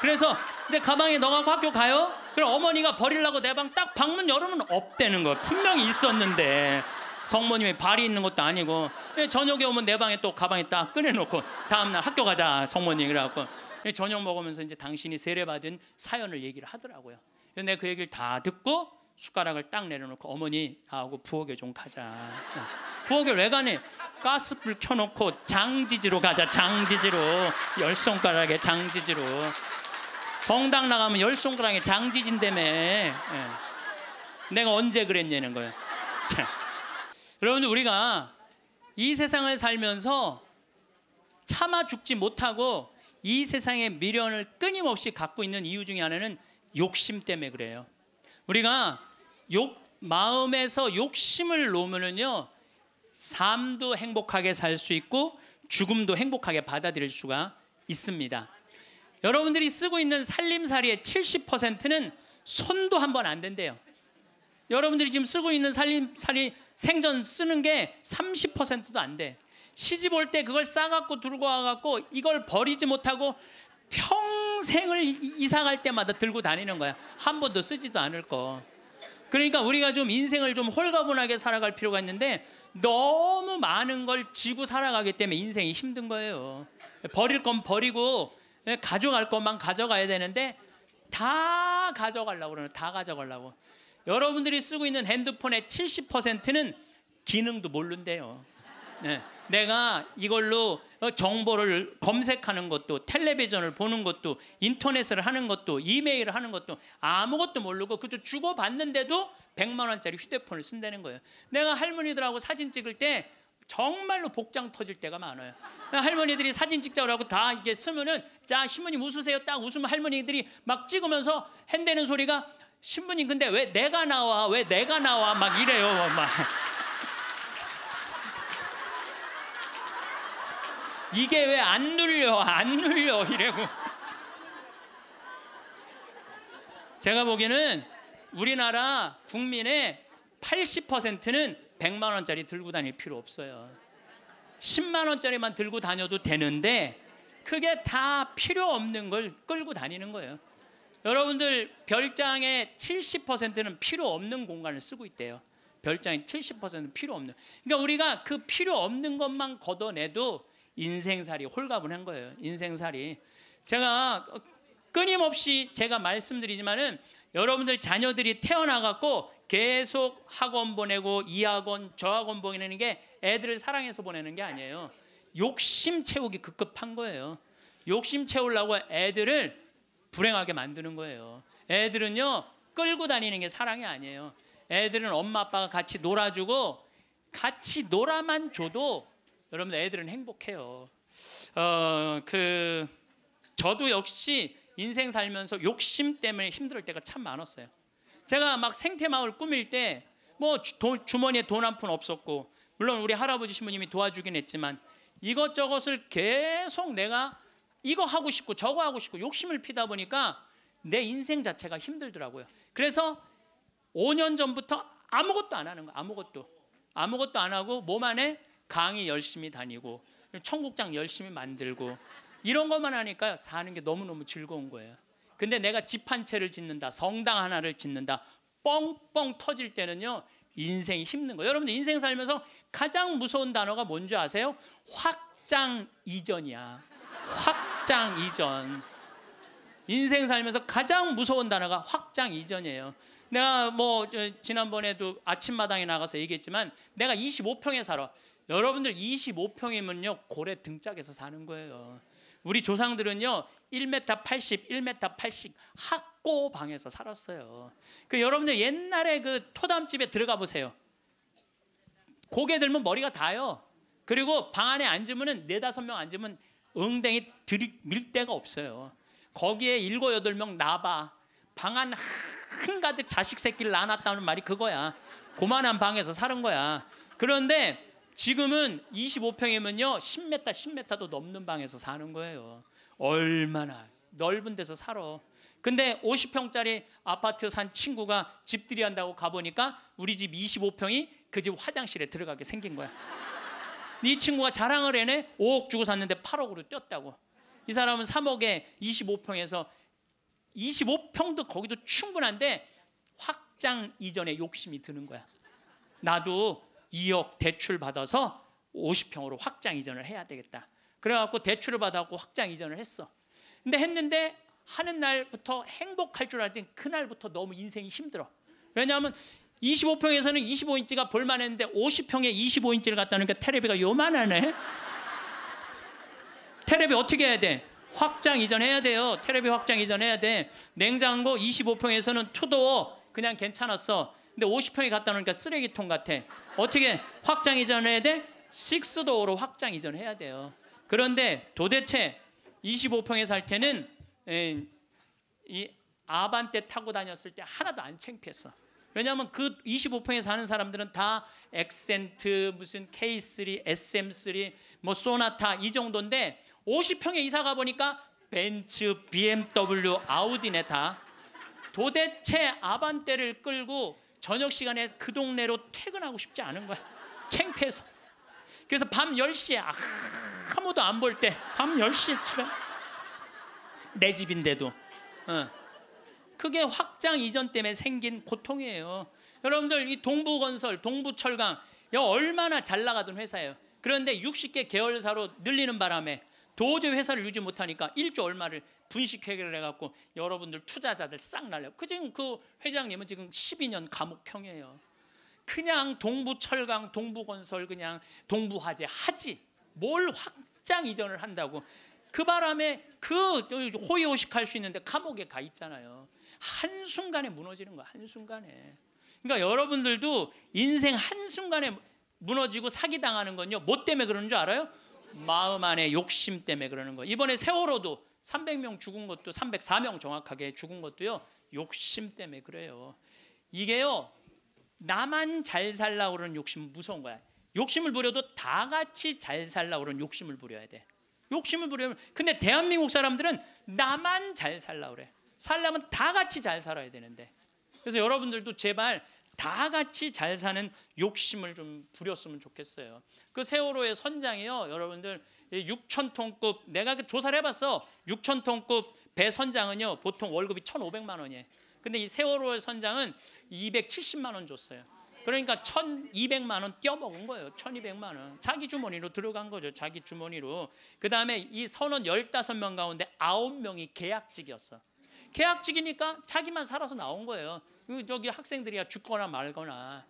S1: 그래서 이제 가방에 넣어갖고 학교 가요. 그럼 어머니가 버리려고 내 방 딱 방문 열으면 없대는 거 분명히 있었는데 성모님이 발이 있는 것도 아니고 예, 저녁에 오면 내 방에 또 가방에 딱 꺼내놓고 다음날 학교 가자 성모님 그래갖고 예, 저녁 먹으면서 이제 당신이 세례받은 사연을 얘기를 하더라고요. 그래서 그 얘기를 다 듣고 숟가락을 딱 내려놓고 어머니 나하고 부엌에 좀 가자. 어. 부엌에 왜 가니? 가스불 켜놓고 장지지로 가자 장지지로 열 손가락에 장지지로 성당 나가면 열손가락에 장지진 때문에 예. 내가 언제 그랬냐는 거예요. 자, 여러분 우리가 이 세상을 살면서 참아 죽지 못하고 이 세상의 미련을 끊임없이 갖고 있는 이유 중에 하나는 욕심 때문에 그래요. 우리가 욕 마음에서 욕심을 놓으면요 삶도 행복하게 살 수 있고 죽음도 행복하게 받아들일 수가 있습니다. 여러분들이 쓰고 있는 살림살이의 70%는 손도 한 번 안 된대요. 여러분들이 지금 쓰고 있는 살림살이 생전 쓰는 게 30%도 안 돼. 시집 올 때 그걸 싸갖고 들고 와갖고 이걸 버리지 못하고 평생을 이사 갈 때마다 들고 다니는 거야. 한 번도 쓰지도 않을 거. 그러니까 우리가 좀 인생을 좀 홀가분하게 살아갈 필요가 있는데 너무 많은 걸 지고 살아가기 때문에 인생이 힘든 거예요. 버릴 건 버리고 예, 가져갈 것만 가져가야 되는데 다 가져가려고 그러는 다 가져가려고 여러분들이 쓰고 있는 핸드폰의 70%는 기능도 모른대요. 네. 내가 이걸로 어, 정보를 검색하는 것도 텔레비전을 보는 것도 인터넷을 하는 것도 이메일을 하는 것도 아무것도 모르고 그저 주고받는데도 100만 원짜리 휴대폰을 쓴다는 거예요. 내가 할머니들하고 사진 찍을 때 정말로 복장 터질 때가 많아요. 할머니들이 사진 찍자고 하고 다 이게 쓰면은 자 신부님 웃으세요. 딱 웃으면 할머니들이 막 찍으면서 핸대는 소리가 신부님 근데 왜 내가 나와 왜 내가 나와 막 이래요 막. 이게 왜 안 눌려 안 눌려 이래고 제가 보기에는 우리나라 국민의 80%는 100만 원짜리 들고 다닐 필요 없어요. 10만 원짜리만 들고 다녀도 되는데 그게 다 필요 없는 걸 끌고 다니는 거예요. 여러분들 별장의 70%는 필요 없는 공간을 쓰고 있대요. 별장의 70%는 필요 없는. 그러니까 우리가 그 필요 없는 것만 걷어내도 인생살이 홀가분한 거예요. 인생살이. 제가 끊임없이 제가 말씀드리지만은 여러분들 자녀들이 태어나갖고 계속 학원 보내고 이 학원 저 학원 보내는 게 애들을 사랑해서 보내는 게 아니에요. 욕심 채우기 급급한 거예요. 욕심 채우려고 애들을 불행하게 만드는 거예요. 애들은요 끌고 다니는 게 사랑이 아니에요. 애들은 엄마 아빠가 같이 놀아주고 같이 놀아만 줘도 여러분 애들은 행복해요. 어 그 저도 역시 인생 살면서 욕심 때문에 힘들 때가 참 많았어요. 제가 막 생태마을 꾸밀 때 뭐 주머니에 돈 한 푼 없었고 물론 우리 할아버지 신부님이 도와주긴 했지만 이것저것을 계속 내가 이거 하고 싶고 저거 하고 싶고 욕심을 피다 보니까 내 인생 자체가 힘들더라고요. 그래서 5년 전부터 아무것도 안 하는 거 아무것도 아무것도 안 하고 몸 안에 강의 열심히 다니고 청국장 열심히 만들고 이런 것만 하니까 사는 게 너무너무 즐거운 거예요. 근데 내가 집 한 채를 짓는다, 성당 하나를 짓는다, 뻥뻥 터질 때는요, 인생이 힘든 거예요. 여러분들 인생 살면서 가장 무서운 단어가 뭔지 아세요? 확장 이전이야. 확장 이전. 인생 살면서 가장 무서운 단어가 확장 이전이에요. 내가 뭐 지난번에도 아침마당에 나가서 얘기했지만 내가 25평에 살아. 여러분들 25평이면요 고래 등짝에서 사는 거예요. 우리 조상들은요 1m 80, 1m 80 학고 방에서 살았어요. 그 여러분들 옛날에 그 토담집에 들어가 보세요. 고개 들면 머리가 다요. 그리고 방 안에 앉으면은 네 다섯 명 앉으면 엉덩이 들 밀 데가 없어요. 거기에 일곱 여덟 명 나봐. 방안 한가득 자식 새끼를 낳았다는 말이 그거야. 고만한 방에서 사는 거야. 그런데 지금은 25평이면요 10m 10m도 넘는 방에서 사는 거예요. 얼마나 넓은 데서 살아. 근데 50평짜리 아파트 산 친구가 집들이 한다고 가보니까 우리 집 25평이 그 집 화장실에 들어가게 생긴 거야. 이 친구가 자랑을 해내 5억 주고 샀는데 8억으로 뛰었다고. 이 사람은 3억에 25평에서 25평도 거기도 충분한데 확장 이전에 욕심이 드는 거야. 나도 2억 대출 받아서 50평으로 확장 이전을 해야 되겠다. 그래갖고 대출을 받아갖고 확장 이전을 했어. 근데 했는데 하는 날부터 행복할 줄 알았더니 그날부터 너무 인생이 힘들어. 왜냐하면 25평에서는 25인치가 볼만했는데 50평에 25인치를 갖다 놓으니까 테레비가 요만하네. 테레비 어떻게 해야 돼? 확장 이전해야 돼요. 테레비 확장 이전해야 돼. 냉장고 25평에서는 투도어 그냥 괜찮았어. 근데 5 0평에 갖다 놓으니까 쓰레기통 같아. 어떻게 확장 이전해야 돼? 6도어로 확장 이전해야 돼요. 그런데 도대체 25평에 살 때는 에, 이 아반떼 타고 다녔을 때 하나도 안 창피했어. 왜냐하면 그 25평에 사는 사람들은 다 엑센트, 무슨 K3, SM3, 뭐 소나타 이 정도인데 50평에 이사 가보니까 벤츠, BMW, 아우디네 다. 도대체 아반떼를 끌고 저녁 시간에 그 동네로 퇴근하고 싶지 않은 거야. 창피해서. 그래서 밤 10시에 아, 아무도 안 볼 때 밤 10시에 집에 내 집인데도 어. 그게 확장 이전 때문에 생긴 고통이에요. 여러분들 이 동부건설, 동부철강 여 얼마나 잘 나가던 회사예요. 그런데 60개 계열사로 늘리는 바람에 도저히 회사를 유지 못하니까 1조 얼마를 분식회계를 해갖고 여러분들 투자자들 싹 날려. 그 지금 그 회장님은 지금 12년 감옥형이에요. 그냥 동부철강, 동부건설, 그냥 동부화재 하지. 뭘 확장 이전을 한다고. 그 바람에 그 호의호식할 수 있는데 감옥에 가 있잖아요. 한순간에 무너지는 거 한순간에. 그러니까 여러분들도 인생 한순간에 무너지고 사기당하는 건요. 뭐 때문에 그러는 줄 알아요? 마음 안에 욕심 때문에 그러는 거 이번에 세월호도 300명 죽은 것도 304명 정확하게 죽은 것도요. 욕심 때문에 그래요. 이게요. 나만 잘 살라고 그러는 욕심 무서운 거야. 욕심을 부려도 다 같이 잘 살라고 그러는 욕심을 부려야 돼. 욕심을 부려면 근데 대한민국 사람들은 나만 잘 살라고 그래. 살려면 다 같이 잘 살아야 되는데. 그래서 여러분들도 제발 다 같이 잘 사는 욕심을 좀 부렸으면 좋겠어요. 그 세월호의 선장이요, 여러분들 6천 톤급 내가 그 조사를 해봤어. 6천 톤급 배 선장은요 보통 월급이 1,500만 원이에요. 근데 이 세월호 선장은 270만 원 줬어요. 그러니까 1,200만 원 떼어먹은 거예요. 1,200만 원. 자기 주머니로 들어간 거죠. 자기 주머니로. 그다음에 이 선원 15명 가운데 9명이 계약직이었어. 계약직이니까 자기만 살아서 나온 거예요. 그 저기 학생들이야 죽거나 말거나.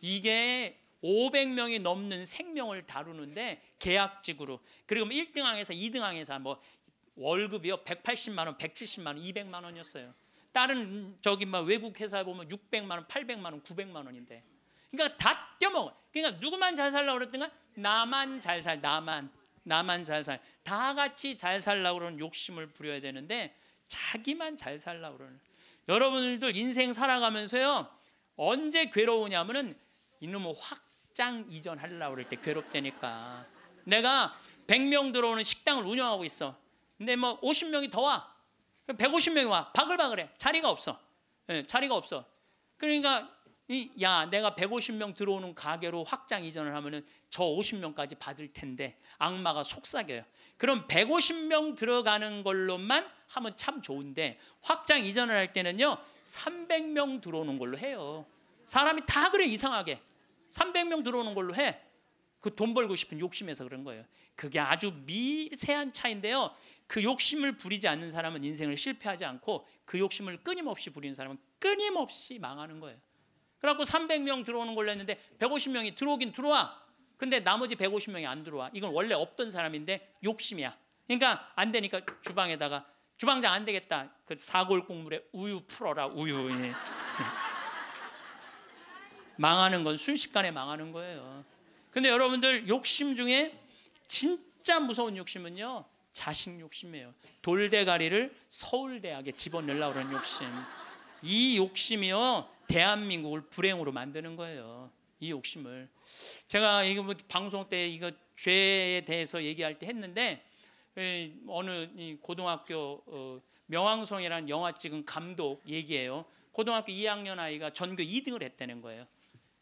S1: 이게 500명이 넘는 생명을 다루는데 계약직으로 그리고 1등항에서 뭐 2등항에서 뭐 월급이요 180만 원, 170만 원, 200만 원이었어요. 다른 저기 막 뭐 외국 회사 보면 600만 원, 800만 원, 900만 원인데. 그러니까 다 떼먹어. 그러니까 누구만 잘 살라 고그랬든가 나만 잘 살, 나만, 나만 잘 살. 다 같이 잘 살라 고 그러는 욕심을 부려야 되는데 자기만 잘 살라 고 그러는. 여러분들 인생 살아가면서요 언제 괴로우냐면은 이놈확 직장 이전하려고 그럴 때 괴롭다니까. 내가 100명 들어오는 식당을 운영하고 있어. 근데 뭐 50명이 더 와. 150명이 와. 바글바글해. 자리가 없어. 네, 자리가 없어. 그러니까 야 내가 150명 들어오는 가게로 확장 이전을 하면은 저 50명까지 받을 텐데 악마가 속삭여요. 그럼 150명 들어가는 걸로만 하면 참 좋은데 확장 이전을 할 때는요 300명 들어오는 걸로 해요. 사람이 다 그래 이상하게 300명 들어오는 걸로 해. 그 돈 벌고 싶은 욕심에서 그런 거예요. 그게 아주 미세한 차인데요. 그 욕심을 부리지 않는 사람은 인생을 실패하지 않고 그 욕심을 끊임없이 부리는 사람은 끊임없이 망하는 거예요. 그래갖고 300명 들어오는 걸로 했는데 150명이 들어오긴 들어와. 근데 나머지 150명이 안 들어와. 이건 원래 없던 사람인데 욕심이야. 그러니까 안 되니까 주방에다가 주방장 안 되겠다. 그 사골 국물에 우유 풀어라 우유. 예. 망하는 건 순식간에 망하는 거예요. 근데 여러분들 욕심 중에 진짜 무서운 욕심은요. 자식 욕심이에요. 돌대가리를 서울대학에 집어넣으려고 하는 욕심. 이 욕심이요. 대한민국을 불행으로 만드는 거예요. 이 욕심을. 제가 이거 뭐 방송 때 이거 죄에 대해서 얘기할 때 했는데 어느 고등학교 어, 명왕성이라는 영화 찍은 감독 얘기예요. 고등학교 2학년 아이가 전교 2등을 했다는 거예요.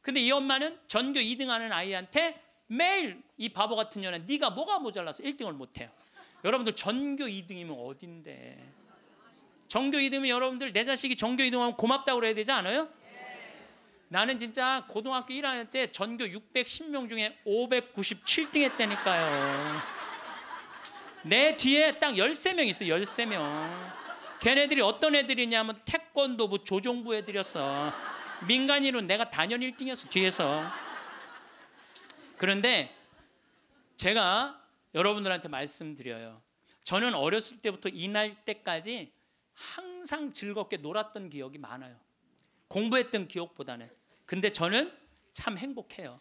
S1: 근데 이 엄마는 전교 2등하는 아이한테 매일 이 바보 같은 년에 네가 뭐가 모자라서 1등을 못해요. 여러분들 전교 2등이면 어딘데? 전교 2등이면 여러분들 내 자식이 전교 2등하면 고맙다고 그래야 되지 않아요? 나는 진짜 고등학교 1학년 때 전교 610명 중에 597등 했다니까요. 내 뒤에 딱 13명 있어, 요 13명. 걔네들이 어떤 애들이냐면 태권도부 조종부 애들이었어. 민간인은 내가 단연 1등이었어 뒤에서. 그런데 제가 여러분들한테 말씀드려요. 저는 어렸을 때부터 이날 때까지 항상 즐겁게 놀았던 기억이 많아요. 공부했던 기억보다는. 근데 저는 참 행복해요.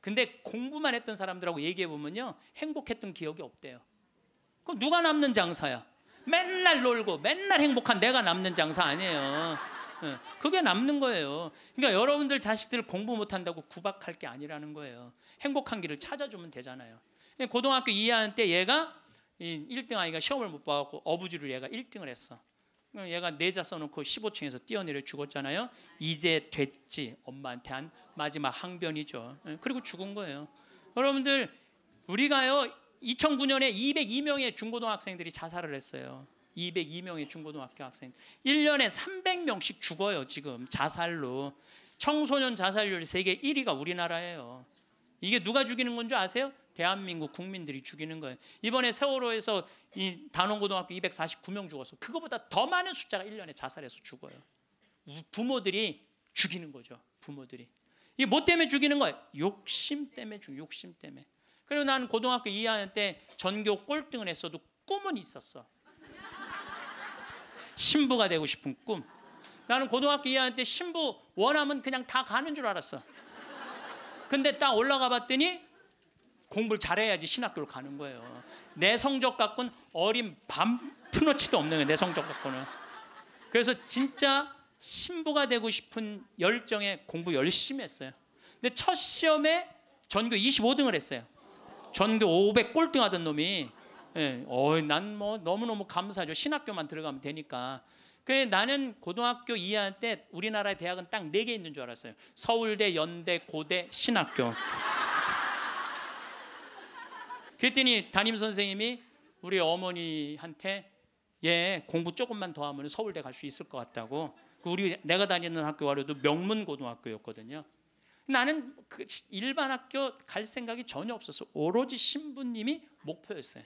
S1: 근데 공부만 했던 사람들하고 얘기해 보면요. 행복했던 기억이 없대요. 그럼 누가 남는 장사야? 맨날 놀고 맨날 행복한 내가 남는 장사 아니에요. 예, 그게 남는 거예요. 그러니까 여러분들 자식들 공부 못한다고 구박할 게 아니라는 거예요. 행복한 길을 찾아주면 되잖아요. 예, 고등학교 2학년 때 얘가 1등 아이가 시험을 못 봐갖고 어부지로 얘가 1등을 했어. 얘가 내자 써놓고 15층에서 뛰어내려 죽었잖아요. 이제 됐지 엄마한테 한 마지막 항변이죠. 예, 그리고 죽은 거예요. 여러분들 우리가요 2009년에 202명의 중고등학생들이 자살을 했어요. 202명의 중고등학교 학생. 1년에 300명씩 죽어요, 지금 자살로. 청소년 자살률이 세계 1위가 우리나라예요. 이게 누가 죽이는 건줄 아세요? 대한민국 국민들이 죽이는 거예요. 이번에 세월호에서 이 단원고등학교 249명 죽었어. 그거보다 더 많은 숫자가 1년에 자살해서 죽어요. 부모들이 죽이는 거죠. 부모들이. 이게 뭐 때문에 죽이는 거예요? 욕심 때문에 죽 욕심 때문에. 그리고 난 고등학교 2학년 때 전교 꼴등을 했어도 꿈은 있었어. 신부가 되고 싶은 꿈. 나는 고등학교 2학년 때 신부 원하면 그냥 다 가는 줄 알았어. 근데 딱 올라가 봤더니 공부를 잘해야지 신학교를 가는 거예요. 내 성적 갖고는 어린 반푸너치도 없는 거예요. 내 성적 갖고는. 그래서 진짜 신부가 되고 싶은 열정에 공부 열심히 했어요. 근데 첫 시험에 전교 25등을 했어요. 전교 500 꼴등하던 놈이 예, 어, 난뭐 너무너무 감사하죠. 신학교만 들어가면 되니까. 그 나는 고등학교 2학년 때 우리나라의 대학은 딱 네 개 있는 줄 알았어요. 서울대, 연대, 고대, 신학교. 그랬더니 담임 선생님이 우리 어머니한테 예 공부 조금만 더 하면 서울대 갈 수 있을 것 같다고. 그 우리 내가 다니는 학교 와려도 명문 고등학교였거든요. 나는 그 일반 학교 갈 생각이 전혀 없었어. 오로지 신부님이 목표였어요.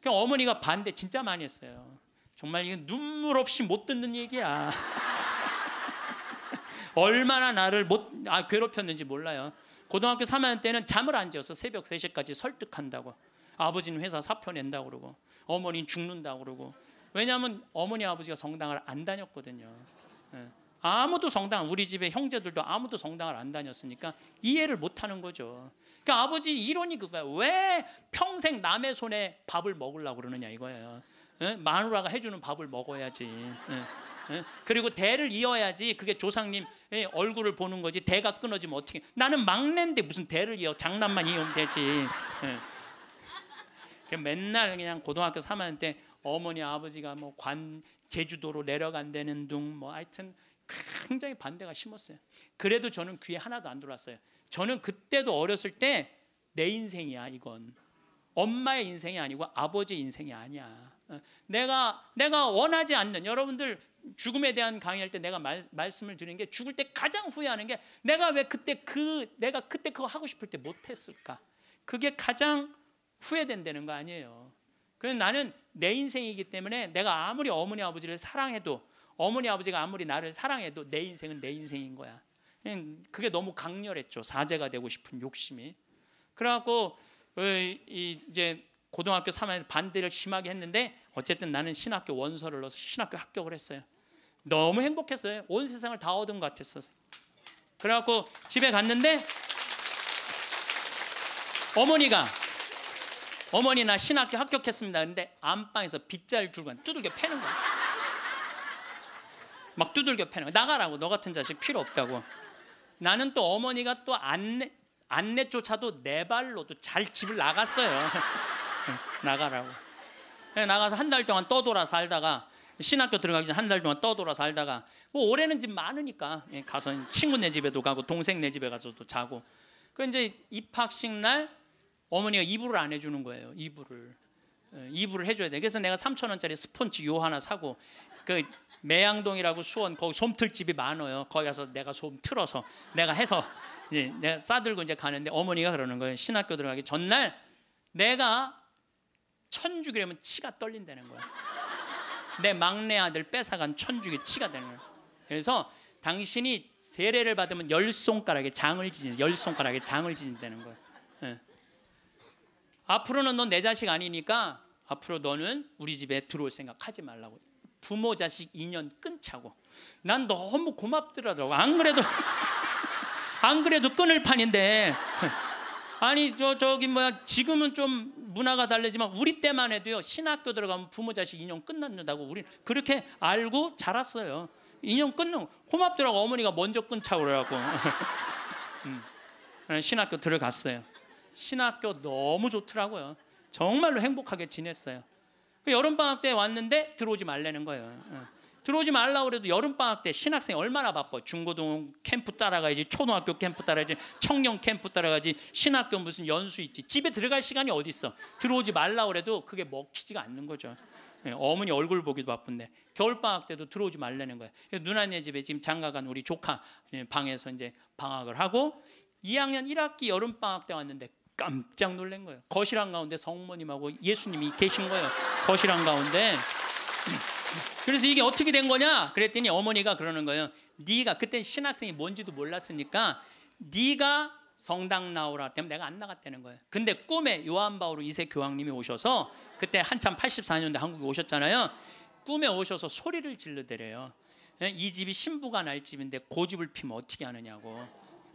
S1: 그냥 어머니가 반대 진짜 많이 했어요. 정말 이건 눈물 없이 못 듣는 얘기야. 얼마나 나를 못 아, 괴롭혔는지 몰라요. 고등학교 3학년 때는 잠을 안재워서 새벽 3시까지 설득한다고. 아버지는 회사 사표 낸다 고 그러고 어머니는 죽는다 고 그러고. 왜냐하면 어머니 아버지가 성당을 안 다녔거든요. 예. 아무도 성당 우리 집에 형제들도 아무도 성당을 안 다녔으니까 이해를 못 하는 거죠. 그러니까 아버지 이론이 그거야. 왜 평생 남의 손에 밥을 먹으려고 그러느냐 이거예요. 마누라가 해주는 밥을 먹어야지. 그리고 대를 이어야지 그게 조상님 예, 얼굴을 보는 거지 대가 끊어지면 어떻게 나는 막내인데 무슨 대를 이어 장난만 이으면 되지 그 맨날 그냥 고등학교 3학년 때 어머니 아버지가 뭐 관 제주도로 내려간다는 둥뭐 하여튼 굉장히 반대가 심었어요 그래도 저는 귀에 하나도 안 들어왔어요 저는 그때도 어렸을 때 내 인생이야 이건 엄마의 인생이 아니고 아버지 인생이 아니야. 어, 내가 내가 원하지 않는 여러분들 죽음에 대한 강의할 때 내가 말, 말씀을 드리는 게 죽을 때 가장 후회하는 게 내가 왜 그때 그 내가 그때 그거 하고 싶을 때 못했을까? 그게 가장 후회된다는 거 아니에요. 그 나는 내 인생이기 때문에 내가 아무리 어머니 아버지를 사랑해도 어머니 아버지가 아무리 나를 사랑해도 내 인생은 내 인생인 거야. 그게 너무 강렬했죠. 사제가 되고 싶은 욕심이. 그래갖고 어, 이제 고등학교 3학년 반대를 심하게 했는데 어쨌든 나는 신학교 원서를 넣어서 신학교 합격을 했어요. 너무 행복했어요. 온 세상을 다 얻은 것 같았어서. 그래갖고 집에 갔는데 어머니가 어머니 나 신학교 합격했습니다. 근데 안방에서 빗자루 들고 두들겨 패는 거야. 막 두들겨 패는 거야. 나가라고 너 같은 자식 필요 없다고. 나는 또 어머니가 또 안내 안내조차도 내 발로 또잘 집을 나갔어요. 나가라고. 네, 나가서 한 달 동안 떠돌아 살다가 신학교 들어가기 전 한 달 동안 떠돌아 살다가 뭐 올해는 집 많으니까 예, 가서 친구네 집에도 가고 동생네 집에 가서도 자고 그 이제 입학식 날 어머니가 이불을 안 해주는 거예요 이불을 예, 이불을 해줘야 돼 그래서 내가 3천 원짜리 스펀지 요 하나 사고 그 매양동이라고 수원 거기 솜털집이 많아요. 거기 가서 내가 솜 틀어서 내가 해서 이제 예, 내가 싸들고 이제 가는데 어머니가 그러는 거예요. 신학교 들어가기 전날 내가 천주교라면 치가 떨린다는 거야. 내 막내 아들 뺏어간 천주교 치가 되는 거야. 그래서 당신이 세례를 받으면 열 손가락에 장을 지닌 열 손가락에 장을 지닌다는 거야. 네. 앞으로는 넌 내 자식 아니니까 앞으로 너는 우리 집에 들어올 생각하지 말라고 부모 자식 인연 끊자고. 난 너무 고맙더라고. 안 그래도 안 그래도 끊을 판인데. 아니 저 저기 뭐야 지금은 좀 문화가 달래지만 우리 때만 해도요 신학교 들어가면 부모 자식 인연 끝는다고 우리 그렇게 알고 자랐어요 인연 끊는 고맙더라고 어머니가 먼저 끊자 그러라고 음. 네, 신학교 들어갔어요 신학교 너무 좋더라고요 정말로 행복하게 지냈어요 그 여름방학 때 왔는데 들어오지 말라는 거예요. 어. 들어오지 말라 그래도 여름방학 때 신학생 얼마나 바빠. 중고등 캠프 따라가야지, 초등학교 캠프 따라가야지, 청년 캠프 따라가야지, 신학교 무슨 연수 있지. 집에 들어갈 시간이 어디 있어. 들어오지 말라 그래도 그게 먹히지가 않는 거죠. 예, 어머니 얼굴 보기도 바쁜데 겨울방학 때도 들어오지 말라는 거예요. 누나네 집에 지금 장가간 우리 조카 예, 방에서 이제 방학을 하고 2학년 1학기 여름방학 때 왔는데 깜짝 놀란 거예요. 거실 한가운데 성모님하고 예수님이 계신 거예요. 거실 한가운데. 그래서 이게 어떻게 된 거냐? 그랬더니 어머니가 그러는 거예요. 네가 그땐 신학생이 뭔지도 몰랐으니까 네가 성당 나오라 때문 내가 안 나갔다는 거예요. 근데 꿈에 요한 바오로 2세 교황님이 오셔서 그때 한참 84년대 한국에 오셨잖아요. 꿈에 오셔서 소리를 질르더래요. 예, 이 집이 신부가 날 집인데 고집을 피면 어떻게 하느냐고.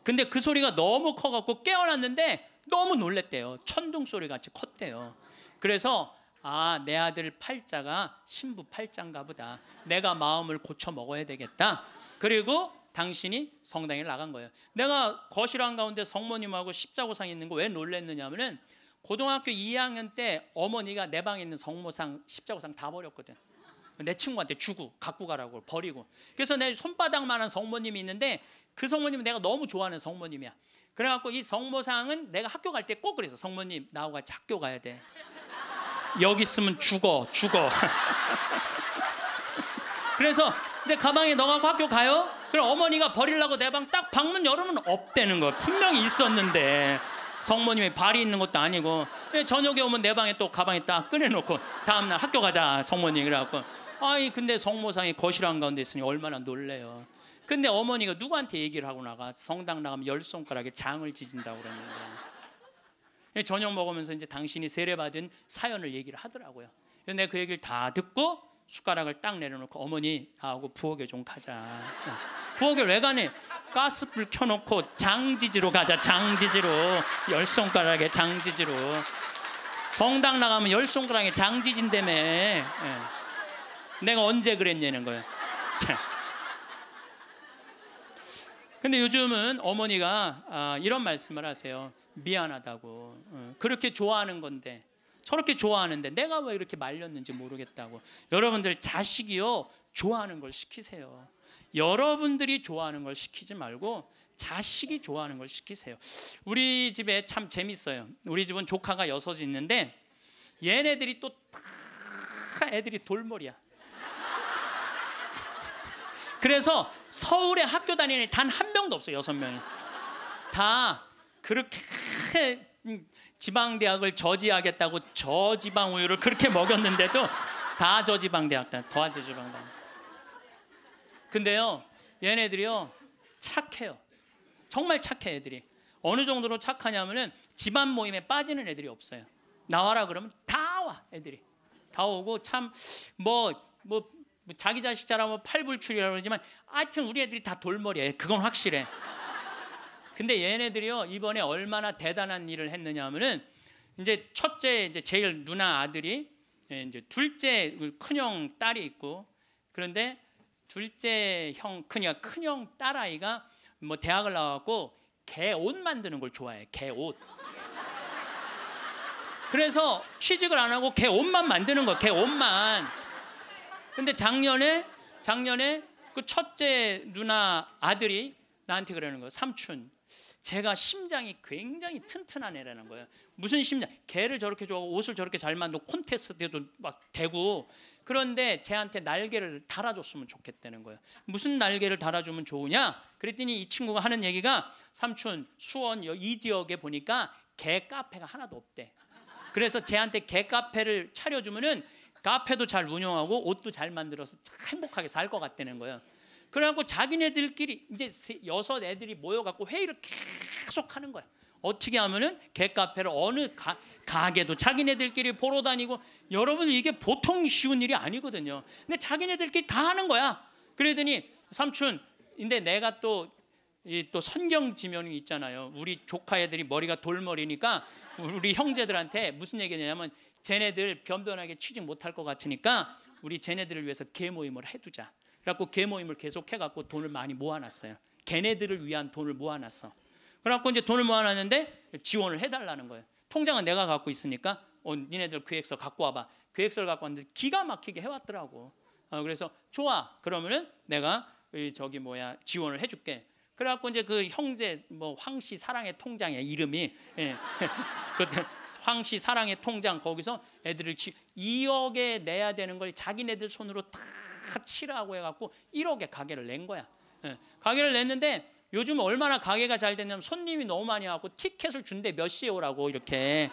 S1: 근데 그 소리가 너무 커갖고 깨어났는데 너무 놀랬대요. 천둥 소리 같이 컸대요. 그래서 아, 내 아들 팔자가 신부 팔자인가 보다. 내가 마음을 고쳐 먹어야 되겠다. 그리고 당신이 성당에 나간 거예요. 내가 거실 한가운데 성모님하고 십자고상 있는 거 왜 놀랬느냐면은 고등학교 2학년 때 어머니가 내 방에 있는 성모상 십자고상 다 버렸거든. 내 친구한테 주고 갖고 가라고 버리고. 그래서 내 손바닥만한 성모님이 있는데 그 성모님은 내가 너무 좋아하는 성모님이야. 그래갖고 이 성모상은 내가 학교 갈 때 꼭 그래서 성모님 나하고 같이 학교 가야 돼. 여기 있으면 죽어 죽어. 그래서 이제 가방에 넣어갖고 학교 가요. 그럼 어머니가 버리려고 내 방 딱 방문 열으면 없대는 거. 분명히 있었는데 성모님의 발이 있는 것도 아니고 예, 저녁에 오면 내 방에 또 가방에 딱 꺼내놓고 다음날 학교 가자 성모님 그래갖고 아이 근데 성모상이 거실 한가운데 있으니 얼마나 놀래요. 근데 어머니가 누구한테 얘기를 하고 나가 성당 나가면 열 손가락에 장을 지진다고 그랬는데 저녁 먹으면서 이제 당신이 세례받은 사연을 얘기를 하더라고요. 근데 그 얘기를 다 듣고 숟가락을 딱 내려놓고 어머니 나하고 부엌에 좀 가자. 부엌에 왜 가니? 가스불 켜놓고 장지지로 가자. 장지지로 열 손가락에 장지지로 성당 나가면 열 손가락에 장지진대매 예. 내가 언제 그랬냐는 거예요. 참. 근데 요즘은 어머니가 아, 이런 말씀을 하세요. 미안하다고. 어, 그렇게 좋아하는 건데 저렇게 좋아하는데 내가 왜 이렇게 말렸는지 모르겠다고. 여러분들 자식이요 좋아하는 걸 시키세요. 여러분들이 좋아하는 걸 시키지 말고 자식이 좋아하는 걸 시키세요. 우리 집에 참 재밌어요. 우리 집은 조카가 여섯 있는데 얘네들이 또 다 애들이 돌머리야. 그래서 서울에 학교 다니는 단 한 명도 없어요. 여섯 명이. 다 그렇게 지방 대학을 저지하겠다고 저지방 우유를 그렇게 먹였는데도 다 저지방 대학 더한 저지방 대학. 근데요. 얘네들이요. 착해요. 정말 착해 애들이. 어느 정도로 착하냐면은 집안 모임에 빠지는 애들이 없어요. 나와라 그러면 다 와 애들이. 다 오고 참 뭐뭐 뭐, 뭐뭐 자기 자식 자하면 뭐 팔불출이라고 그러지만 하여튼 우리 애들이 다 돌머리야. 그건 확실해. 근데 얘네들이요 이번에 얼마나 대단한 일을 했느냐 하면은 이제 첫째 이제 제일 누나 아들이 예, 이제 둘째 큰형 딸이 있고 그런데 둘째 형 큰이가 큰형 딸아이가 뭐 대학을 나왔고 개 옷 만드는 걸 좋아해 개 옷. 그래서 취직을 안 하고 개 옷만 만드는 거개 옷만. 근데 작년에 작년에 그 첫째 누나 아들이 나한테 그러는 거예 삼촌. 제가 심장이 굉장히 튼튼한 애라는 거예요. 무슨 심장? 개를 저렇게 좋아하고 옷을 저렇게 잘 만들고 콘테스트에도 막 되고 그런데 쟤한테 날개를 달아줬으면 좋겠다는 거예요. 무슨 날개를 달아주면 좋으냐? 그랬더니 이 친구가 하는 얘기가 삼촌 수원 이 지역에 보니까 개 카페가 하나도 없대. 그래서 쟤한테 개 카페를 차려주면은 카페도 잘 운영하고 옷도 잘 만들어서 행복하게 살 것 같다는 거예요. 그래갖고 자기네들끼리 이제 여섯 애들이 모여갖고 회의를 계속 하는 거야. 어떻게 하면은 개카페를 어느 가, 가게도 자기네들끼리 보러 다니고 여러분 이게 보통 쉬운 일이 아니거든요. 근데 자기네들끼리 다 하는 거야. 그러더니 삼촌 근데 내가 또 이또 선경 지면이 있잖아요. 우리 조카 애들이 머리가 돌머리니까 우리 형제들한테 무슨 얘기냐면 쟤네들 변변하게 취직 못할 것 같으니까 우리 쟤네들을 위해서 개 모임을 해두자. 그래갖고 개 모임을 계속 해갖고 돈을 많이 모아놨어요. 걔네들을 위한 돈을 모아놨어. 그래갖고 이제 돈을 모아놨는데 지원을 해달라는 거예요. 통장은 내가 갖고 있으니까 어, 니네들 계획서 갖고 와봐. 계획서를 갖고 왔는데 기가 막히게 해왔더라고. 어, 그래서 좋아. 그러면은 내가 저기 뭐야 지원을 해줄게. 그래갖고 이제 그 형제 뭐 황씨 사랑의 통장의 이름이 예. 그때 황씨 사랑의 통장 거기서 애들을 치 2억에 내야 되는 걸 자기네들 손으로 다 치라고 해갖고 1억에 가게를 낸 거야 예. 가게를 냈는데 요즘 얼마나 가게가 잘 됐냐면 손님이 너무 많이 와갖고 티켓을 준대 몇 시에 오라고 이렇게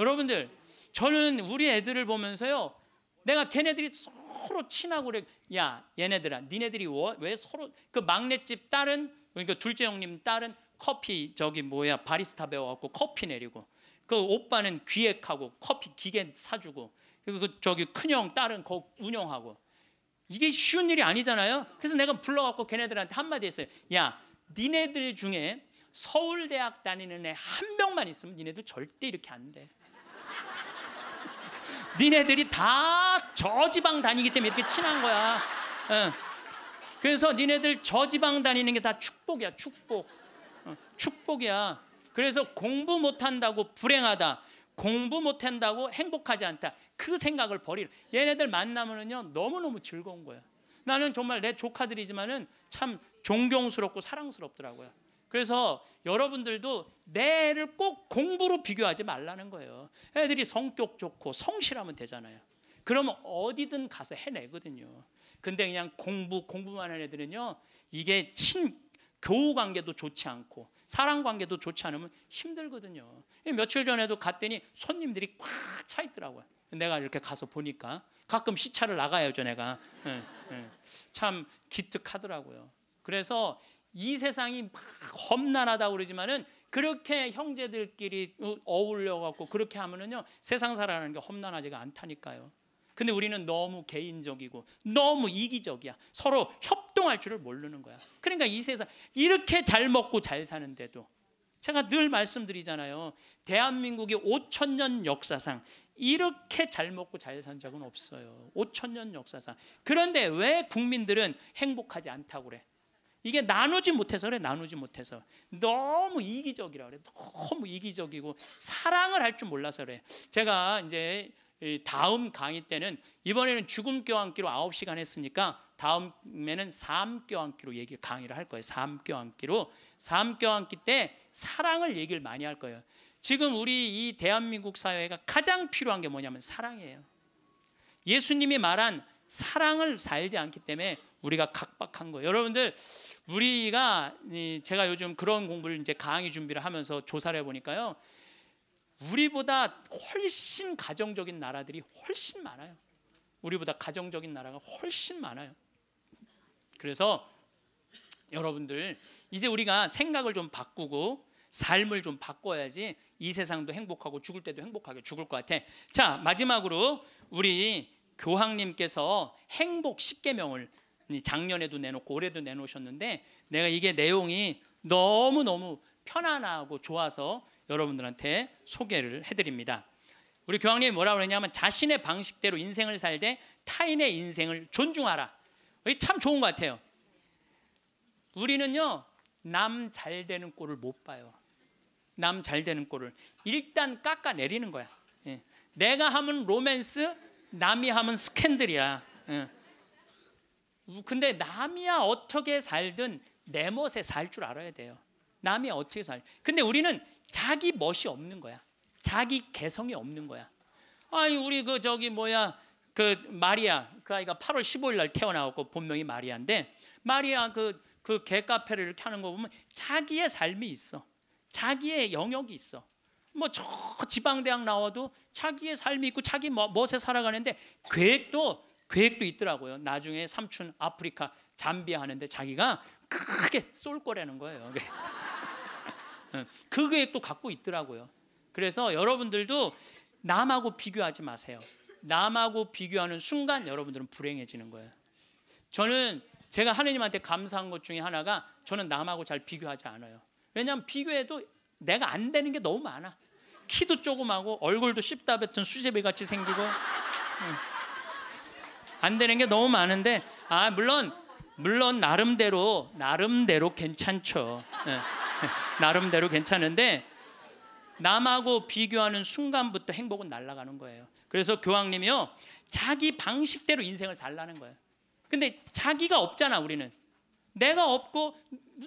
S1: 여러분들 저는 우리 애들을 보면서요 내가 걔네들이 서로 친하고 그래 야 얘네들아 니네들이 왜 서로 그 막내집 딸은 그러니까 둘째 형님 딸은 커피 저기 뭐야 바리스타 배워갖고 커피 내리고 그 오빠는 기획하고 커피 기계 사주고 그리고 그 저기 큰형 딸은 거 운영하고 이게 쉬운 일이 아니잖아요. 그래서 내가 불러갖고 걔네들한테 한마디 했어요. 야 니네들 중에 서울대학 다니는 애 한 명만 있으면 니네들 절대 이렇게 안 돼. 니네들이 다 저지방 다니기 때문에 이렇게 친한 거야. 응. 그래서 니네들 저지방 다니는 게 다 축복이야, 축복. 어, 축복이야. 그래서 공부 못한다고 불행하다. 공부 못한다고 행복하지 않다. 그 생각을 버리라. 얘네들 만나면은요, 너무너무 즐거운 거야. 나는 정말 내 조카들이지만은 참 존경스럽고 사랑스럽더라고요. 그래서 여러분들도 내를 꼭 공부로 비교하지 말라는 거예요. 애들이 성격 좋고 성실하면 되잖아요. 그러면 어디든 가서 해내거든요. 근데 그냥 공부 공부만 하는 애들은요. 이게 친 교우 관계도 좋지 않고 사랑 관계도 좋지 않으면 힘들거든요. 며칠 전에도 갔더니 손님들이 꽉 차 있더라고요. 내가 이렇게 가서 보니까 가끔 시차를 나가요저네가참 예, 예. 기특하더라고요. 그래서 이 세상이 막 험난하다 그러지만은 그렇게 형제들끼리 어울려 갖고 그렇게 하면은요 세상 살아가는 게 험난하지가 않다니까요. 근데 우리는 너무 개인적이고 너무 이기적이야. 서로 협동할 줄을 모르는 거야. 그러니까 이 세상 이렇게 잘 먹고 잘 사는데도 제가 늘 말씀드리잖아요. 대한민국의 5천 년 역사상 이렇게 잘 먹고 잘 산 적은 없어요. 5천 년 역사상. 그런데 왜 국민들은 행복하지 않다고 그래? 이게 나누지 못해서 그래. 나누지 못해서. 너무 이기적이라 그래. 너무 이기적이고 사랑을 할 줄 몰라서 그래. 제가 이제 다음 강의 때는 이번에는 죽음 교환기로 9시간 했으니까 다음에는 삶교환기로 얘기 강의를 할 거예요. 삶 껴안기로 삶 껴안기 때 사랑을 얘기를 많이 할 거예요. 지금 우리 이 대한민국 사회가 가장 필요한 게 뭐냐면 사랑이에요. 예수님이 말한 사랑을 살지 않기 때문에 우리가 각박한 거예요. 여러분들 우리가 제가 요즘 그런 공부를 이제 강의 준비를 하면서 조사를 해 보니까요. 우리보다 훨씬 가정적인 나라들이 훨씬 많아요. 우리보다 가정적인 나라가 훨씬 많아요. 그래서 여러분들 이제 우리가 생각을 좀 바꾸고 삶을 좀 바꿔야지 이 세상도 행복하고 죽을 때도 행복하게 죽을 것 같아. 자 마지막으로 우리 교황님께서 행복 1 0명을 작년에도 내놓고 올해도 내놓으셨는데 내가 이게 내용이 너무너무 편안하고 좋아서 여러분들한테 소개를 해드립니다. 우리 교황님이 뭐라 그러냐면 자신의 방식대로 인생을 살되 타인의 인생을 존중하라. 이게 참 좋은 것 같아요. 우리는요 남잘 되는 꼴을 못 봐요. 남잘 되는 꼴을 일단 깎아 내리는 거야. 예. 내가 하면 로맨스, 남이 하면 스캔들이야. 예. 근데 남이야 어떻게 살든 내 멋에 살 줄 알아야 돼요. 남이 어떻게 살? 근데 우리는 자기 멋이 없는 거야. 자기 개성이 없는 거야. 아니 우리 그 저기 뭐야 그 마리아 그 아이가 8월 15일 날태어나고 본명이 마리아인데 마리아 그그 그 개카페를 이렇게 하는 거 보면 자기의 삶이 있어. 자기의 영역이 있어. 뭐 저 지방대학 나와도 자기의 삶이 있고 자기 멋에 살아가는데 계획도 계획도 있더라고요. 나중에 삼촌 아프리카 잠비아 하는데 자기가 크게 쏠 거라는 거예요. 그게 또 갖고 있더라고요. 그래서 여러분들도 남하고 비교하지 마세요. 남하고 비교하는 순간 여러분들은 불행해지는 거예요. 저는 제가 하느님한테 감사한 것 중에 하나가 저는 남하고 잘 비교하지 않아요. 왜냐하면 비교해도 내가 안 되는 게 너무 많아. 키도 조그마고 얼굴도 씹다 뱉은 수제비 같이 생기고 안 되는 게 너무 많은데 아 물론 물론 나름대로 나름대로 괜찮죠. 응. 예. 나름대로 괜찮은데 남하고 비교하는 순간부터 행복은 날아가는 거예요. 그래서 교황님이요. 자기 방식대로 인생을 살라는 거예요. 근데 자기가 없잖아, 우리는. 내가 없고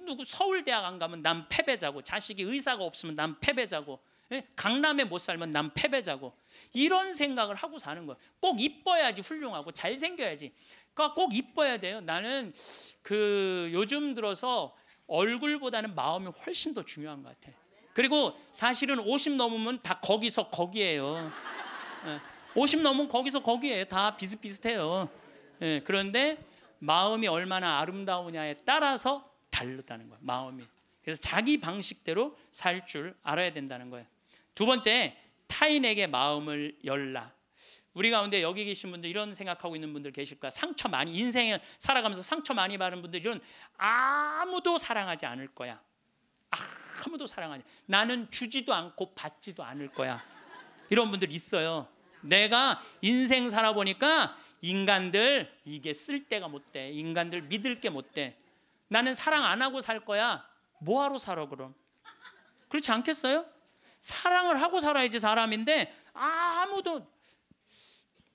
S1: 누구 서울대학 안 가면 난 패배자고 자식이 의사가 없으면 난 패배자고 예? 강남에 못 살면 난 패배자고 이런 생각을 하고 사는 거예요. 꼭 이뻐야지 훌륭하고 잘생겨야지. 그러니까 꼭 이뻐야 돼요. 나는 그 요즘 들어서 얼굴보다는 마음이 훨씬 더 중요한 것 같아. 그리고 사실은 50 넘으면 다 거기서 거기에요. 50 예. 넘으면 거기서 거기에 다 비슷비슷해요. 예. 그런데 마음이 얼마나 아름다우냐에 따라서 다르다는 거야. 마음이. 그래서 자기 방식대로 살 줄 알아야 된다는 거예요. 두 번째, 타인에게 마음을 열라. 우리 가운데 여기 계신 분들 이런 생각하고 있는 분들 계실 거야. 상처 많이 인생을 살아가면서 상처 많이 받은 분들 이런 아무도 사랑하지 않을 거야. 아무도 사랑하지. 나는 주지도 않고 받지도 않을 거야. 이런 분들 있어요. 내가 인생 살아보니까 인간들 이게 쓸 데가 못 돼. 인간들 믿을 게 못 돼. 나는 사랑 안 하고 살 거야. 뭐하러 살아 그럼? 그렇지 않겠어요? 사랑을 하고 살아야지 사람인데 아무도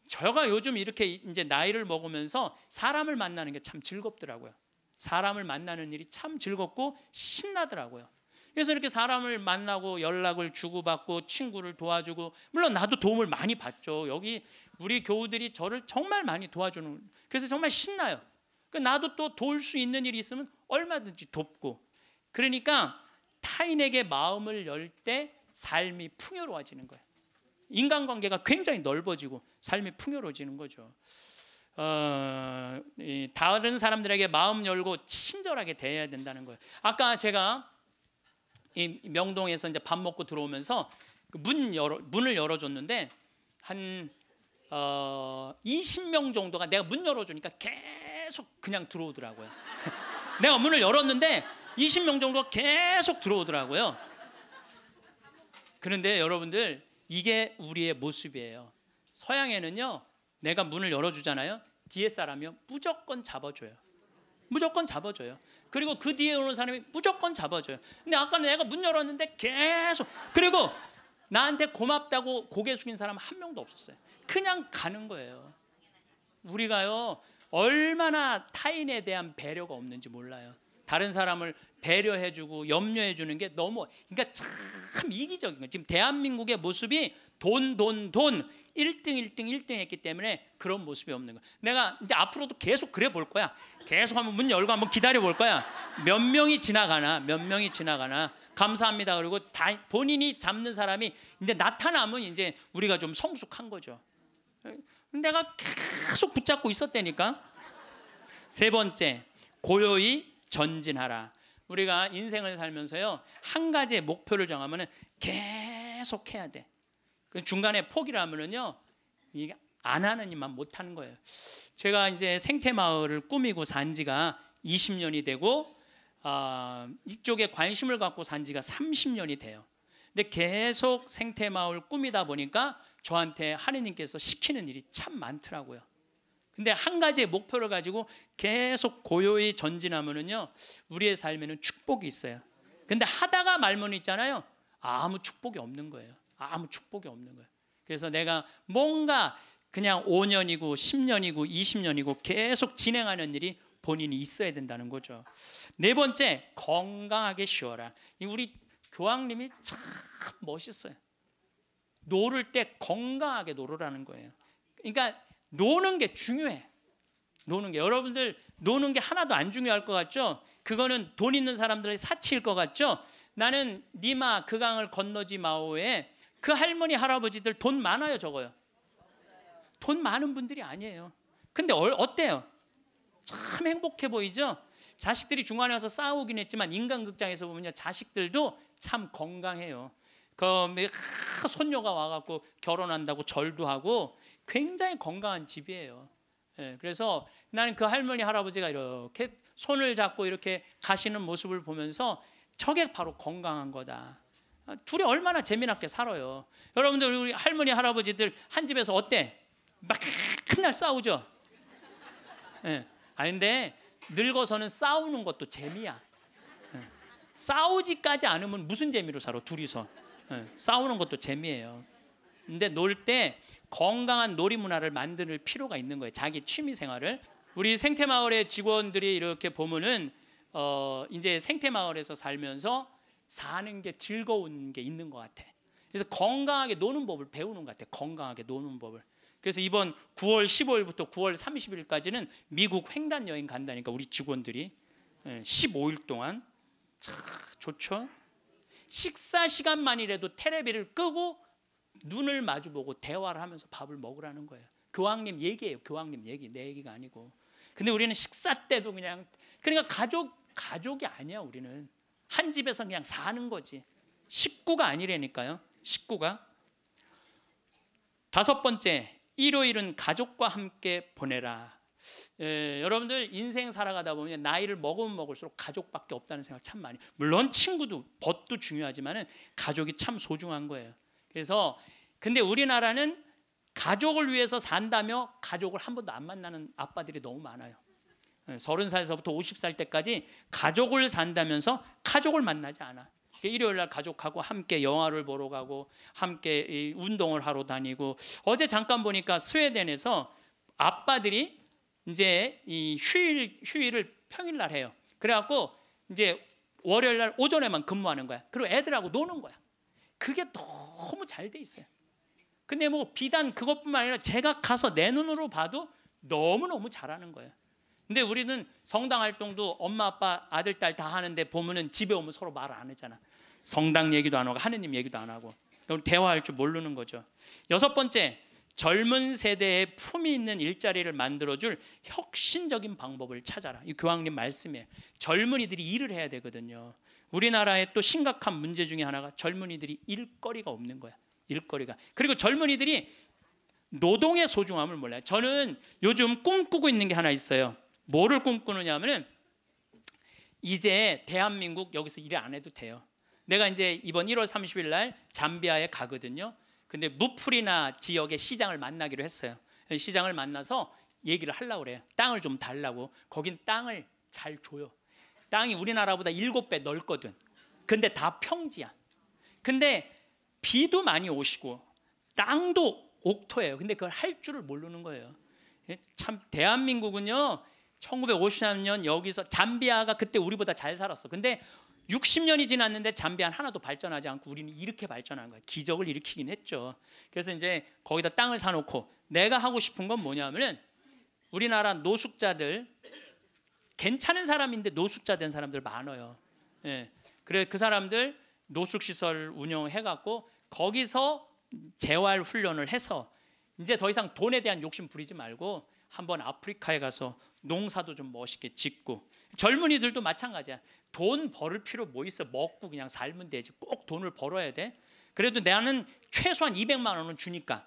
S1: 제가 요즘 이렇게 이제 나이를 먹으면서 사람을 만나는 게 참 즐겁더라고요. 사람을 만나는 일이 참 즐겁고 신나더라고요. 그래서 이렇게 사람을 만나고 연락을 주고받고 친구를 도와주고 물론 나도 도움을 많이 받죠. 여기 우리 교우들이 저를 정말 많이 도와주는 그래서 정말 신나요. 그 나도 또 도울 수 있는 일이 있으면 얼마든지 돕고 그러니까 타인에게 마음을 열 때 삶이 풍요로워지는 거예요. 인간관계가 굉장히 넓어지고 삶이 풍요로워지는 거죠. 어, 다른 사람들에게 마음 열고 친절하게 대해야 된다는 거예요. 아까 제가 명동에서 이제 밥 먹고 들어오면서 그 문 열어, 문을 열어줬는데 한 어, 20명 정도가 내가 문 열어주니까 계속 그냥 들어오더라고요. 내가 문을 열었는데 20명 정도 계속 들어오더라고요. 그런데 여러분들 이게 우리의 모습이에요. 서양에는요, 내가 문을 열어주잖아요. 뒤에 사람이요, 무조건 잡아줘요. 무조건 잡아줘요. 그리고 그 뒤에 오는 사람이 무조건 잡아줘요. 근데 아까 내가 문 열었는데 계속 그리고 나한테 고맙다고 고개 숙인 사람 한 명도 없었어요. 그냥 가는 거예요. 우리가요 얼마나 타인에 대한 배려가 없는지 몰라요. 다른 사람을 배려해주고 염려해주는 게 너무 그러니까 참 이기적인 거예요. 지금 대한민국의 모습이 돈 돈 돈 1등 1등 1등 했기 때문에 그런 모습이 없는 거예요. 내가 이제 앞으로도 계속 그래 볼 거야. 계속 한번 문 열고 한번 기다려 볼 거야. 몇 명이 지나가나 몇 명이 지나가나 감사합니다. 그리고 다 본인이 잡는 사람이 이제 나타나면 이제 우리가 좀 성숙한 거죠. 내가 계속 붙잡고 있었다니까. 세 번째 고요히 전진하라. 우리가 인생을 살면서요 한 가지의 목표를 정하면은 계속 해야 돼. 그 중간에 포기를 하면은요 이게 안 하는 일만 못 하는 거예요. 제가 이제 생태 마을을 꾸미고 산 지가 20년이 되고 어, 이쪽에 관심을 갖고 산 지가 30년이 돼요. 근데 계속 생태 마을 꾸미다 보니까 저한테 하느님께서 시키는 일이 참 많더라고요. 근데 한 가지의 목표를 가지고 계속 고요히 전진하면은요 우리의 삶에는 축복이 있어요. 근데 하다가 말문 있잖아요. 아무 축복이 없는 거예요. 아무 축복이 없는 거예요. 그래서 내가 뭔가 그냥 5년이고 10년이고 20년이고 계속 진행하는 일이 본인이 있어야 된다는 거죠. 네 번째 건강하게 쉬어라. 우리 교황님이 참 멋있어요. 노를 때 건강하게 노르라는 거예요. 그러니까 노는 게 중요해. 노는 게 여러분들 노는 게 하나도 안 중요할 것 같죠? 그거는 돈 있는 사람들의 사치일 것 같죠? 나는 니마 그강을 건너지 마오에 그 할머니 할아버지들 돈 많아요 적어요. 돈 많은 분들이 아니에요. 근데 어, 때요참 행복해 보이죠? 자식들이 중간에 와서 싸우긴 했지만 인간극장에서 보면 자식들도 참 건강해요. 그 아, 손녀가 와갖고 결혼한다고 절도 하고 굉장히 건강한 집이에요. 예, 그래서 나는 그 할머니 할아버지가 이렇게 손을 잡고 이렇게 가시는 모습을 보면서 저게 바로 건강한 거다. 아, 둘이 얼마나 재미나게 살아요. 여러분들 우리 할머니 할아버지들 한 집에서 어때? 막 큰 날 싸우죠. 예. 아닌데 늙어서는 싸우는 것도 재미야. 예. 싸우지까지 않으면 무슨 재미로 살아? 둘이서 예. 싸우는 것도 재미예요. 근데 놀때 건강한 놀이 문화를 만드는 필요가 있는 거예요. 자기 취미 생활을 우리 생태 마을의 직원들이 이렇게 보면은 어 이제 생태 마을에서 살면서 사는 게 즐거운 게 있는 것 같아. 그래서 건강하게 노는 법을 배우는 것 같아. 건강하게 노는 법을. 그래서 이번 9월 15일부터 9월 30일까지는 미국 횡단 여행 간다니까 우리 직원들이 15일 예, 동안 참 좋죠. 식사 시간만이라도 테레비를 끄고 눈을 마주보고 대화를 하면서 밥을 먹으라는 거예요. 교황님 얘기예요. 교황님 얘기 내 얘기가 아니고. 근데 우리는 식사 때도 그냥 그러니까 가족 가족이 아니야 우리는 한 집에서 그냥 사는 거지 식구가 아니라니까요. 식구가 다섯 번째 일요일은 가족과 함께 보내라. 예, 여러분들 인생 살아가다 보면 나이를 먹으면 먹을수록 가족밖에 없다는 생각 참 많이. 물론 친구도 벗도 중요하지만은 가족이 참 소중한 거예요. 그래서 근데 우리나라는 가족을 위해서 산다며 가족을 한 번도 안 만나는 아빠들이 너무 많아요. 예, 서른 살에서부터 오십 살 때까지 가족을 산다면서 가족을 만나지 않아. 그러니까 일요일 날 가족하고 함께 영화를 보러 가고 함께 운동을 하러 다니고 어제 잠깐 보니까 스웨덴에서 아빠들이 이제 이 휴일 휴일을 평일 날 해요. 그래갖고 이제 월요일 날 오전에만 근무하는 거야. 그리고 애들하고 노는 거야. 그게 너무 잘 돼 있어요. 근데 뭐 비단 그것뿐만 아니라 제가 가서 내 눈으로 봐도 너무너무 잘하는 거예요. 근데 우리는 성당 활동도 엄마 아빠 아들 딸 다 하는데 보면은 집에 오면 서로 말안 하잖아. 성당 얘기도 안 하고 하느님 얘기도 안 하고. 대화할 줄 모르는 거죠. 여섯 번째, 젊은 세대에 품이 있는 일자리를 만들어줄 혁신적인 방법을 찾아라. 이 교황님 말씀에 젊은이들이 일을 해야 되거든요. 우리나라의 또 심각한 문제 중에 하나가 젊은이들이 일거리가 없는 거야. 일거리가. 그리고 젊은이들이 노동의 소중함을 몰라요. 저는 요즘 꿈꾸고 있는 게 하나 있어요. 뭐를 꿈꾸느냐 하면은 이제 대한민국 여기서 일 안 해도 돼요. 내가 이제 이번 1월 30일 날 잠비아에 가거든요. 근데 무프이나 지역의 시장을 만나기로 했어요. 시장을 만나서 얘기를 하려고 그래요. 땅을 좀 달라고. 거긴 땅을 잘 줘요. 땅이 우리나라보다 7배 넓거든. 근데 다 평지야. 근데 비도 많이 오시고 땅도 옥토예요. 근데 그걸 할 줄을 모르는 거예요. 예, 참 대한민국은요. 1953년 여기서 잠비아가 그때 우리보다 잘 살았어. 근데 60년이 지났는데 잠비아는 하나도 발전하지 않고 우리는 이렇게 발전한 거야. 기적을 일으키긴 했죠. 그래서 이제 거기다 땅을 사놓고 내가 하고 싶은 건 뭐냐면은 우리나라 노숙자들 괜찮은 사람인데 노숙자 된 사람들 많아요. 예. 그래 그 사람들 노숙시설 운영해갖고 거기서 재활 훈련을 해서 이제 더 이상 돈에 대한 욕심 부리지 말고 한번 아프리카에 가서 농사도 좀 멋있게 짓고 젊은이들도 마찬가지야. 돈 벌을 필요 뭐 있어? 먹고 그냥 살면 되지. 꼭 돈을 벌어야 돼. 그래도 나는 최소한 200만 원은 주니까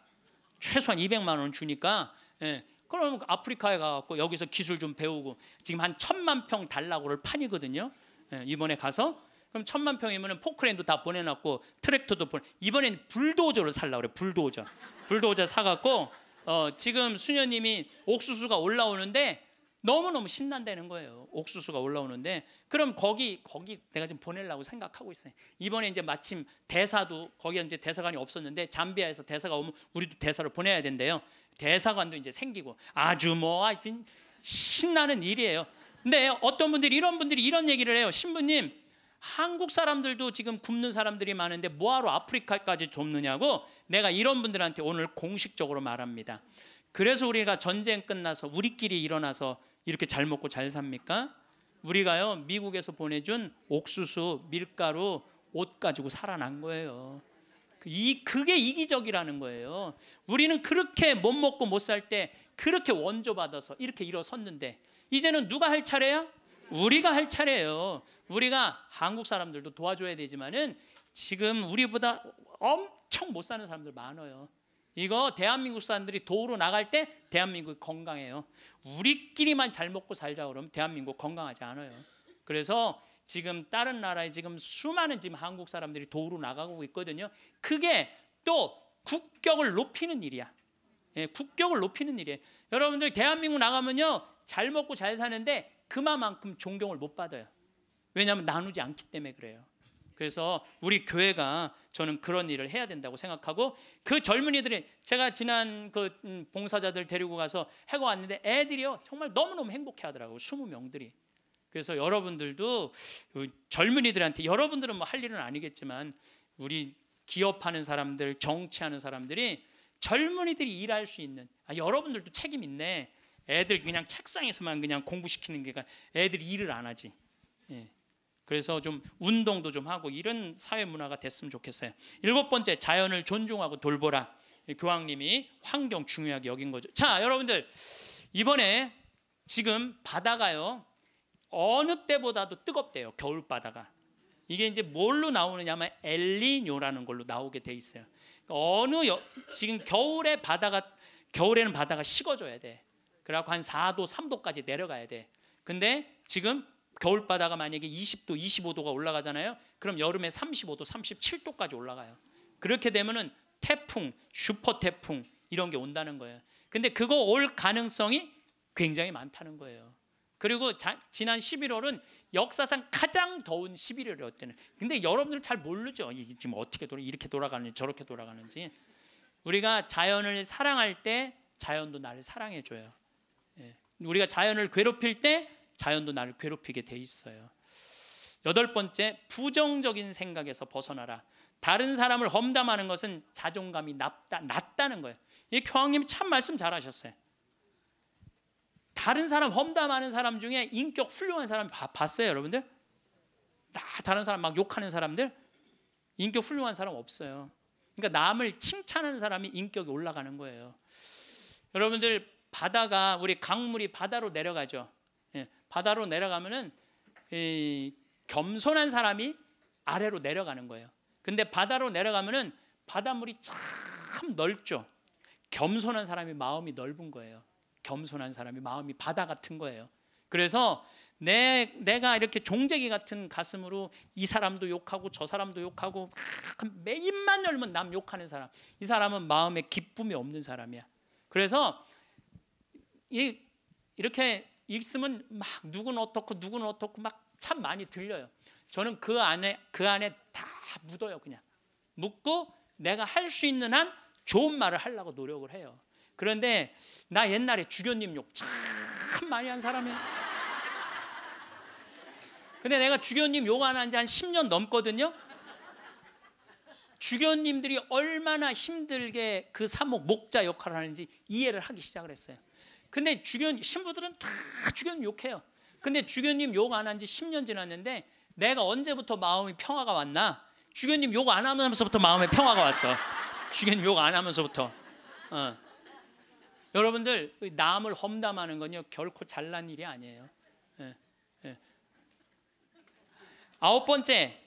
S1: 최소한 200만 원은 주니까 예. 그럼 아프리카에 가갖고 여기서 기술 좀 배우고 지금 한 천만 평 달라고를 판이거든요. 예, 이번에 가서 그럼 천만 평이면 포크레인도 다 보내놨고 트랙터도 보내. 이번엔 불도저를 살라 그래. 불도저. 불도저 사갖고 어, 지금 수녀님이 옥수수가 올라오는데 너무너무 신난다는 거예요. 옥수수가 올라오는데 그럼 거기 거기 내가 지금 보내려고 생각하고 있어요. 이번에 이제 마침 대사도 거기 이제 대사관이 없었는데 잠비아에서 대사가 오면 우리도 대사를 보내야 된대요. 대사관도 이제 생기고 아주 뭐 하여튼 신나는 일이에요. 근데 어떤 분들이 이런 분들이 이런 얘기를 해요. 신부님 한국 사람들도 지금 굶는 사람들이 많은데 뭐하러 아프리카까지 돕느냐고 내가 이런 분들한테 오늘 공식적으로 말합니다. 그래서 우리가 전쟁 끝나서 우리끼리 일어나서 이렇게 잘 먹고 잘 삽니까? 우리가요 미국에서 보내준 옥수수, 밀가루, 옷 가지고 살아난 거예요. 그 이 그게 이기적이라는 거예요. 우리는 그렇게 못 먹고 못 살 때 그렇게 원조 받아서 이렇게 일어섰는데 이제는 누가 할 차례야? 우리가 할 차례예요. 우리가 한국 사람들도 도와줘야 되지만은 지금 우리보다 엄청 못 사는 사람들 많아요. 이거 대한민국 사람들이 도로 우 나갈 때 대한민국 건강해요. 우리끼리만 잘 먹고 살자 그러면 대한민국 건강하지 않아요. 그래서 지금 다른 나라에 지금 수많은 지금 한국 사람들이 도로 우 나가고 있거든요. 그게 또 국격을 높이는 일이야. 예, 국격을 높이는 일이에요. 여러분들 대한민국 나가면요 잘 먹고 잘 사는데 그만큼 존경을 못 받아요. 왜냐하면 나누지 않기 때문에 그래요. 그래서 우리 교회가 저는 그런 일을 해야 된다고 생각하고 그 젊은이들이 제가 지난 그 음, 봉사자들 데리고 가서 해고 왔는데 애들이요 정말 너무너무 행복해하더라고요. 20명들이. 그래서 여러분들도 그 젊은이들한테 여러분들은 뭐 할 일은 아니겠지만 우리 기업하는 사람들, 정치하는 사람들이 젊은이들이 일할 수 있는 아, 여러분들도 책임 있네. 애들 그냥 책상에서만 그냥 공부시키는 게가 애들이 일을 안 하지. 예. 그래서 좀 운동도 좀 하고 이런 사회 문화가 됐으면 좋겠어요. 일곱 번째 자연을 존중하고 돌보라. 교황님이 환경 중요하게 여긴 거죠. 자, 여러분들 이번에 지금 바다가요. 어느 때보다도 뜨겁대요. 겨울 바다가. 이게 이제 뭘로 나오느냐면 엘리뇨라는 걸로 나오게 돼 있어요. 어느 여, 지금 겨울에 바다가 겨울에는 바다가 식어줘야 돼. 그래갖고 한 4도, 3도까지 내려가야 돼. 근데 지금 겨울바다가 만약에 20도, 25도가 올라가잖아요. 그럼 여름에 35도, 37도까지 올라가요. 그렇게 되면은 태풍, 슈퍼 태풍 이런 게 온다는 거예요. 근데 그거 올 가능성이 굉장히 많다는 거예요. 그리고 자, 지난 11월은 역사상 가장 더운 11월이었대요. 근데 여러분들 잘 모르죠. 이, 지금 어떻게 돌아 이렇게 돌아가는지 저렇게 돌아가는지. 우리가 자연을 사랑할 때 자연도 나를 사랑해 줘요. 우리가 자연을 괴롭힐 때 자연도 나를 괴롭히게 돼 있어요. 여덟 번째, 부정적인 생각에서 벗어나라. 다른 사람을 험담하는 것은 자존감이 낮다, 낮다는 거예요. 이 교황님 참 말씀 잘하셨어요. 다른 사람 험담하는 사람 중에 인격 훌륭한 사람 봤어요, 여러분들? 다 다른 사람 막 욕하는 사람들 인격 훌륭한 사람 없어요. 그러니까 남을 칭찬하는 사람이 인격이 올라가는 거예요. 여러분들 바다가 우리 강물이 바다로 내려가죠. 예, 바다로 내려가면은 이, 겸손한 사람이 아래로 내려가는 거예요. 근데 바다로 내려가면은 바닷물이 참 넓죠. 겸손한 사람이 마음이 넓은 거예요. 겸손한 사람이 마음이 바다 같은 거예요. 그래서 내 내가 이렇게 종재기 같은 가슴으로 이 사람도 욕하고 저 사람도 욕하고 매 입만 열면 남 욕하는 사람. 이 사람은 마음에 기쁨이 없는 사람이야. 그래서 이 이렇게 읽으면 막 누군 어떻고 누군 어떻고 막 참 많이 들려요. 저는 그 안에 그 안에 다 묻어요 그냥 묻고 내가 할 수 있는 한 좋은 말을 하려고 노력을 해요. 그런데 나 옛날에 주교님 욕 참 많이 한 사람이에요. 근데 내가 주교님 욕 안 한 지 한 10년 넘거든요. 주교님들이 얼마나 힘들게 그 사목 목자 역할을 하는지 이해를 하기 시작을 했어요. 근데 주교 신부들은 다 주교님 욕해요. 근데 주교님 욕 안 한 지 10년 지났는데 내가 언제부터 마음이 평화가 왔나? 주교님 욕 안 하면서부터 마음에 평화가 왔어. 주교님 욕 안 하면서부터. 어. 여러분들 남을 험담하는 건요 결코 잘난 일이 아니에요. 예, 예. 아홉 번째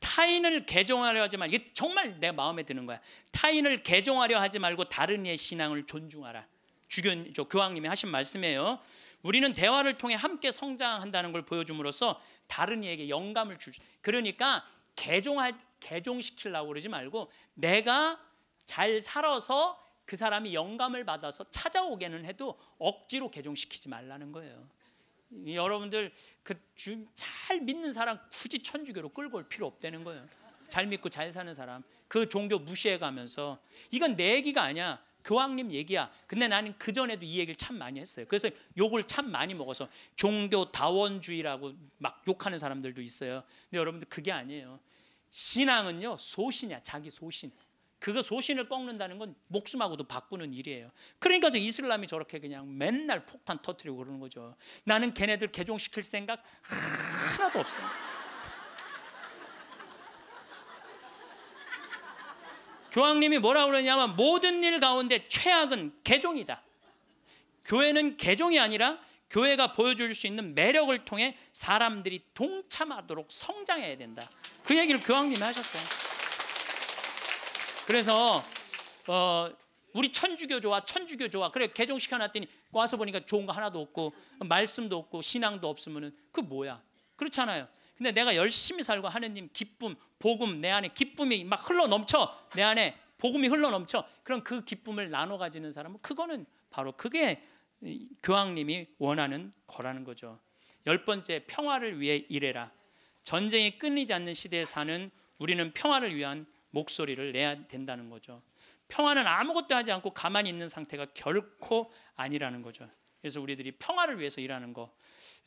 S1: 타인을 개종하려 하지 말. 이게 정말 내 마음에 드는 거야. 타인을 개종하려 하지 말고 다른 이의 신앙을 존중하라. 주교 저 교황님이 하신 말씀이에요. 우리는 대화를 통해 함께 성장한다는 걸 보여줌으로써 다른 이에게 영감을 주. 그러니까 개종할 개종시키려고 그러지 말고 내가 잘 살아서 그 사람이 영감을 받아서 찾아오게는 해도 억지로 개종시키지 말라는 거예요. 여러분들 그잘 믿는 사람 굳이 천주교로 끌고 올 필요 없다는 거예요. 잘 믿고 잘 사는 사람 그 종교 무시해 가면서 이건 내 얘기가 아니야. 교황님 얘기야. 근데 나는 그 전에도 이 얘기를 참 많이 했어요. 그래서 욕을 참 많이 먹어서 종교 다원주의라고 막 욕하는 사람들도 있어요. 근데 여러분들 그게 아니에요. 신앙은요 소신이야 자기 소신. 그거 소신을 꺾는다는 건 목숨하고도 바꾸는 일이에요. 그러니까 저 이슬람이 저렇게 그냥 맨날 폭탄 터트리고 그러는 거죠. 나는 걔네들 개종시킬 생각 하나도 없어요. 교황님이 뭐라 고 그러냐면 모든 일 가운데 최악은 개종이다. 교회는 개종이 아니라 교회가 보여줄 수 있는 매력을 통해 사람들이 동참하도록 성장해야 된다. 그 얘기를 교황님이 하셨어요. 그래서 어, 우리 천주교 좋아, 천주교 좋아. 그래 개종시켜 놨더니 와서 보니까 좋은 거 하나도 없고 말씀도 없고 신앙도 없으면은 그 뭐야? 그렇잖아요. 근데 내가 열심히 살고 하느님 기쁨, 복음 내 안에 기쁨이 막 흘러 넘쳐 내 안에 복음이 흘러 넘쳐 그럼 그 기쁨을 나눠 가지는 사람은 그거는 바로 그게 교황님이 원하는 거라는 거죠. 열 번째 평화를 위해 일해라. 전쟁이 끊이지 않는 시대에 사는 우리는 평화를 위한 목소리를 내야 된다는 거죠. 평화는 아무것도 하지 않고 가만히 있는 상태가 결코 아니라는 거죠. 그래서 우리들이 평화를 위해서 일하는 거,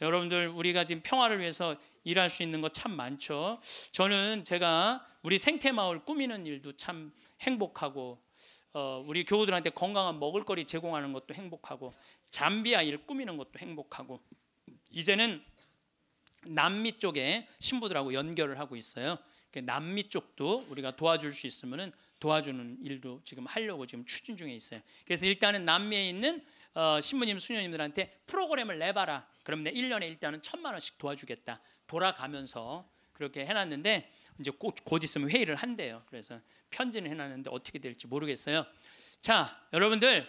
S1: 여러분들 우리가 지금 평화를 위해서 일할 수 있는 거 참 많죠. 저는 제가 우리 생태 마을 꾸미는 일도 참 행복하고 어, 우리 교우들한테 건강한 먹을거리 제공하는 것도 행복하고 잠비아 일 꾸미는 것도 행복하고 이제는 남미 쪽에 신부들하고 연결을 하고 있어요. 그러니까 남미 쪽도 우리가 도와줄 수 있으면은 도와주는 일도 지금 하려고 지금 추진 중에 있어요. 그래서 일단은 남미에 있는 어, 신부님 수녀님들한테 프로그램을 내봐라. 그럼 내 1년에 일단은 천만 원씩 도와주겠다. 돌아가면서 그렇게 해놨는데 이제 곧, 곧 있으면 회의를 한대요. 그래서 편지는 해놨는데 어떻게 될지 모르겠어요. 자, 여러분들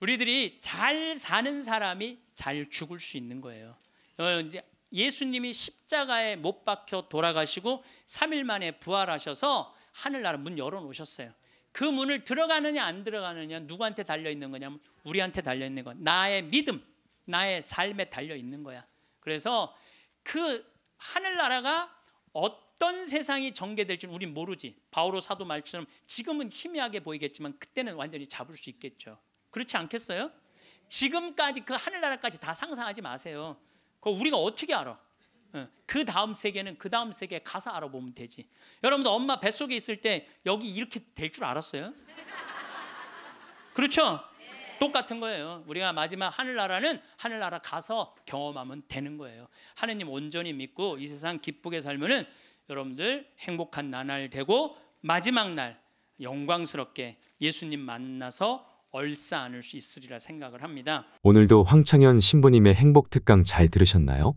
S1: 우리들이 잘 사는 사람이 잘 죽을 수 있는 거예요. 어, 이제 예수님이 십자가에 못 박혀 돌아가시고 3일 만에 부활하셔서 하늘나라 문 열어 놓으셨어요. 그 문을 들어가느냐 안 들어가느냐 누구한테 달려 있는 거냐면 우리한테 달려 있는 거. 나의 믿음. 나의 삶에 달려 있는 거야. 그래서 그 하늘나라가 어떤 세상이 전개될지 우린 모르지. 바오로 사도 말처럼 지금은 희미하게 보이겠지만 그때는 완전히 잡을 수 있겠죠. 그렇지 않겠어요? 지금까지 그 하늘나라까지 다 상상하지 마세요. 그 우리가 어떻게 알아? 어, 그 다음 세계는 그 다음 세계 에 가서 알아보면 되지. 여러분도 엄마 뱃속에 있을 때 여기 이렇게 될 줄 알았어요? 그렇죠? 똑같은 거예요. 우리가 마지막 하늘나라는 하늘나라 가서 경험하면 되는 거예요. 하느님 온전히 믿고 이 세상 기쁘게 살면은 여러분들 행복한 나날 되고 마지막 날 영광스럽게 예수님 만나서 얼싸 안을 수 있으리라 생각을 합니다.
S2: 오늘도 황창현 신부님의 행복 특강 잘 들으셨나요?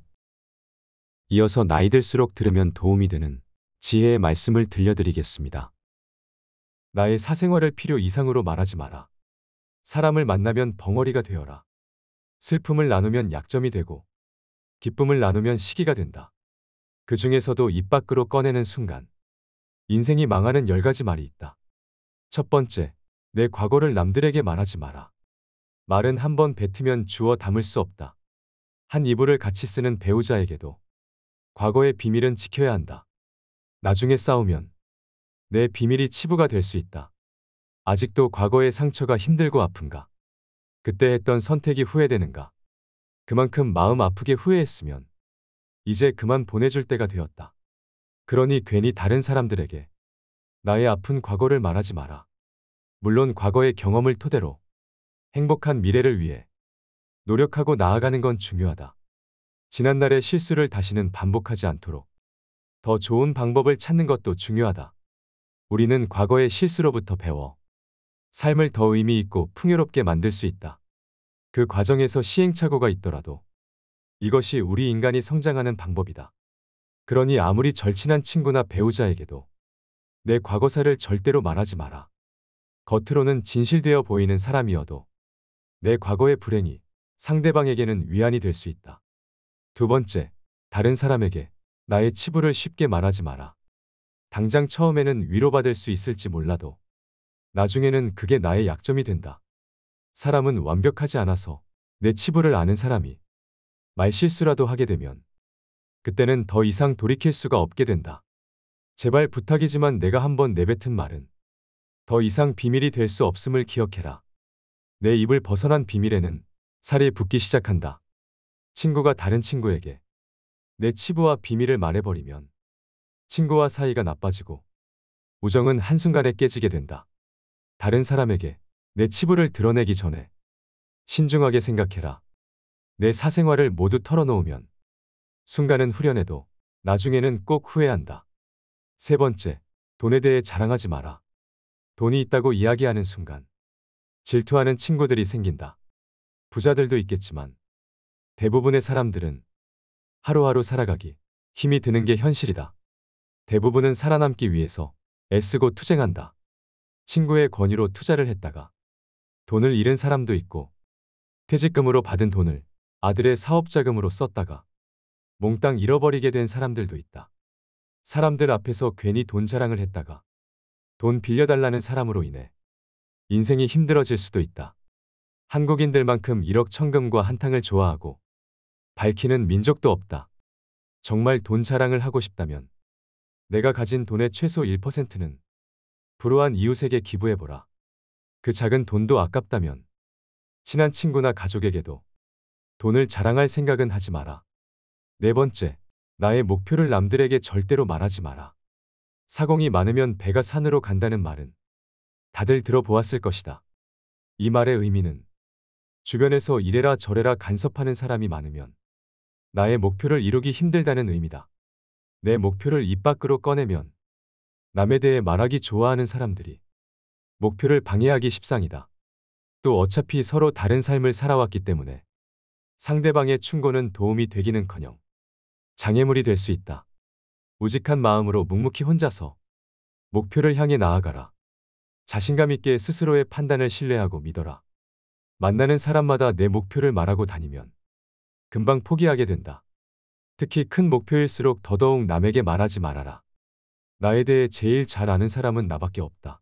S2: 이어서 나이 들수록 들으면 도움이 되는 지혜의 말씀을 들려드리겠습니다. 나의 사생활을 필요 이상으로 말하지 마라. 사람을 만나면 벙어리가 되어라. 슬픔을 나누면 약점이 되고 기쁨을 나누면 시기가 된다. 그 중에서도 입 밖으로 꺼내는 순간 인생이 망하는 열 가지 말이 있다. 첫 번째, 내 과거를 남들에게 말하지 마라. 말은 한 번 뱉으면 주워 담을 수 없다. 한 이불을 같이 쓰는 배우자에게도 과거의 비밀은 지켜야 한다. 나중에 싸우면 내 비밀이 치부가 될 수 있다. 아직도 과거의 상처가 힘들고 아픈가? 그때 했던 선택이 후회되는가? 그만큼 마음 아프게 후회했으면 이제 그만 보내줄 때가 되었다. 그러니 괜히 다른 사람들에게 나의 아픈 과거를 말하지 마라. 물론 과거의 경험을 토대로 행복한 미래를 위해 노력하고 나아가는 건 중요하다. 지난날의 실수를 다시는 반복하지 않도록 더 좋은 방법을 찾는 것도 중요하다. 우리는 과거의 실수로부터 배워 삶을 더 의미 있고 풍요롭게 만들 수 있다. 그 과정에서 시행착오가 있더라도 이것이 우리 인간이 성장하는 방법이다. 그러니 아무리 절친한 친구나 배우자에게도 내 과거사를 절대로 말하지 마라. 겉으로는 진실되어 보이는 사람이어도 내 과거의 불행이 상대방에게는 위안이 될 수 있다. 두 번째, 다른 사람에게 나의 치부를 쉽게 말하지 마라. 당장 처음에는 위로받을 수 있을지 몰라도 나중에는 그게 나의 약점이 된다. 사람은 완벽하지 않아서 내 치부를 아는 사람이 말실수라도 하게 되면 그때는 더 이상 돌이킬 수가 없게 된다. 제발 부탁이지만 내가 한번 내뱉은 말은 더 이상 비밀이 될 수 없음을 기억해라. 내 입을 벗어난 비밀에는 살이 붙기 시작한다. 친구가 다른 친구에게 내 치부와 비밀을 말해버리면 친구와 사이가 나빠지고 우정은 한순간에 깨지게 된다. 다른 사람에게 내 치부를 드러내기 전에 신중하게 생각해라. 내 사생활을 모두 털어놓으면 순간은 후련해도 나중에는 꼭 후회한다. 세 번째, 돈에 대해 자랑하지 마라. 돈이 있다고 이야기하는 순간 질투하는 친구들이 생긴다. 부자들도 있겠지만 대부분의 사람들은 하루하루 살아가기 힘이 드는 게 현실이다. 대부분은 살아남기 위해서 애쓰고 투쟁한다. 친구의 권유로 투자를 했다가 돈을 잃은 사람도 있고 퇴직금으로 받은 돈을 아들의 사업자금으로 썼다가 몽땅 잃어버리게 된 사람들도 있다. 사람들 앞에서 괜히 돈 자랑을 했다가 돈 빌려달라는 사람으로 인해 인생이 힘들어질 수도 있다. 한국인들만큼 1억 천금과 한탕을 좋아하고 밝히는 민족도 없다. 정말 돈 자랑을 하고 싶다면 내가 가진 돈의 최소 1%는 불우한 이웃에게 기부해보라. 그 작은 돈도 아깝다면 친한 친구나 가족에게도 돈을 자랑할 생각은 하지 마라. 네 번째, 나의 목표를 남들에게 절대로 말하지 마라. 사공이 많으면 배가 산으로 간다는 말은 다들 들어보았을 것이다. 이 말의 의미는 주변에서 이래라 저래라 간섭하는 사람이 많으면 나의 목표를 이루기 힘들다는 의미다. 내 목표를 입 밖으로 꺼내면 남에 대해 말하기 좋아하는 사람들이 목표를 방해하기 십상이다. 또 어차피 서로 다른 삶을 살아왔기 때문에 상대방의 충고는 도움이 되기는커녕 장애물이 될 수 있다. 우직한 마음으로 묵묵히 혼자서 목표를 향해 나아가라. 자신감 있게 스스로의 판단을 신뢰하고 믿어라. 만나는 사람마다 내 목표를 말하고 다니면 금방 포기하게 된다. 특히 큰 목표일수록 더더욱 남에게 말하지 말아라. 나에 대해 제일 잘 아는 사람은 나밖에 없다.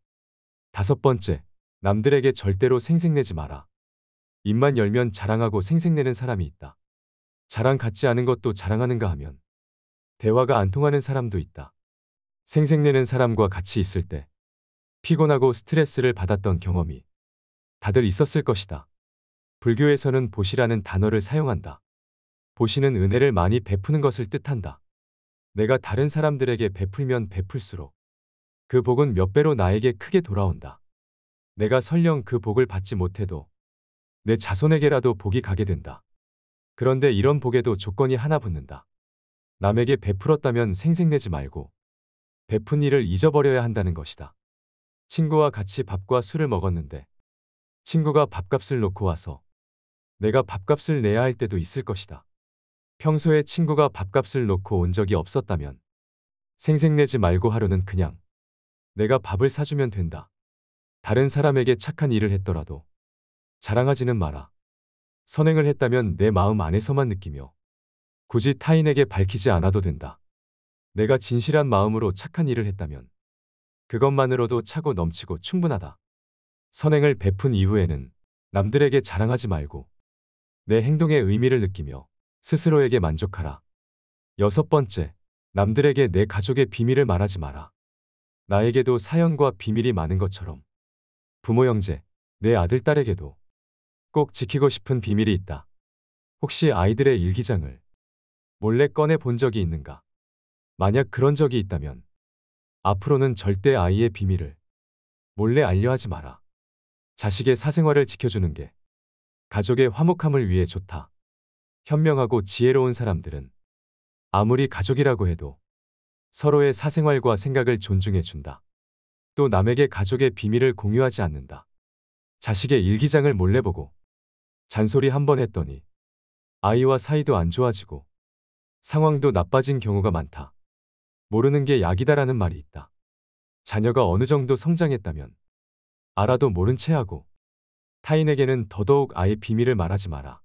S2: 다섯 번째, 남들에게 절대로 생색내지 마라. 입만 열면 자랑하고 생색내는 사람이 있다. 자랑 같지 않은 것도 자랑하는가 하면 대화가 안 통하는 사람도 있다. 생색내는 사람과 같이 있을 때 피곤하고 스트레스를 받았던 경험이 다들 있었을 것이다. 불교에서는 보시라는 단어를 사용한다. 보시는 은혜를 많이 베푸는 것을 뜻한다. 내가 다른 사람들에게 베풀면 베풀수록 그 복은 몇 배로 나에게 크게 돌아온다. 내가 설령 그 복을 받지 못해도 내 자손에게라도 복이 가게 된다. 그런데 이런 복에도 조건이 하나 붙는다. 남에게 베풀었다면 생색내지 말고 베푼 일을 잊어버려야 한다는 것이다. 친구와 같이 밥과 술을 먹었는데 친구가 밥값을 놓고 와서 내가 밥값을 내야 할 때도 있을 것이다. 평소에 친구가 밥값을 놓고 온 적이 없었다면 생색내지 말고 하루는 그냥 내가 밥을 사주면 된다. 다른 사람에게 착한 일을 했더라도 자랑하지는 마라. 선행을 했다면 내 마음 안에서만 느끼며 굳이 타인에게 밝히지 않아도 된다. 내가 진실한 마음으로 착한 일을 했다면 그것만으로도 차고 넘치고 충분하다. 선행을 베푼 이후에는 남들에게 자랑하지 말고 내 행동의 의미를 느끼며 스스로에게 만족하라. 여섯 번째, 남들에게 내 가족의 비밀을 말하지 마라. 나에게도 사연과 비밀이 많은 것처럼 부모 형제, 내 아들 딸에게도 꼭 지키고 싶은 비밀이 있다. 혹시 아이들의 일기장을 몰래 꺼내 본 적이 있는가? 만약 그런 적이 있다면 앞으로는 절대 아이의 비밀을 몰래 알려하지 마라. 자식의 사생활을 지켜주는 게 가족의 화목함을 위해 좋다. 현명하고 지혜로운 사람들은 아무리 가족이라고 해도 서로의 사생활과 생각을 존중해준다. 또 남에게 가족의 비밀을 공유하지 않는다. 자식의 일기장을 몰래 보고 잔소리 한 번 했더니 아이와 사이도 안 좋아지고 상황도 나빠진 경우가 많다. 모르는 게 약이다라는 말이 있다. 자녀가 어느 정도 성장했다면 알아도 모른 채 하고 타인에게는 더더욱 아예 비밀을 말하지 마라.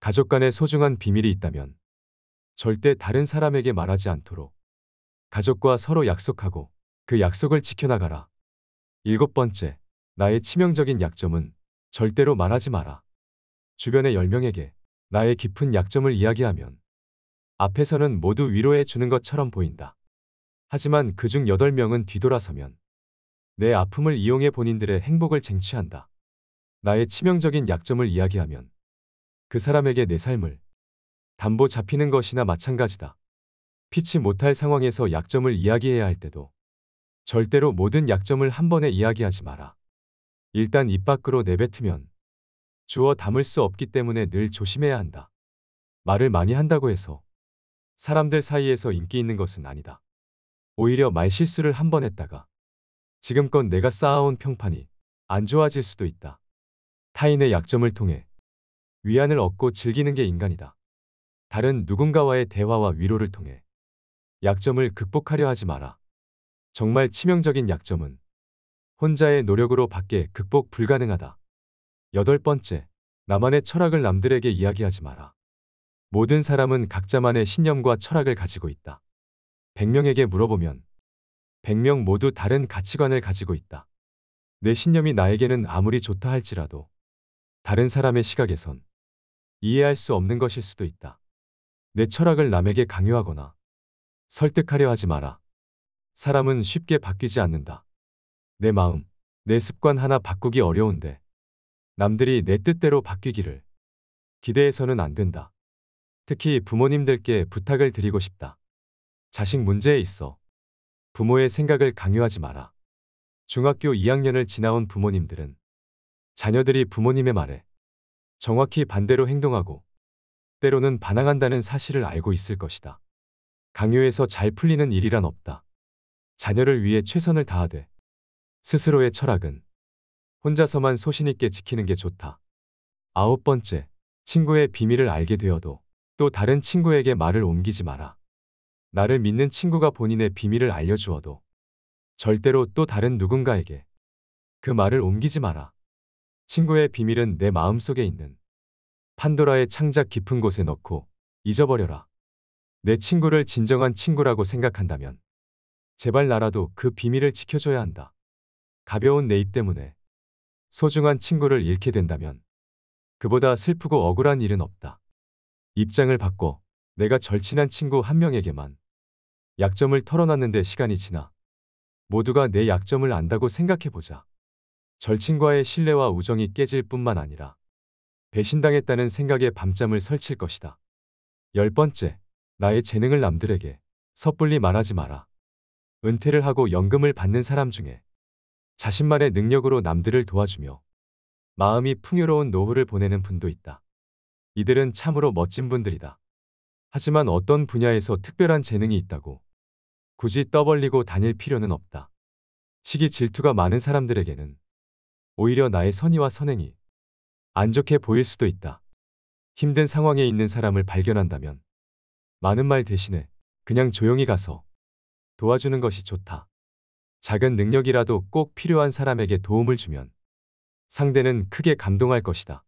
S2: 가족 간의 소중한 비밀이 있다면 절대 다른 사람에게 말하지 않도록 가족과 서로 약속하고 그 약속을 지켜나가라. 일곱 번째, 나의 치명적인 약점은 절대로 말하지 마라. 주변의 10명에게 나의 깊은 약점을 이야기하면 앞에서는 모두 위로해 주는 것처럼 보인다. 하지만 그중 8명은 뒤돌아서면 내 아픔을 이용해 본인들의 행복을 쟁취한다. 나의 치명적인 약점을 이야기하면 그 사람에게 내 삶을 담보 잡히는 것이나 마찬가지다. 피치 못할 상황에서 약점을 이야기해야 할 때도 절대로 모든 약점을 한 번에 이야기하지 마라. 일단 입 밖으로 내뱉으면 주어 담을 수 없기 때문에 늘 조심해야 한다. 말을 많이 한다고 해서 사람들 사이에서 인기 있는 것은 아니다. 오히려 말 실수를 한 번 했다가 지금껏 내가 쌓아온 평판이 안 좋아질 수도 있다. 타인의 약점을 통해 위안을 얻고 즐기는 게 인간이다. 다른 누군가와의 대화와 위로를 통해 약점을 극복하려 하지 마라. 정말 치명적인 약점은 혼자의 노력으로 밖에 극복 불가능하다. 여덟 번째, 나만의 철학을 남들에게 이야기하지 마라. 모든 사람은 각자만의 신념과 철학을 가지고 있다. 100명에게 물어보면 100명 모두 다른 가치관을 가지고 있다. 내 신념이 나에게는 아무리 좋다 할지라도 다른 사람의 시각에선 이해할 수 없는 것일 수도 있다. 내 철학을 남에게 강요하거나 설득하려 하지 마라. 사람은 쉽게 바뀌지 않는다. 내 마음, 내 습관 하나 바꾸기 어려운데 남들이 내 뜻대로 바뀌기를 기대해서는 안 된다. 특히 부모님들께 부탁을 드리고 싶다. 자식 문제에 있어 부모의 생각을 강요하지 마라. 중학교 2학년을 지나온 부모님들은 자녀들이 부모님의 말에 정확히 반대로 행동하고 때로는 반항한다는 사실을 알고 있을 것이다. 강요에서잘 풀리는 일이란 없다. 자녀를 위해 최선을 다하되 스스로의 철학은 혼자서만 소신있게 지키는 게 좋다. 아홉 번째, 친구의 비밀을 알게 되어도 또 다른 친구에게 말을 옮기지 마라. 나를 믿는 친구가 본인의 비밀을 알려주어도 절대로 또 다른 누군가에게 그 말을 옮기지 마라. 친구의 비밀은 내 마음속에 있는 판도라의 창작 깊은 곳에 넣고 잊어버려라. 내 친구를 진정한 친구라고 생각한다면 제발 나라도 그 비밀을 지켜줘야 한다. 가벼운 내 입 때문에 소중한 친구를 잃게 된다면 그보다 슬프고 억울한 일은 없다. 입장을 바꿔 내가 절친한 친구 한 명에게만 약점을 털어놨는데 시간이 지나 모두가 내 약점을 안다고 생각해보자. 절친과의 신뢰와 우정이 깨질 뿐만 아니라 배신당했다는 생각에 밤잠을 설칠 것이다. 열 번째, 나의 재능을 남들에게 섣불리 말하지 마라. 은퇴를 하고 연금을 받는 사람 중에 자신만의 능력으로 남들을 도와주며 마음이 풍요로운 노후를 보내는 분도 있다. 이들은 참으로 멋진 분들이다. 하지만 어떤 분야에서 특별한 재능이 있다고 굳이 떠벌리고 다닐 필요는 없다. 시기 질투가 많은 사람들에게는 오히려 나의 선의와 선행이 안 좋게 보일 수도 있다. 힘든 상황에 있는 사람을 발견한다면 많은 말 대신에 그냥 조용히 가서 도와주는 것이 좋다. 작은 능력이라도 꼭 필요한 사람에게 도움을 주면 상대는 크게 감동할 것이다.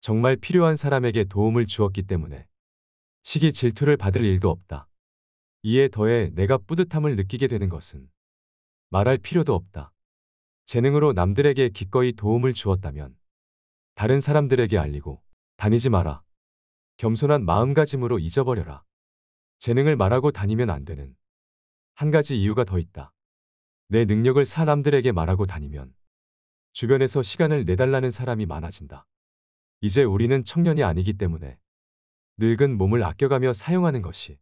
S2: 정말 필요한 사람에게 도움을 주었기 때문에 시기 질투를 받을 일도 없다. 이에 더해 내가 뿌듯함을 느끼게 되는 것은 말할 필요도 없다. 재능으로 남들에게 기꺼이 도움을 주었다면 다른 사람들에게 알리고 다니지 마라. 겸손한 마음가짐으로 잊어버려라. 재능을 말하고 다니면 안 되는 한 가지 이유가 더 있다. 내 능력을 사람들에게 말하고 다니면 주변에서 시간을 내달라는 사람이 많아진다. 이제 우리는 청년이 아니기 때문에 늙은 몸을 아껴가며 사용하는 것이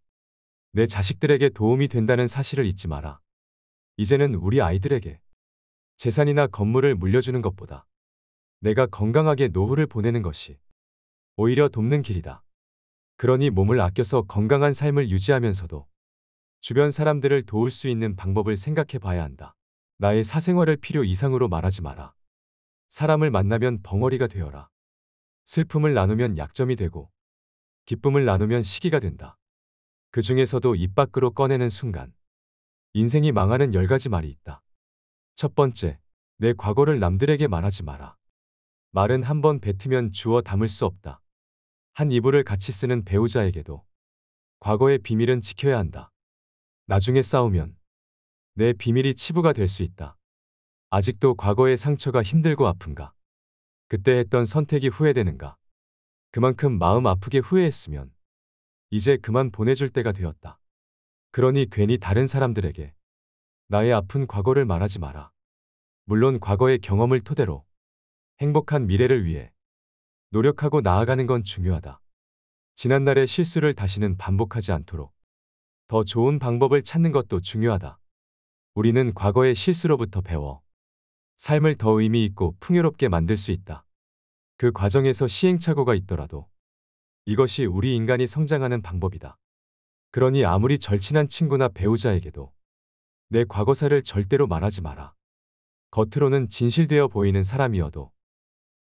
S2: 내 자식들에게 도움이 된다는 사실을 잊지 마라. 이제는 우리 아이들에게 재산이나 건물을 물려주는 것보다 내가 건강하게 노후를 보내는 것이 오히려 돕는 길이다. 그러니 몸을 아껴서 건강한 삶을 유지하면서도 주변 사람들을 도울 수 있는 방법을 생각해 봐야 한다. 나의 사생활을 필요 이상으로 말하지 마라. 사람을 만나면 벙어리가 되어라. 슬픔을 나누면 약점이 되고 기쁨을 나누면 시기가 된다. 그 중에서도 입 밖으로 꺼내는 순간 인생이 망하는 열 가지 말이 있다. 첫 번째, 내 과거를 남들에게 말하지 마라. 말은 한번 뱉으면 주워 담을 수 없다. 한 이불을 같이 쓰는 배우자에게도 과거의 비밀은 지켜야 한다. 나중에 싸우면 내 비밀이 치부가 될 수 있다. 아직도 과거의 상처가 힘들고 아픈가? 그때 했던 선택이 후회되는가? 그만큼 마음 아프게 후회했으면 이제 그만 보내줄 때가 되었다. 그러니 괜히 다른 사람들에게 나의 아픈 과거를 말하지 마라. 물론 과거의 경험을 토대로 행복한 미래를 위해 노력하고 나아가는 건 중요하다. 지난날의 실수를 다시는 반복하지 않도록 더 좋은 방법을 찾는 것도 중요하다. 우리는 과거의 실수로부터 배워 삶을 더 의미 있고 풍요롭게 만들 수 있다. 그 과정에서 시행착오가 있더라도 이것이 우리 인간이 성장하는 방법이다. 그러니 아무리 절친한 친구나 배우자에게도 내 과거사를 절대로 말하지 마라. 겉으로는 진실되어 보이는 사람이어도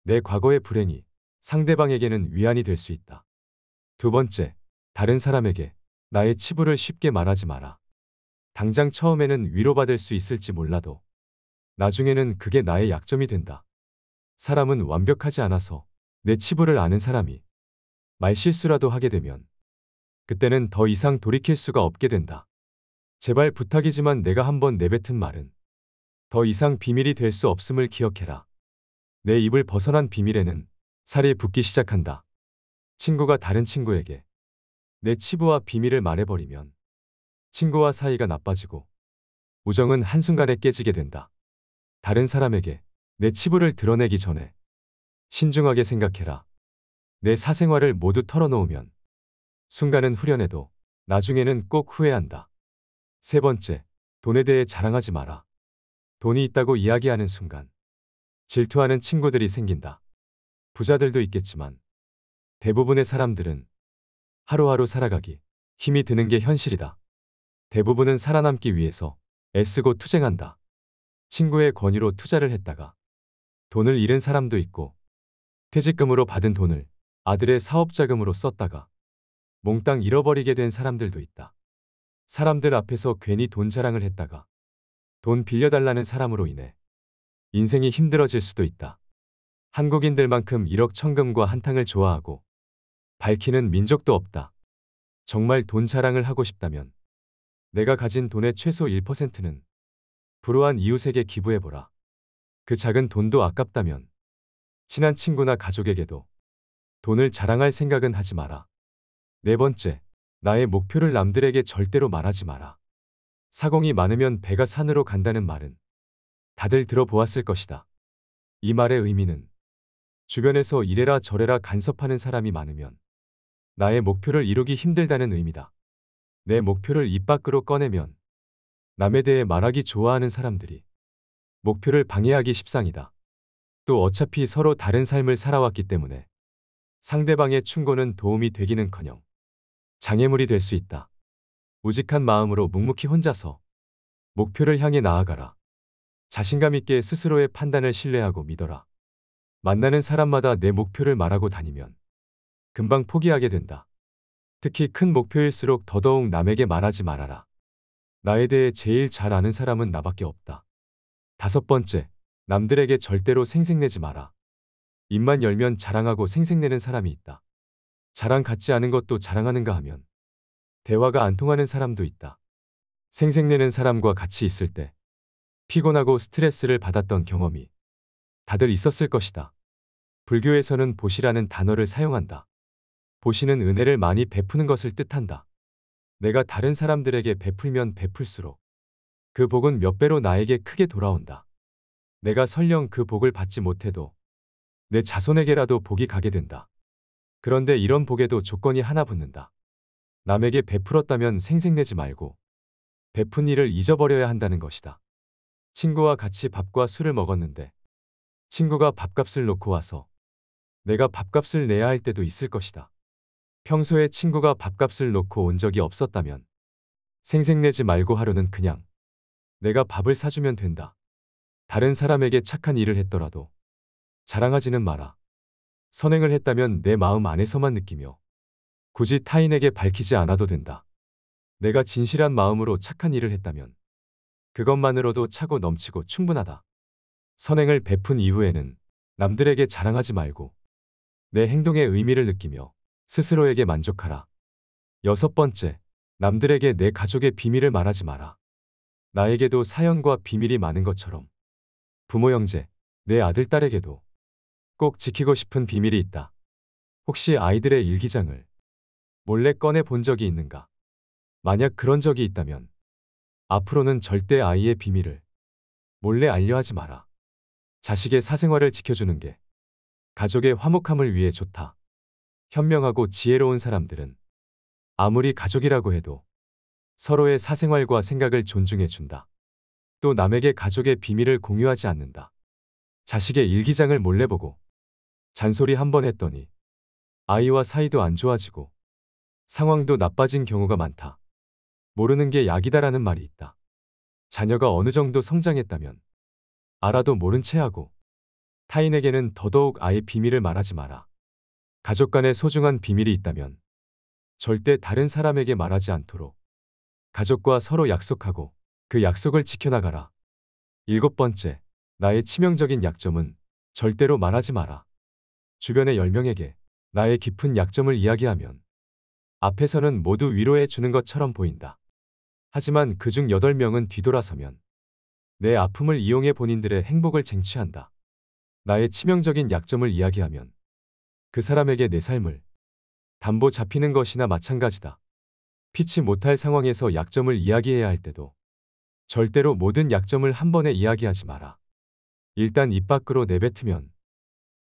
S2: 내 과거의 불행이 상대방에게는 위안이 될 수 있다. 두 번째, 다른 사람에게 나의 치부를 쉽게 말하지 마라. 당장 처음에는 위로받을 수 있을지 몰라도 나중에는 그게 나의 약점이 된다. 사람은 완벽하지 않아서 내 치부를 아는 사람이 말실수라도 하게 되면 그때는 더 이상 돌이킬 수가 없게 된다. 제발 부탁이지만 내가 한번 내뱉은 말은 더 이상 비밀이 될 수 없음을 기억해라. 내 입을 벗어난 비밀에는 살이 붙기 시작한다. 친구가 다른 친구에게 내 치부와 비밀을 말해버리면 친구와 사이가 나빠지고 우정은 한순간에 깨지게 된다. 다른 사람에게 내 치부를 드러내기 전에 신중하게 생각해라. 내 사생활을 모두 털어놓으면 순간은 후련해도 나중에는 꼭 후회한다. 세 번째, 돈에 대해 자랑하지 마라. 돈이 있다고 이야기하는 순간 질투하는 친구들이 생긴다. 부자들도 있겠지만 대부분의 사람들은 하루하루 살아가기 힘이 드는 게 현실이다. 대부분은 살아남기 위해서 애쓰고 투쟁한다. 친구의 권유로 투자를 했다가 돈을 잃은 사람도 있고 퇴직금으로 받은 돈을 아들의 사업자금으로 썼다가 몽땅 잃어버리게 된 사람들도 있다. 사람들 앞에서 괜히 돈 자랑을 했다가 돈 빌려달라는 사람으로 인해 인생이 힘들어질 수도 있다. 한국인들만큼 1억 천금과 한탕을 좋아하고 밝히는 민족도 없다. 정말 돈 자랑을 하고 싶다면 내가 가진 돈의 최소 1%는 불우한 이웃에게 기부해보라. 그 작은 돈도 아깝다면 친한 친구나 가족에게도 돈을 자랑할 생각은 하지 마라. 네 번째, 나의 목표를 남들에게 절대로 말하지 마라. 사공이 많으면 배가 산으로 간다는 말은 다들 들어보았을 것이다. 이 말의 의미는 주변에서 이래라 저래라 간섭하는 사람이 많으면 나의 목표를 이루기 힘들다는 의미다. 내 목표를 입 밖으로 꺼내면 남에 대해 말하기 좋아하는 사람들이 목표를 방해하기 십상이다. 또 어차피 서로 다른 삶을 살아왔기 때문에 상대방의 충고는 도움이 되기는커녕 장애물이 될 수 있다. 우직한 마음으로 묵묵히 혼자서 목표를 향해 나아가라. 자신감 있게 스스로의 판단을 신뢰하고 믿어라. 만나는 사람마다 내 목표를 말하고 다니면 금방 포기하게 된다. 특히 큰 목표일수록 더더욱 남에게 말하지 말아라. 나에 대해 제일 잘 아는 사람은 나밖에 없다. 다섯 번째, 남들에게 절대로 생색내지 마라. 입만 열면 자랑하고 생색내는 사람이 있다. 자랑 같지 않은 것도 자랑하는가 하면 대화가 안 통하는 사람도 있다. 생색내는 사람과 같이 있을 때 피곤하고 스트레스를 받았던 경험이 다들 있었을 것이다. 불교에서는 보시라는 단어를 사용한다. 보시는 은혜를 많이 베푸는 것을 뜻한다. 내가 다른 사람들에게 베풀면 베풀수록 그 복은 몇 배로 나에게 크게 돌아온다. 내가 설령 그 복을 받지 못해도 내 자손에게라도 복이 가게 된다. 그런데 이런 복에도 조건이 하나 붙는다. 남에게 베풀었다면 생색내지 말고 베푼 일을 잊어버려야 한다는 것이다. 친구와 같이 밥과 술을 먹었는데 친구가 밥값을 놓고 와서 내가 밥값을 내야 할 때도 있을 것이다. 평소에 친구가 밥값을 놓고 온 적이 없었다면 생색내지 말고 하루는 그냥 내가 밥을 사주면 된다. 다른 사람에게 착한 일을 했더라도 자랑하지는 마라. 선행을 했다면 내 마음 안에서만 느끼며 굳이 타인에게 밝히지 않아도 된다. 내가 진실한 마음으로 착한 일을 했다면 그것만으로도 차고 넘치고 충분하다. 선행을 베푼 이후에는 남들에게 자랑하지 말고 내 행동의 의미를 느끼며 스스로에게 만족하라. 여섯 번째, 남들에게 내 가족의 비밀을 말하지 마라. 나에게도 사연과 비밀이 많은 것처럼 부모 형제, 내 아들 딸에게도 꼭 지키고 싶은 비밀이 있다. 혹시 아이들의 일기장을 몰래 꺼내 본 적이 있는가? 만약 그런 적이 있다면 앞으로는 절대 아이의 비밀을 몰래 알려하지 마라. 자식의 사생활을 지켜주는 게 가족의 화목함을 위해 좋다. 현명하고 지혜로운 사람들은 아무리 가족이라고 해도 서로의 사생활과 생각을 존중해준다. 또 남에게 가족의 비밀을 공유하지 않는다. 자식의 일기장을 몰래 보고 잔소리 한번 했더니 아이와 사이도 안 좋아지고 상황도 나빠진 경우가 많다. 모르는 게 약이다라는 말이 있다. 자녀가 어느 정도 성장했다면 알아도 모른 채 하고 타인에게는 더더욱 아예 비밀을 말하지 마라. 가족 간에 소중한 비밀이 있다면 절대 다른 사람에게 말하지 않도록 가족과 서로 약속하고 그 약속을 지켜나가라. 일곱 번째, 나의 치명적인 약점은 절대로 말하지 마라. 주변의 10명에게 나의 깊은 약점을 이야기하면 앞에서는 모두 위로해 주는 것처럼 보인다. 하지만 그 중 8명은 뒤돌아서면 내 아픔을 이용해 본인들의 행복을 쟁취한다. 나의 치명적인 약점을 이야기하면 그 사람에게 내 삶을 담보 잡히는 것이나 마찬가지다. 피치 못할 상황에서 약점을 이야기해야 할 때도 절대로 모든 약점을 한 번에 이야기하지 마라. 일단 입 밖으로 내뱉으면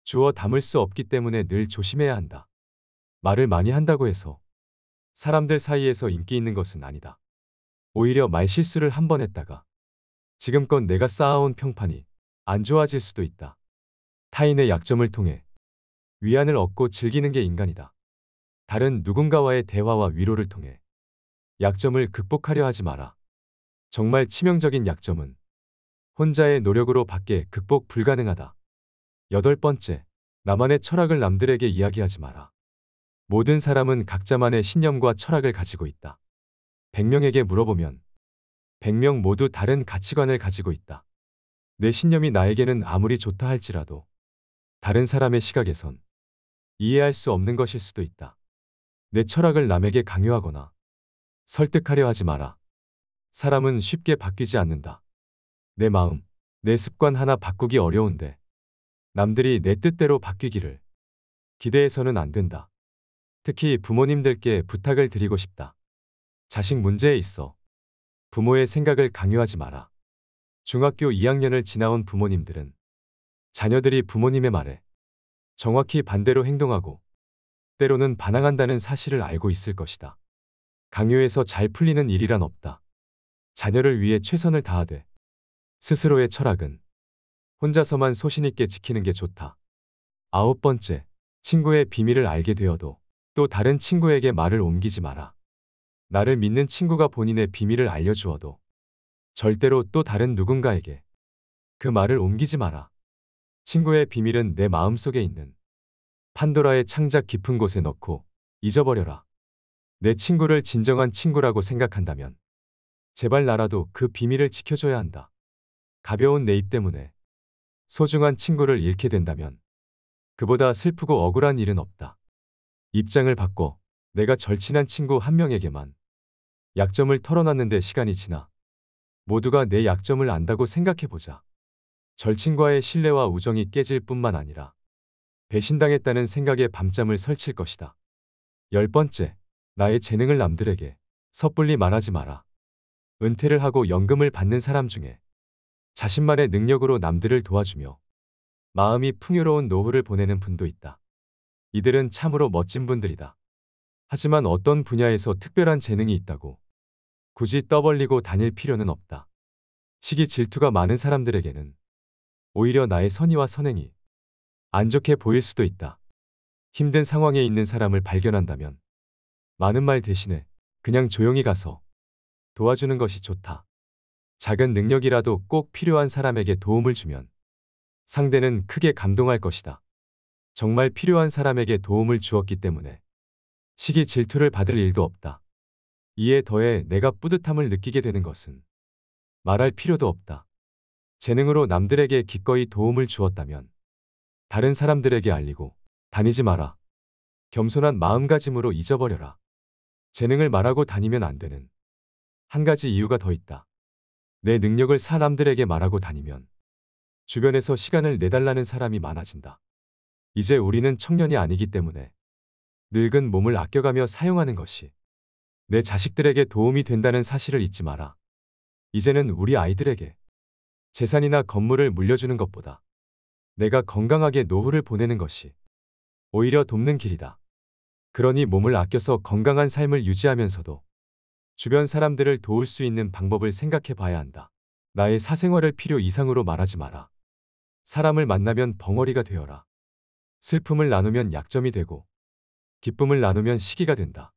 S2: 주어 담을 수 없기 때문에 늘 조심해야 한다. 말을 많이 한다고 해서 사람들 사이에서 인기 있는 것은 아니다. 오히려 말 실수를 한 번 했다가 지금껏 내가 쌓아온 평판이 안 좋아질 수도 있다. 타인의 약점을 통해 위안을 얻고 즐기는 게 인간이다. 다른 누군가와의 대화와 위로를 통해 약점을 극복하려 하지 마라. 정말 치명적인 약점은 혼자의 노력으로 밖에 극복 불가능하다. 여덟 번째, 나만의 철학을 남들에게 이야기하지 마라. 모든 사람은 각자만의 신념과 철학을 가지고 있다. 100명에게 물어보면 100명 모두 다른 가치관을 가지고 있다. 내 신념이 나에게는 아무리 좋다 할지라도 다른 사람의 시각에선 이해할 수 없는 것일 수도 있다. 내 철학을 남에게 강요하거나 설득하려 하지 마라. 사람은 쉽게 바뀌지 않는다. 내 마음, 내 습관 하나 바꾸기 어려운데 남들이 내 뜻대로 바뀌기를 기대해서는 안 된다. 특히 부모님들께 부탁을 드리고 싶다. 자식 문제에 있어 부모의 생각을 강요하지 마라. 중학교 2학년을 지나온 부모님들은 자녀들이 부모님의 말에 정확히 반대로 행동하고 때로는 반항한다는 사실을 알고 있을 것이다. 강요해서 잘 풀리는 일이란 없다. 자녀를 위해 최선을 다하되 스스로의 철학은 혼자서만 소신있게 지키는 게 좋다. 아홉 번째, 친구의 비밀을 알게 되어도 또 다른 친구에게 말을 옮기지 마라. 나를 믿는 친구가 본인의 비밀을 알려주어도 절대로 또 다른 누군가에게 그 말을 옮기지 마라. 친구의 비밀은 내 마음속에 있는 판도라의 창작 깊은 곳에 넣고 잊어버려라. 내 친구를 진정한 친구라고 생각한다면 제발 나라도 그 비밀을 지켜줘야 한다. 가벼운 내 입 때문에 소중한 친구를 잃게 된다면 그보다 슬프고 억울한 일은 없다. 입장을 바꿔 내가 절친한 친구 한 명에게만 약점을 털어놨는데 시간이 지나 모두가 내 약점을 안다고 생각해보자. 절친과의 신뢰와 우정이 깨질 뿐만 아니라 배신당했다는 생각에 밤잠을 설칠 것이다. 열 번째, 나의 재능을 남들에게 섣불리 말하지 마라. 은퇴를 하고 연금을 받는 사람 중에 자신만의 능력으로 남들을 도와주며 마음이 풍요로운 노후를 보내는 분도 있다. 이들은 참으로 멋진 분들이다. 하지만 어떤 분야에서 특별한 재능이 있다고 굳이 떠벌리고 다닐 필요는 없다. 시기 질투가 많은 사람들에게는 오히려 나의 선의와 선행이 안 좋게 보일 수도 있다. 힘든 상황에 있는 사람을 발견한다면 많은 말 대신에 그냥 조용히 가서 도와주는 것이 좋다. 작은 능력이라도 꼭 필요한 사람에게 도움을 주면 상대는 크게 감동할 것이다. 정말 필요한 사람에게 도움을 주었기 때문에 시기 질투를 받을 일도 없다. 이에 더해 내가 뿌듯함을 느끼게 되는 것은 말할 필요도 없다. 재능으로 남들에게 기꺼이 도움을 주었다면 다른 사람들에게 알리고 다니지 마라. 겸손한 마음가짐으로 잊어버려라. 재능을 말하고 다니면 안 되는 한 가지 이유가 더 있다. 내 능력을 사람들에게 말하고 다니면 주변에서 시간을 내달라는 사람이 많아진다. 이제 우리는 청년이 아니기 때문에 늙은 몸을 아껴가며 사용하는 것이 내 자식들에게 도움이 된다는 사실을 잊지 마라. 이제는 우리 아이들에게 재산이나 건물을 물려주는 것보다 내가 건강하게 노후를 보내는 것이 오히려 돕는 길이다. 그러니 몸을 아껴서 건강한 삶을 유지하면서도 주변 사람들을 도울 수 있는 방법을 생각해 봐야 한다. 나의 사생활을 필요 이상으로 말하지 마라. 사람을 만나면 벙어리가 되어라. 슬픔을 나누면 약점이 되고 기쁨을 나누면 시기가 된다.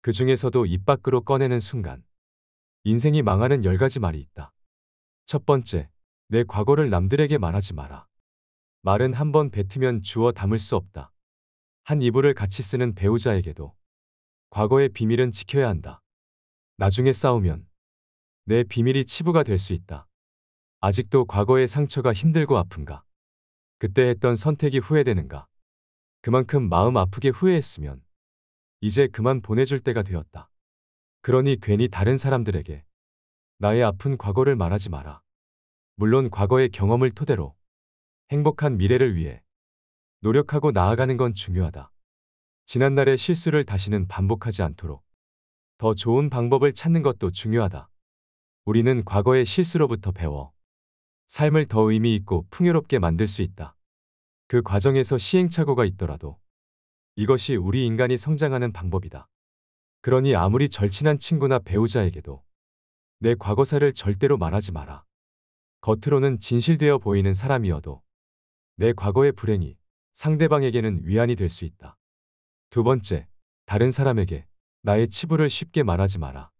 S2: 그 중에서도 입 밖으로 꺼내는 순간 인생이 망하는 열 가지 말이 있다. 첫 번째, 내 과거를 남들에게 말하지 마라. 말은 한 번 뱉으면 주워 담을 수 없다. 한 이불을 같이 쓰는 배우자에게도 과거의 비밀은 지켜야 한다. 나중에 싸우면 내 비밀이 치부가 될 수 있다. 아직도 과거의 상처가 힘들고 아픈가? 그때 했던 선택이 후회되는가? 그만큼 마음 아프게 후회했으면 이제 그만 보내줄 때가 되었다. 그러니 괜히 다른 사람들에게 나의 아픈 과거를 말하지 마라. 물론 과거의 경험을 토대로 행복한 미래를 위해 노력하고 나아가는 건 중요하다. 지난날의 실수를 다시는 반복하지 않도록 더 좋은 방법을 찾는 것도 중요하다. 우리는 과거의 실수로부터 배워 삶을 더 의미 있고 풍요롭게 만들 수 있다. 그 과정에서 시행착오가 있더라도 이것이 우리 인간이 성장하는 방법이다. 그러니 아무리 절친한 친구나 배우자에게도 내 과거사를 절대로 말하지 마라. 겉으로는 진실되어 보이는 사람이어도 내 과거의 불행이 상대방에게는 위안이 될 수 있다. 두 번째, 다른 사람에게 나의 치부를 쉽게 말하지 마라.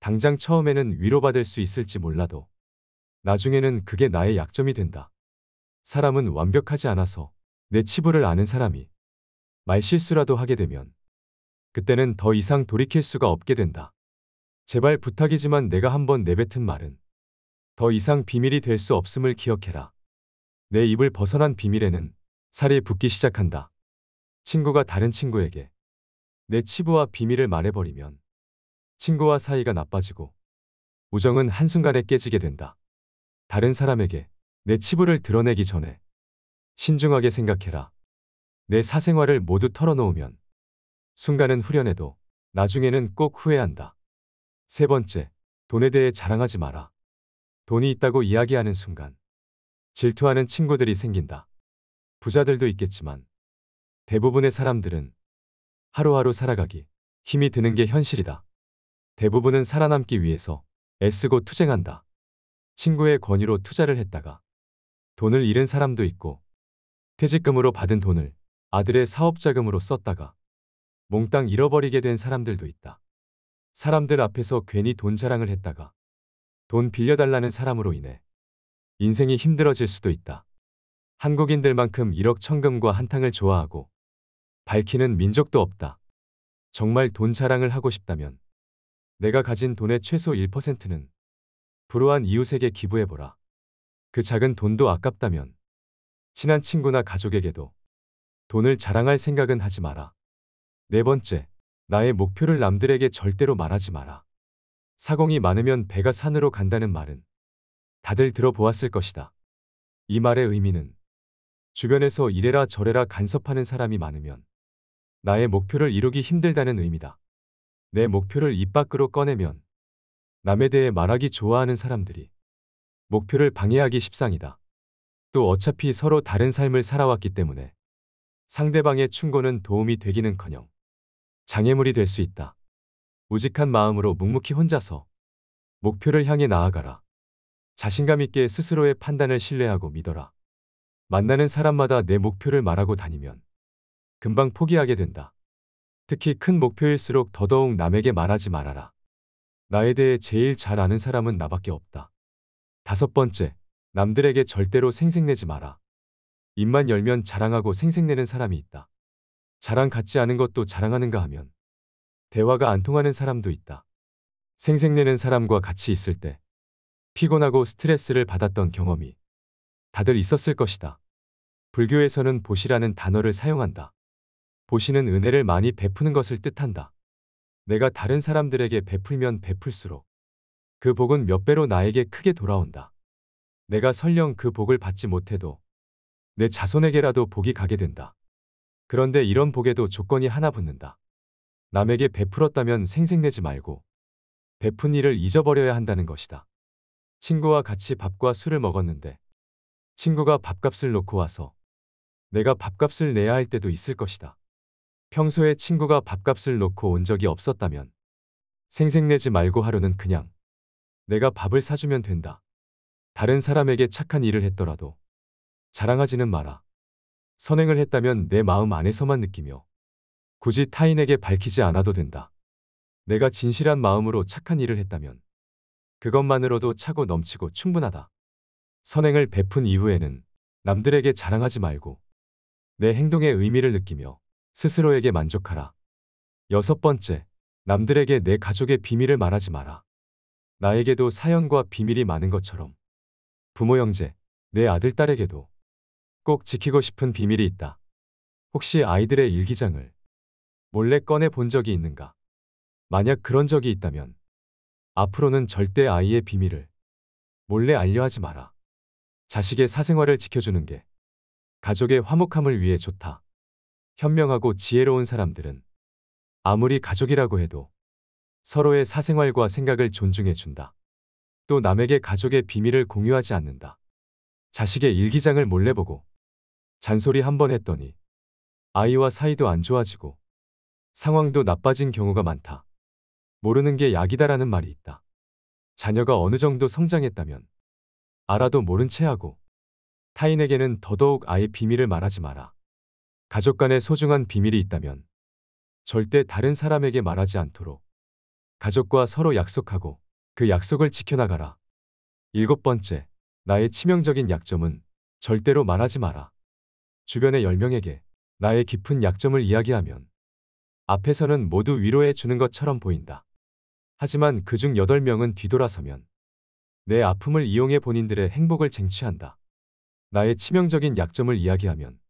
S2: 당장 처음에는 위로받을 수 있을지 몰라도 나중에는 그게 나의 약점이 된다. 사람은 완벽하지 않아서 내 치부를 아는 사람이 말실수라도 하게 되면 그때는 더 이상 돌이킬 수가 없게 된다. 제발 부탁이지만 내가 한번 내뱉은 말은 더 이상 비밀이 될 수 없음을 기억해라. 내 입을 벗어난 비밀에는 살이 붙기 시작한다. 친구가 다른 친구에게 내 치부와 비밀을 말해버리면 친구와 사이가 나빠지고 우정은 한순간에 깨지게 된다. 다른 사람에게 내 치부를 드러내기 전에 신중하게 생각해라. 내 사생활을 모두 털어놓으면 순간은 후련해도 나중에는 꼭 후회한다. 세 번째, 돈에 대해 자랑하지 마라. 돈이 있다고 이야기하는 순간 질투하는 친구들이 생긴다. 부자들도 있겠지만 대부분의 사람들은 하루하루 살아가기 힘이 드는 게 현실이다. 대부분은 살아남기 위해서 애쓰고 투쟁한다. 친구의 권유로 투자를 했다가 돈을 잃은 사람도 있고 퇴직금으로 받은 돈을 아들의 사업자금으로 썼다가 몽땅 잃어버리게 된 사람들도 있다. 사람들 앞에서 괜히 돈 자랑을 했다가 돈 빌려달라는 사람으로 인해 인생이 힘들어질 수도 있다. 한국인들만큼 1억 천금과 한탕을 좋아하고 밝히는 민족도 없다. 정말 돈 자랑을 하고 싶다면 내가 가진 돈의 최소 1%는 불우한 이웃에게 기부해보라. 그 작은 돈도 아깝다면 친한 친구나 가족에게도 돈을 자랑할 생각은 하지 마라. 네 번째, 나의 목표를 남들에게 절대로 말하지 마라. 사공이 많으면 배가 산으로 간다는 말은 다들 들어보았을 것이다. 이 말의 의미는 주변에서 이래라 저래라 간섭하는 사람이 많으면 나의 목표를 이루기 힘들다는 의미다. 내 목표를 입 밖으로 꺼내면 남에 대해 말하기 좋아하는 사람들이 목표를 방해하기 십상이다. 또 어차피 서로 다른 삶을 살아왔기 때문에 상대방의 충고는 도움이 되기는커녕 장애물이 될 수 있다. 우직한 마음으로 묵묵히 혼자서 목표를 향해 나아가라. 자신감 있게 스스로의 판단을 신뢰하고 믿어라. 만나는 사람마다 내 목표를 말하고 다니면 금방 포기하게 된다. 특히 큰 목표일수록 더더욱 남에게 말하지 말아라. 나에 대해 제일 잘 아는 사람은 나밖에 없다. 다섯 번째, 남들에게 절대로 생색내지 마라. 입만 열면 자랑하고 생색내는 사람이 있다. 자랑 같지 않은 것도 자랑하는가 하면 대화가 안 통하는 사람도 있다. 생색내는 사람과 같이 있을 때 피곤하고 스트레스를 받았던 경험이 다들 있었을 것이다. 불교에서는 보시라는 단어를 사용한다. 보시는 은혜를 많이 베푸는 것을 뜻한다. 내가 다른 사람들에게 베풀면 베풀수록 그 복은 몇 배로 나에게 크게 돌아온다. 내가 설령 그 복을 받지 못해도 내 자손에게라도 복이 가게 된다. 그런데 이런 복에도 조건이 하나 붙는다. 남에게 베풀었다면 생색내지 말고 베푼 일을 잊어버려야 한다는 것이다. 친구와 같이 밥과 술을 먹었는데 친구가 밥값을 놓고 와서 내가 밥값을 내야 할 때도 있을 것이다. 평소에 친구가 밥값을 놓고 온 적이 없었다면 생색내지 말고 하루는 그냥 내가 밥을 사주면 된다. 다른 사람에게 착한 일을 했더라도 자랑하지는 마라. 선행을 했다면 내 마음 안에서만 느끼며 굳이 타인에게 밝히지 않아도 된다. 내가 진실한 마음으로 착한 일을 했다면 그것만으로도 차고 넘치고 충분하다. 선행을 베푼 이후에는 남들에게 자랑하지 말고 내 행동의 의미를 느끼며 스스로에게 만족하라. 여섯 번째, 남들에게 내 가족의 비밀을 말하지 마라. 나에게도 사연과 비밀이 많은 것처럼 부모 형제, 내 아들 딸에게도 꼭 지키고 싶은 비밀이 있다. 혹시 아이들의 일기장을 몰래 꺼내 본 적이 있는가? 만약 그런 적이 있다면 앞으로는 절대 아이의 비밀을 몰래 알려하지 마라. 자식의 사생활을 지켜주는 게 가족의 화목함을 위해 좋다. 현명하고 지혜로운 사람들은 아무리 가족이라고 해도 서로의 사생활과 생각을 존중해준다. 또 남에게 가족의 비밀을 공유하지 않는다. 자식의 일기장을 몰래 보고 잔소리 한 번 했더니 아이와 사이도 안 좋아지고 상황도 나빠진 경우가 많다. 모르는 게 약이다라는 말이 있다. 자녀가 어느 정도 성장했다면 알아도 모른 채 하고 타인에게는 더더욱 아예 비밀을 말하지 마라. 가족 간에 소중한 비밀이 있다면 절대 다른 사람에게 말하지 않도록 가족과 서로 약속하고 그 약속을 지켜나가라. 일곱 번째, 나의 치명적인 약점은 절대로 말하지 마라. 주변의 10명에게 나의 깊은 약점을 이야기하면 앞에서는 모두 위로해 주는 것처럼 보인다. 하지만 그중 8명은 뒤돌아서면 내 아픔을 이용해 본인들의 행복을 쟁취한다. 나의 치명적인 약점을 이야기하면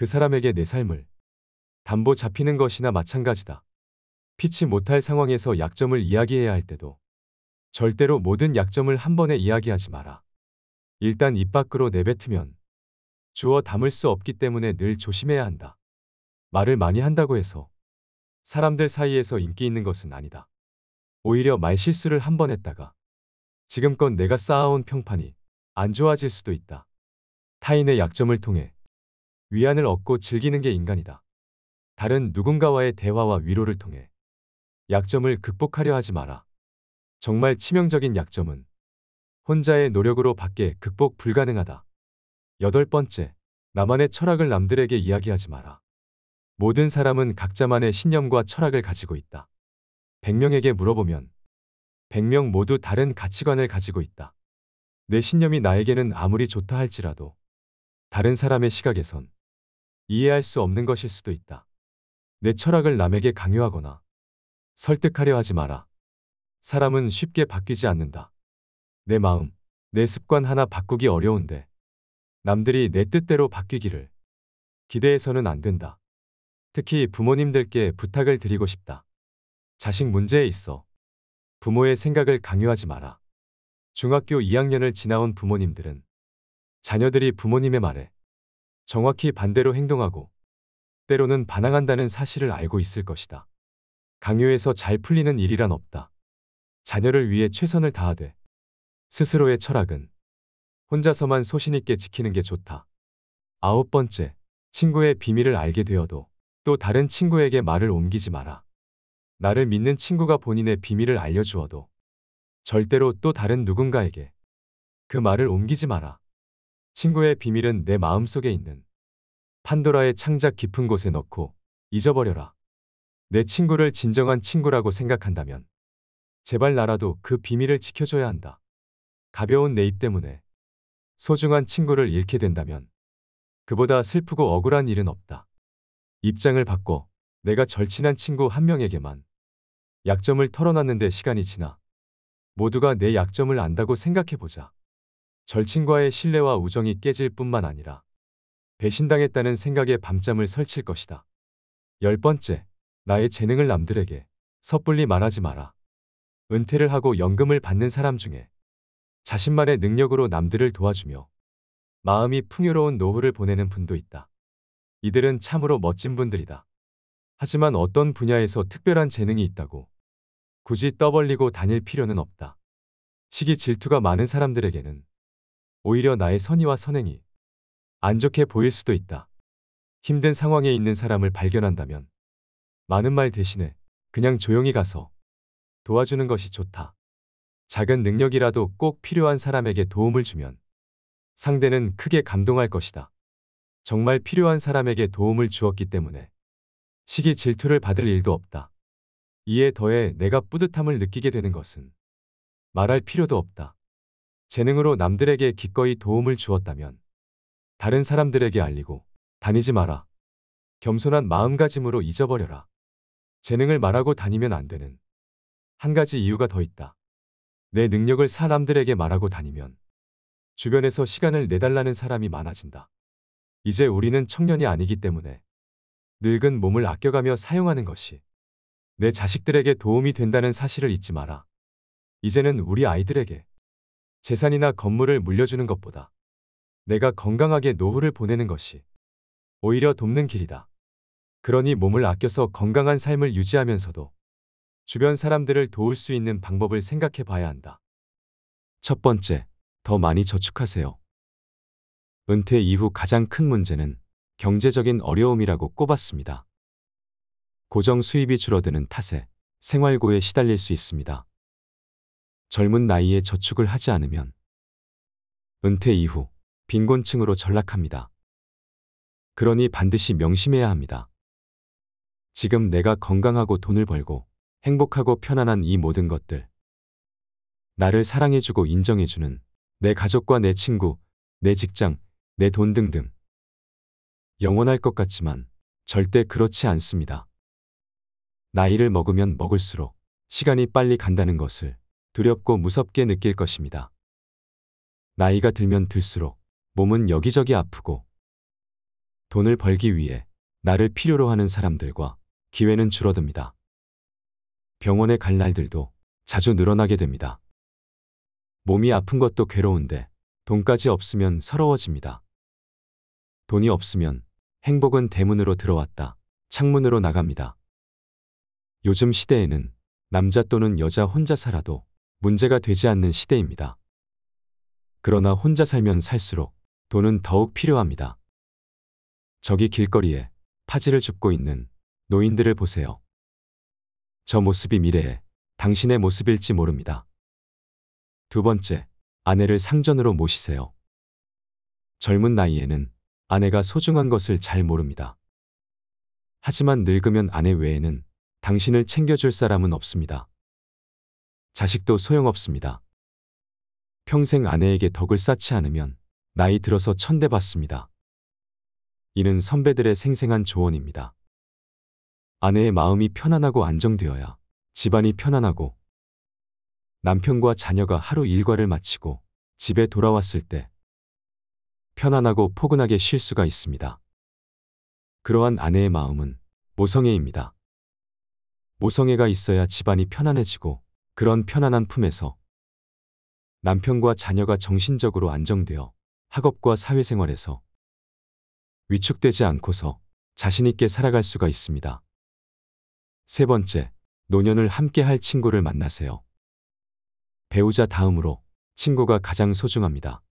S2: 그 사람에게 내 삶을 담보 잡히는 것이나 마찬가지다. 피치 못할 상황에서 약점을 이야기해야 할 때도 절대로 모든 약점을 한 번에 이야기하지 마라. 일단 입 밖으로 내뱉으면 주어 담을 수 없기 때문에 늘 조심해야 한다. 말을 많이 한다고 해서 사람들 사이에서 인기 있는 것은 아니다. 오히려 말 실수를 한 번 했다가 지금껏 내가 쌓아온 평판이 안 좋아질 수도 있다. 타인의 약점을 통해 위안을 얻고 즐기는 게 인간이다. 다른 누군가와의 대화와 위로를 통해 약점을 극복하려 하지 마라. 정말 치명적인 약점은 혼자의 노력으로 밖에 극복 불가능하다. 여덟 번째, 나만의 철학을 남들에게 이야기하지 마라. 모든 사람은 각자만의 신념과 철학을 가지고 있다. 100명에게 물어보면 100명 모두 다른 가치관을 가지고 있다. 내 신념이 나에게는 아무리 좋다 할지라도 다른 사람의 시각에선 이해할 수 없는 것일 수도 있다. 내 철학을 남에게 강요하거나 설득하려 하지 마라. 사람은 쉽게 바뀌지 않는다. 내 마음, 내 습관 하나 바꾸기 어려운데 남들이 내 뜻대로 바뀌기를 기대해서는 안 된다. 특히 부모님들께 부탁을 드리고 싶다. 자식 문제에 있어 부모의 생각을 강요하지 마라. 중학교 2학년을 지나온 부모님들은 자녀들이 부모님의 말에 정확히 반대로 행동하고 때로는 반항한다는 사실을 알고 있을 것이다. 강요해서 잘 풀리는 일이란 없다. 자녀를 위해 최선을 다하되 스스로의 철학은 혼자서만 소신있게 지키는 게 좋다. 아홉 번째, 친구의 비밀을 알게 되어도 또 다른 친구에게 말을 옮기지 마라. 나를 믿는 친구가 본인의 비밀을 알려주어도 절대로 또 다른 누군가에게 그 말을 옮기지 마라. 친구의 비밀은 내 마음속에 있는 판도라의 창작 깊은 곳에 넣고 잊어버려라. 내 친구를 진정한 친구라고 생각한다면 제발 나라도 그 비밀을 지켜줘야 한다. 가벼운 내 입 때문에 소중한 친구를 잃게 된다면 그보다 슬프고 억울한 일은 없다. 입장을 바꿔 내가 절친한 친구 한 명에게만 약점을 털어놨는데 시간이 지나 모두가 내 약점을 안다고 생각해보자. 절친과의 신뢰와 우정이 깨질 뿐만 아니라 배신당했다는 생각에 밤잠을 설칠 것이다. 열 번째, 나의 재능을 남들에게 섣불리 말하지 마라. 은퇴를 하고 연금을 받는 사람 중에 자신만의 능력으로 남들을 도와주며 마음이 풍요로운 노후를 보내는 분도 있다. 이들은 참으로 멋진 분들이다. 하지만 어떤 분야에서 특별한 재능이 있다고 굳이 떠벌리고 다닐 필요는 없다. 시기 질투가 많은 사람들에게는 오히려 나의 선의와 선행이 안 좋게 보일 수도 있다. 힘든 상황에 있는 사람을 발견한다면 많은 말 대신에 그냥 조용히 가서 도와주는 것이 좋다. 작은 능력이라도 꼭 필요한 사람에게 도움을 주면 상대는 크게 감동할 것이다. 정말 필요한 사람에게 도움을 주었기 때문에 시기 질투를 받을 일도 없다. 이에 더해 내가 뿌듯함을 느끼게 되는 것은 말할 필요도 없다. 재능으로 남들에게 기꺼이 도움을 주었다면 다른 사람들에게 알리고 다니지 마라. 겸손한 마음가짐으로 잊어버려라. 재능을 말하고 다니면 안 되는 한 가지 이유가 더 있다. 내 능력을 사람들에게 말하고 다니면 주변에서 시간을 내달라는 사람이 많아진다. 이제 우리는 청년이 아니기 때문에 늙은 몸을 아껴가며 사용하는 것이 내 자식들에게 도움이 된다는 사실을 잊지 마라. 이제는 우리 아이들에게 재산이나 건물을 물려주는 것보다 내가 건강하게 노후를 보내는 것이 오히려 돕는 길이다. 그러니 몸을 아껴서 건강한 삶을 유지하면서도 주변 사람들을 도울 수 있는 방법을 생각해 봐야 한다. 첫 번째, 더 많이 저축하세요. 은퇴 이후 가장 큰 문제는 경제적인 어려움이라고 꼽았습니다. 고정 수입이 줄어드는 탓에 생활고에 시달릴 수 있습니다. 젊은 나이에 저축을 하지 않으면 은퇴 이후 빈곤층으로 전락합니다. 그러니 반드시 명심해야 합니다. 지금 내가 건강하고 돈을 벌고 행복하고 편안한 이 모든 것들. 나를 사랑해주고 인정해주는 내 가족과 내 친구, 내 직장, 내 돈 등등. 영원할 것 같지만 절대 그렇지 않습니다. 나이를 먹으면 먹을수록 시간이 빨리 간다는 것을 두렵고 무섭게 느낄 것입니다. 나이가 들면 들수록 몸은 여기저기 아프고 돈을 벌기 위해 나를 필요로 하는 사람들과 기회는 줄어듭니다. 병원에 갈 날들도 자주 늘어나게 됩니다. 몸이 아픈 것도 괴로운데 돈까지 없으면 서러워집니다. 돈이 없으면 행복은 대문으로 들어왔다 창문으로 나갑니다. 요즘 시대에는 남자 또는 여자 혼자 살아도 문제가 되지 않는 시대입니다. 그러나 혼자 살면 살수록 돈은 더욱 필요합니다. 저기 길거리에 파지를 줍고 있는 노인들을 보세요. 저 모습이 미래에 당신의 모습일지 모릅니다. 두 번째, 아내를 상전으로 모시세요. 젊은 나이에는 아내가 소중한 것을 잘 모릅니다. 하지만 늙으면 아내 외에는 당신을 챙겨줄 사람은 없습니다. 자식도 소용없습니다. 평생 아내에게 덕을 쌓지 않으면 나이 들어서 천대받습니다. 이는 선배들의 생생한 조언입니다. 아내의 마음이 편안하고 안정되어야 집안이 편안하고 남편과 자녀가 하루 일과를 마치고 집에 돌아왔을 때 편안하고 포근하게 쉴 수가 있습니다. 그러한 아내의 마음은 모성애입니다. 모성애가 있어야 집안이 편안해지고 그런 편안한 품에서 남편과 자녀가 정신적으로 안정되어 학업과 사회생활에서 위축되지 않고서 자신있게 살아갈 수가 있습니다. 세 번째, 노년을 함께 할 친구를 만나세요. 배우자 다음으로 친구가 가장 소중합니다.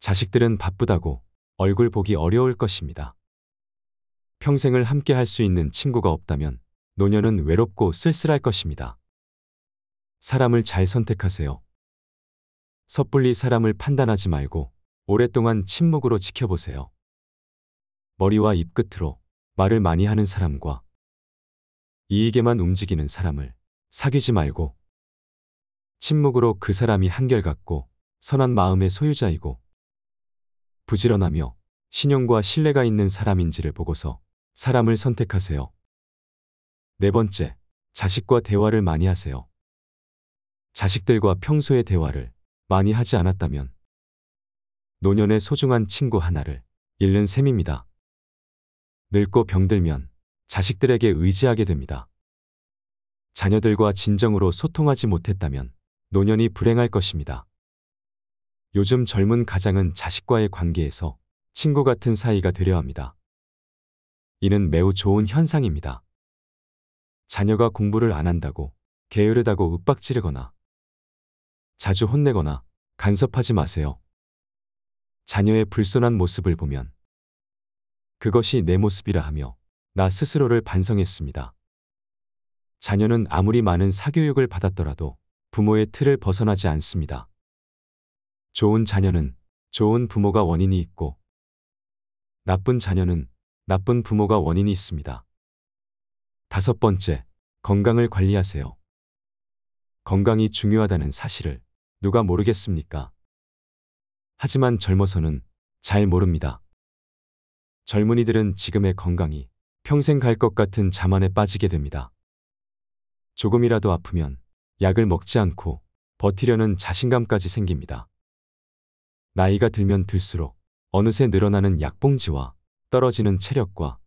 S2: 자식들은 바쁘다고 얼굴 보기 어려울 것입니다. 평생을 함께 할 수 있는 친구가 없다면 노년은 외롭고 쓸쓸할 것입니다. 사람을 잘 선택하세요. 섣불리 사람을 판단하지 말고 오랫동안 침묵으로 지켜보세요. 머리와 입 끝으로 말을 많이 하는 사람과 이익에만 움직이는 사람을 사귀지 말고 침묵으로 그 사람이 한결같고 선한 마음의 소유자이고 부지런하며 신용과 신뢰가 있는 사람인지를 보고서 사람을 선택하세요. 네 번째, 자식과 대화를 많이 하세요. 자식들과 평소의 대화를 많이 하지 않았다면 노년의 소중한 친구 하나를 잃는 셈입니다. 늙고 병들면 자식들에게 의지하게 됩니다. 자녀들과 진정으로 소통하지 못했다면 노년이 불행할 것입니다. 요즘 젊은 가장은 자식과의 관계에서 친구 같은 사이가 되려 합니다. 이는 매우 좋은 현상입니다. 자녀가 공부를 안 한다고 게으르다고 윽박지르거나 자주 혼내거나 간섭하지 마세요. 자녀의 불손한 모습을 보면 그것이 내 모습이라 하며 나 스스로를 반성했습니다. 자녀는 아무리 많은 사교육을 받았더라도 부모의 틀을 벗어나지 않습니다. 좋은 자녀는 좋은 부모가 원인이 있고 나쁜 자녀는 나쁜 부모가 원인이 있습니다. 다섯 번째, 건강을 관리하세요. 건강이 중요하다는 사실을 누가 모르겠습니까? 하지만 젊어서는 잘 모릅니다. 젊은이들은 지금의 건강이 평생 갈 것 같은 자만에 빠지게 됩니다. 조금이라도 아프면 약을 먹지 않고 버티려는 자신감까지 생깁니다. 나이가 들면 들수록 어느새 늘어나는 약봉지와 떨어지는 체력과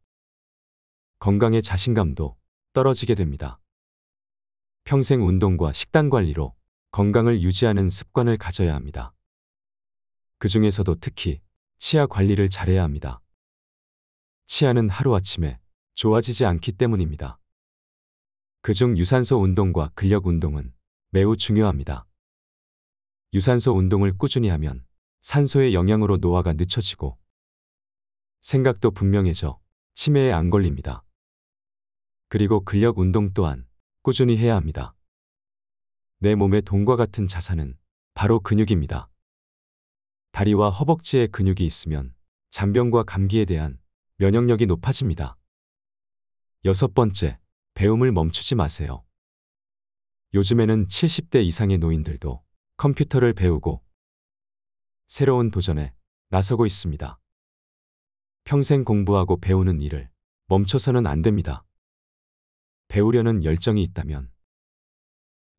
S2: 건강의 자신감도 떨어지게 됩니다. 평생 운동과 식단 관리로 건강을 유지하는 습관을 가져야 합니다. 그 중에서도 특히 치아 관리를 잘해야 합니다. 치아는 하루아침에 좋아지지 않기 때문입니다. 그 중 유산소 운동과 근력 운동은 매우 중요합니다. 유산소 운동을 꾸준히 하면 산소의 영향으로 노화가 늦춰지고 생각도 분명해져 치매에 안 걸립니다. 그리고 근력 운동 또한 꾸준히 해야 합니다. 내 몸의 돈과 같은 자산은 바로 근육입니다. 다리와 허벅지에 근육이 있으면 잔병과 감기에 대한 면역력이 높아집니다. 여섯 번째, 배움을 멈추지 마세요. 요즘에는 70대 이상의 노인들도 컴퓨터를 배우고 새로운 도전에 나서고 있습니다. 평생 공부하고 배우는 일을 멈춰서는 안 됩니다. 배우려는 열정이 있다면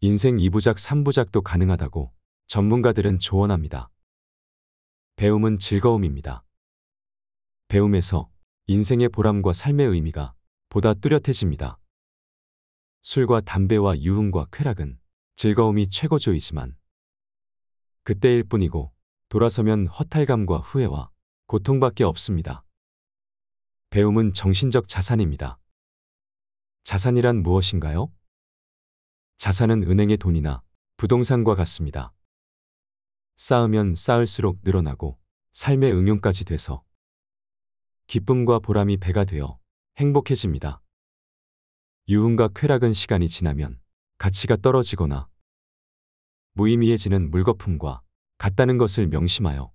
S2: 인생 2부작, 3부작도 가능하다고 전문가들은 조언합니다. 배움은 즐거움입니다. 배움에서 인생의 보람과 삶의 의미가 보다 뚜렷해집니다. 술과 담배와 유흥과 쾌락은 즐거움이 최고조이지만 그때일 뿐이고 돌아서면 허탈감과 후회와 고통밖에 없습니다. 배움은 정신적 자산입니다. 자산이란 무엇인가요? 자산은 은행의 돈이나 부동산과 같습니다. 쌓으면 쌓을수록 늘어나고 삶의 응용까지 돼서 기쁨과 보람이 배가 되어 행복해집니다. 유흥과 쾌락은 시간이 지나면 가치가 떨어지거나 무의미해지는 물거품과 같다는 것을 명심하여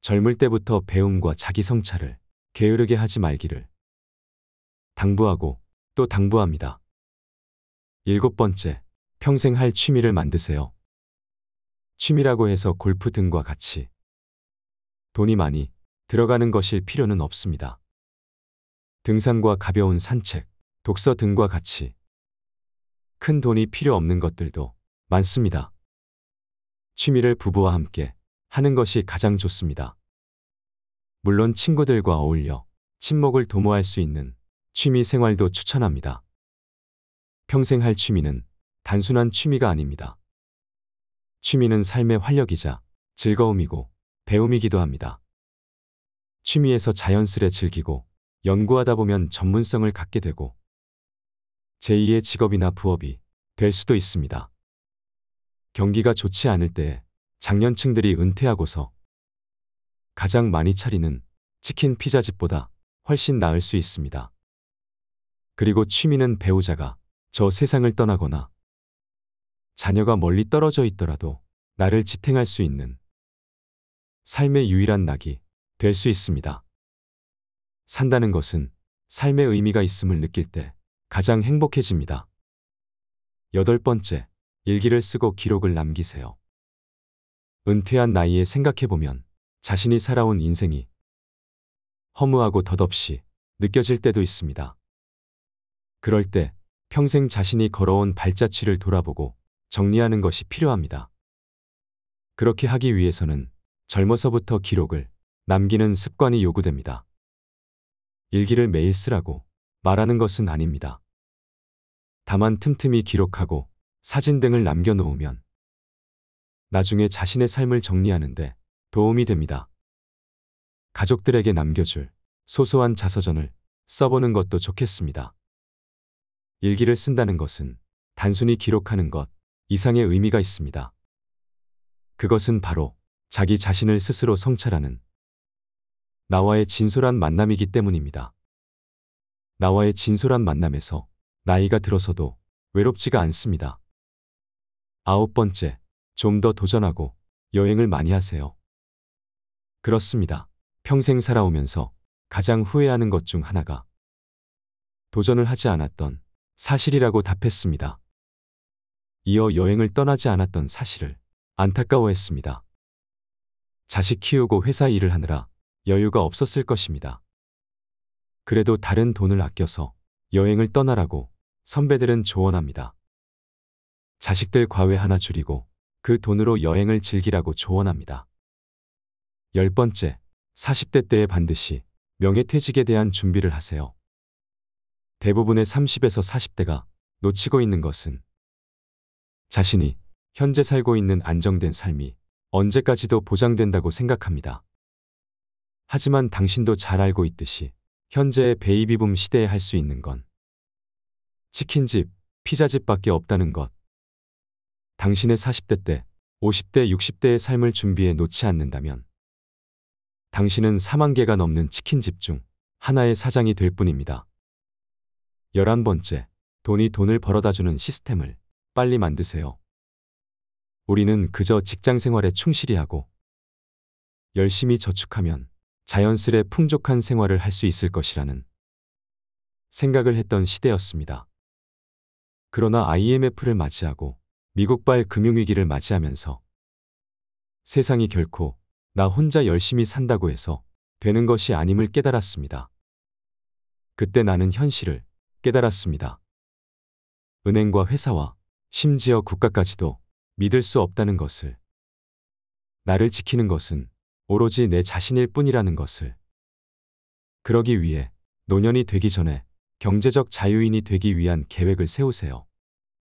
S2: 젊을 때부터 배움과 자기 성찰을 게으르게 하지 말기를 당부하고 또 당부합니다. 일곱 번째, 평생 할 취미를 만드세요. 취미라고 해서 골프 등과 같이 돈이 많이 들어가는 것일 필요는 없습니다. 등산과 가벼운 산책, 독서 등과 같이 큰 돈이 필요 없는 것들도 많습니다. 취미를 부부와 함께 하는 것이 가장 좋습니다. 물론 친구들과 어울려 친목을 도모할 수 있는 취미 생활도 추천합니다. 평생 할 취미는 단순한 취미가 아닙니다. 취미는 삶의 활력이자 즐거움이고 배움이기도 합니다. 취미에서 자연스레 즐기고 연구하다 보면 전문성을 갖게 되고 제2의 직업이나 부업이 될 수도 있습니다. 경기가 좋지 않을 때에 장년층들이 은퇴하고서 가장 많이 차리는 치킨 피자집보다 훨씬 나을 수 있습니다. 그리고 취미는 배우자가 저 세상을 떠나거나 자녀가 멀리 떨어져 있더라도 나를 지탱할 수 있는 삶의 유일한 낙이 될 수 있습니다. 산다는 것은 삶의 의미가 있음을 느낄 때 가장 행복해집니다. 여덟 번째, 일기를 쓰고 기록을 남기세요. 은퇴한 나이에 생각해보면 자신이 살아온 인생이 허무하고 덧없이 느껴질 때도 있습니다. 그럴 때 평생 자신이 걸어온 발자취를 돌아보고 정리하는 것이 필요합니다. 그렇게 하기 위해서는 젊어서부터 기록을 남기는 습관이 요구됩니다. 일기를 매일 쓰라고 말하는 것은 아닙니다. 다만 틈틈이 기록하고 사진 등을 남겨놓으면 나중에 자신의 삶을 정리하는데 도움이 됩니다. 가족들에게 남겨줄 소소한 자서전을 써보는 것도 좋겠습니다. 일기를 쓴다는 것은 단순히 기록하는 것 이상의 의미가 있습니다. 그것은 바로 자기 자신을 스스로 성찰하는 나와의 진솔한 만남이기 때문입니다. 나와의 진솔한 만남에서 나이가 들어서도 외롭지가 않습니다. 아홉 번째, 좀 더 도전하고 여행을 많이 하세요. 그렇습니다. 평생 살아오면서 가장 후회하는 것 중 하나가 도전을 하지 않았던 사실이라고 답했습니다. 이어 여행을 떠나지 않았던 사실을 안타까워했습니다. 자식 키우고 회사 일을 하느라 여유가 없었을 것입니다. 그래도 다른 돈을 아껴서 여행을 떠나라고 선배들은 조언합니다. 자식들 과외 하나 줄이고 그 돈으로 여행을 즐기라고 조언합니다. 열 번째, 40대 때에 반드시 명예퇴직에 대한 준비를 하세요. 대부분의 30에서 40대가 놓치고 있는 것은 자신이 현재 살고 있는 안정된 삶이 언제까지도 보장된다고 생각합니다. 하지만 당신도 잘 알고 있듯이 현재의 베이비붐 시대에 할 수 있는 건 치킨집, 피자집밖에 없다는 것. 당신의 40대 때, 50대, 60대의 삶을 준비해 놓지 않는다면 당신은 4만 개가 넘는 치킨집 중 하나의 사장이 될 뿐입니다. 열한 번째, 돈이 돈을 벌어다주는 시스템을 빨리 만드세요. 우리는 그저 직장 생활에 충실히 하고 열심히 저축하면 자연스레 풍족한 생활을 할 수 있을 것이라는 생각을 했던 시대였습니다. 그러나 IMF를 맞이하고 미국발 금융위기를 맞이하면서 세상이 결코 나 혼자 열심히 산다고 해서 되는 것이 아님을 깨달았습니다. 그때 나는 현실을 깨달았습니다. 은행과 회사와 심지어 국가까지도 믿을 수 없다는 것을. 나를 지키는 것은 오로지 내 자신일 뿐이라는 것을. 그러기 위해 노년이 되기 전에 경제적 자유인이 되기 위한 계획을 세우세요.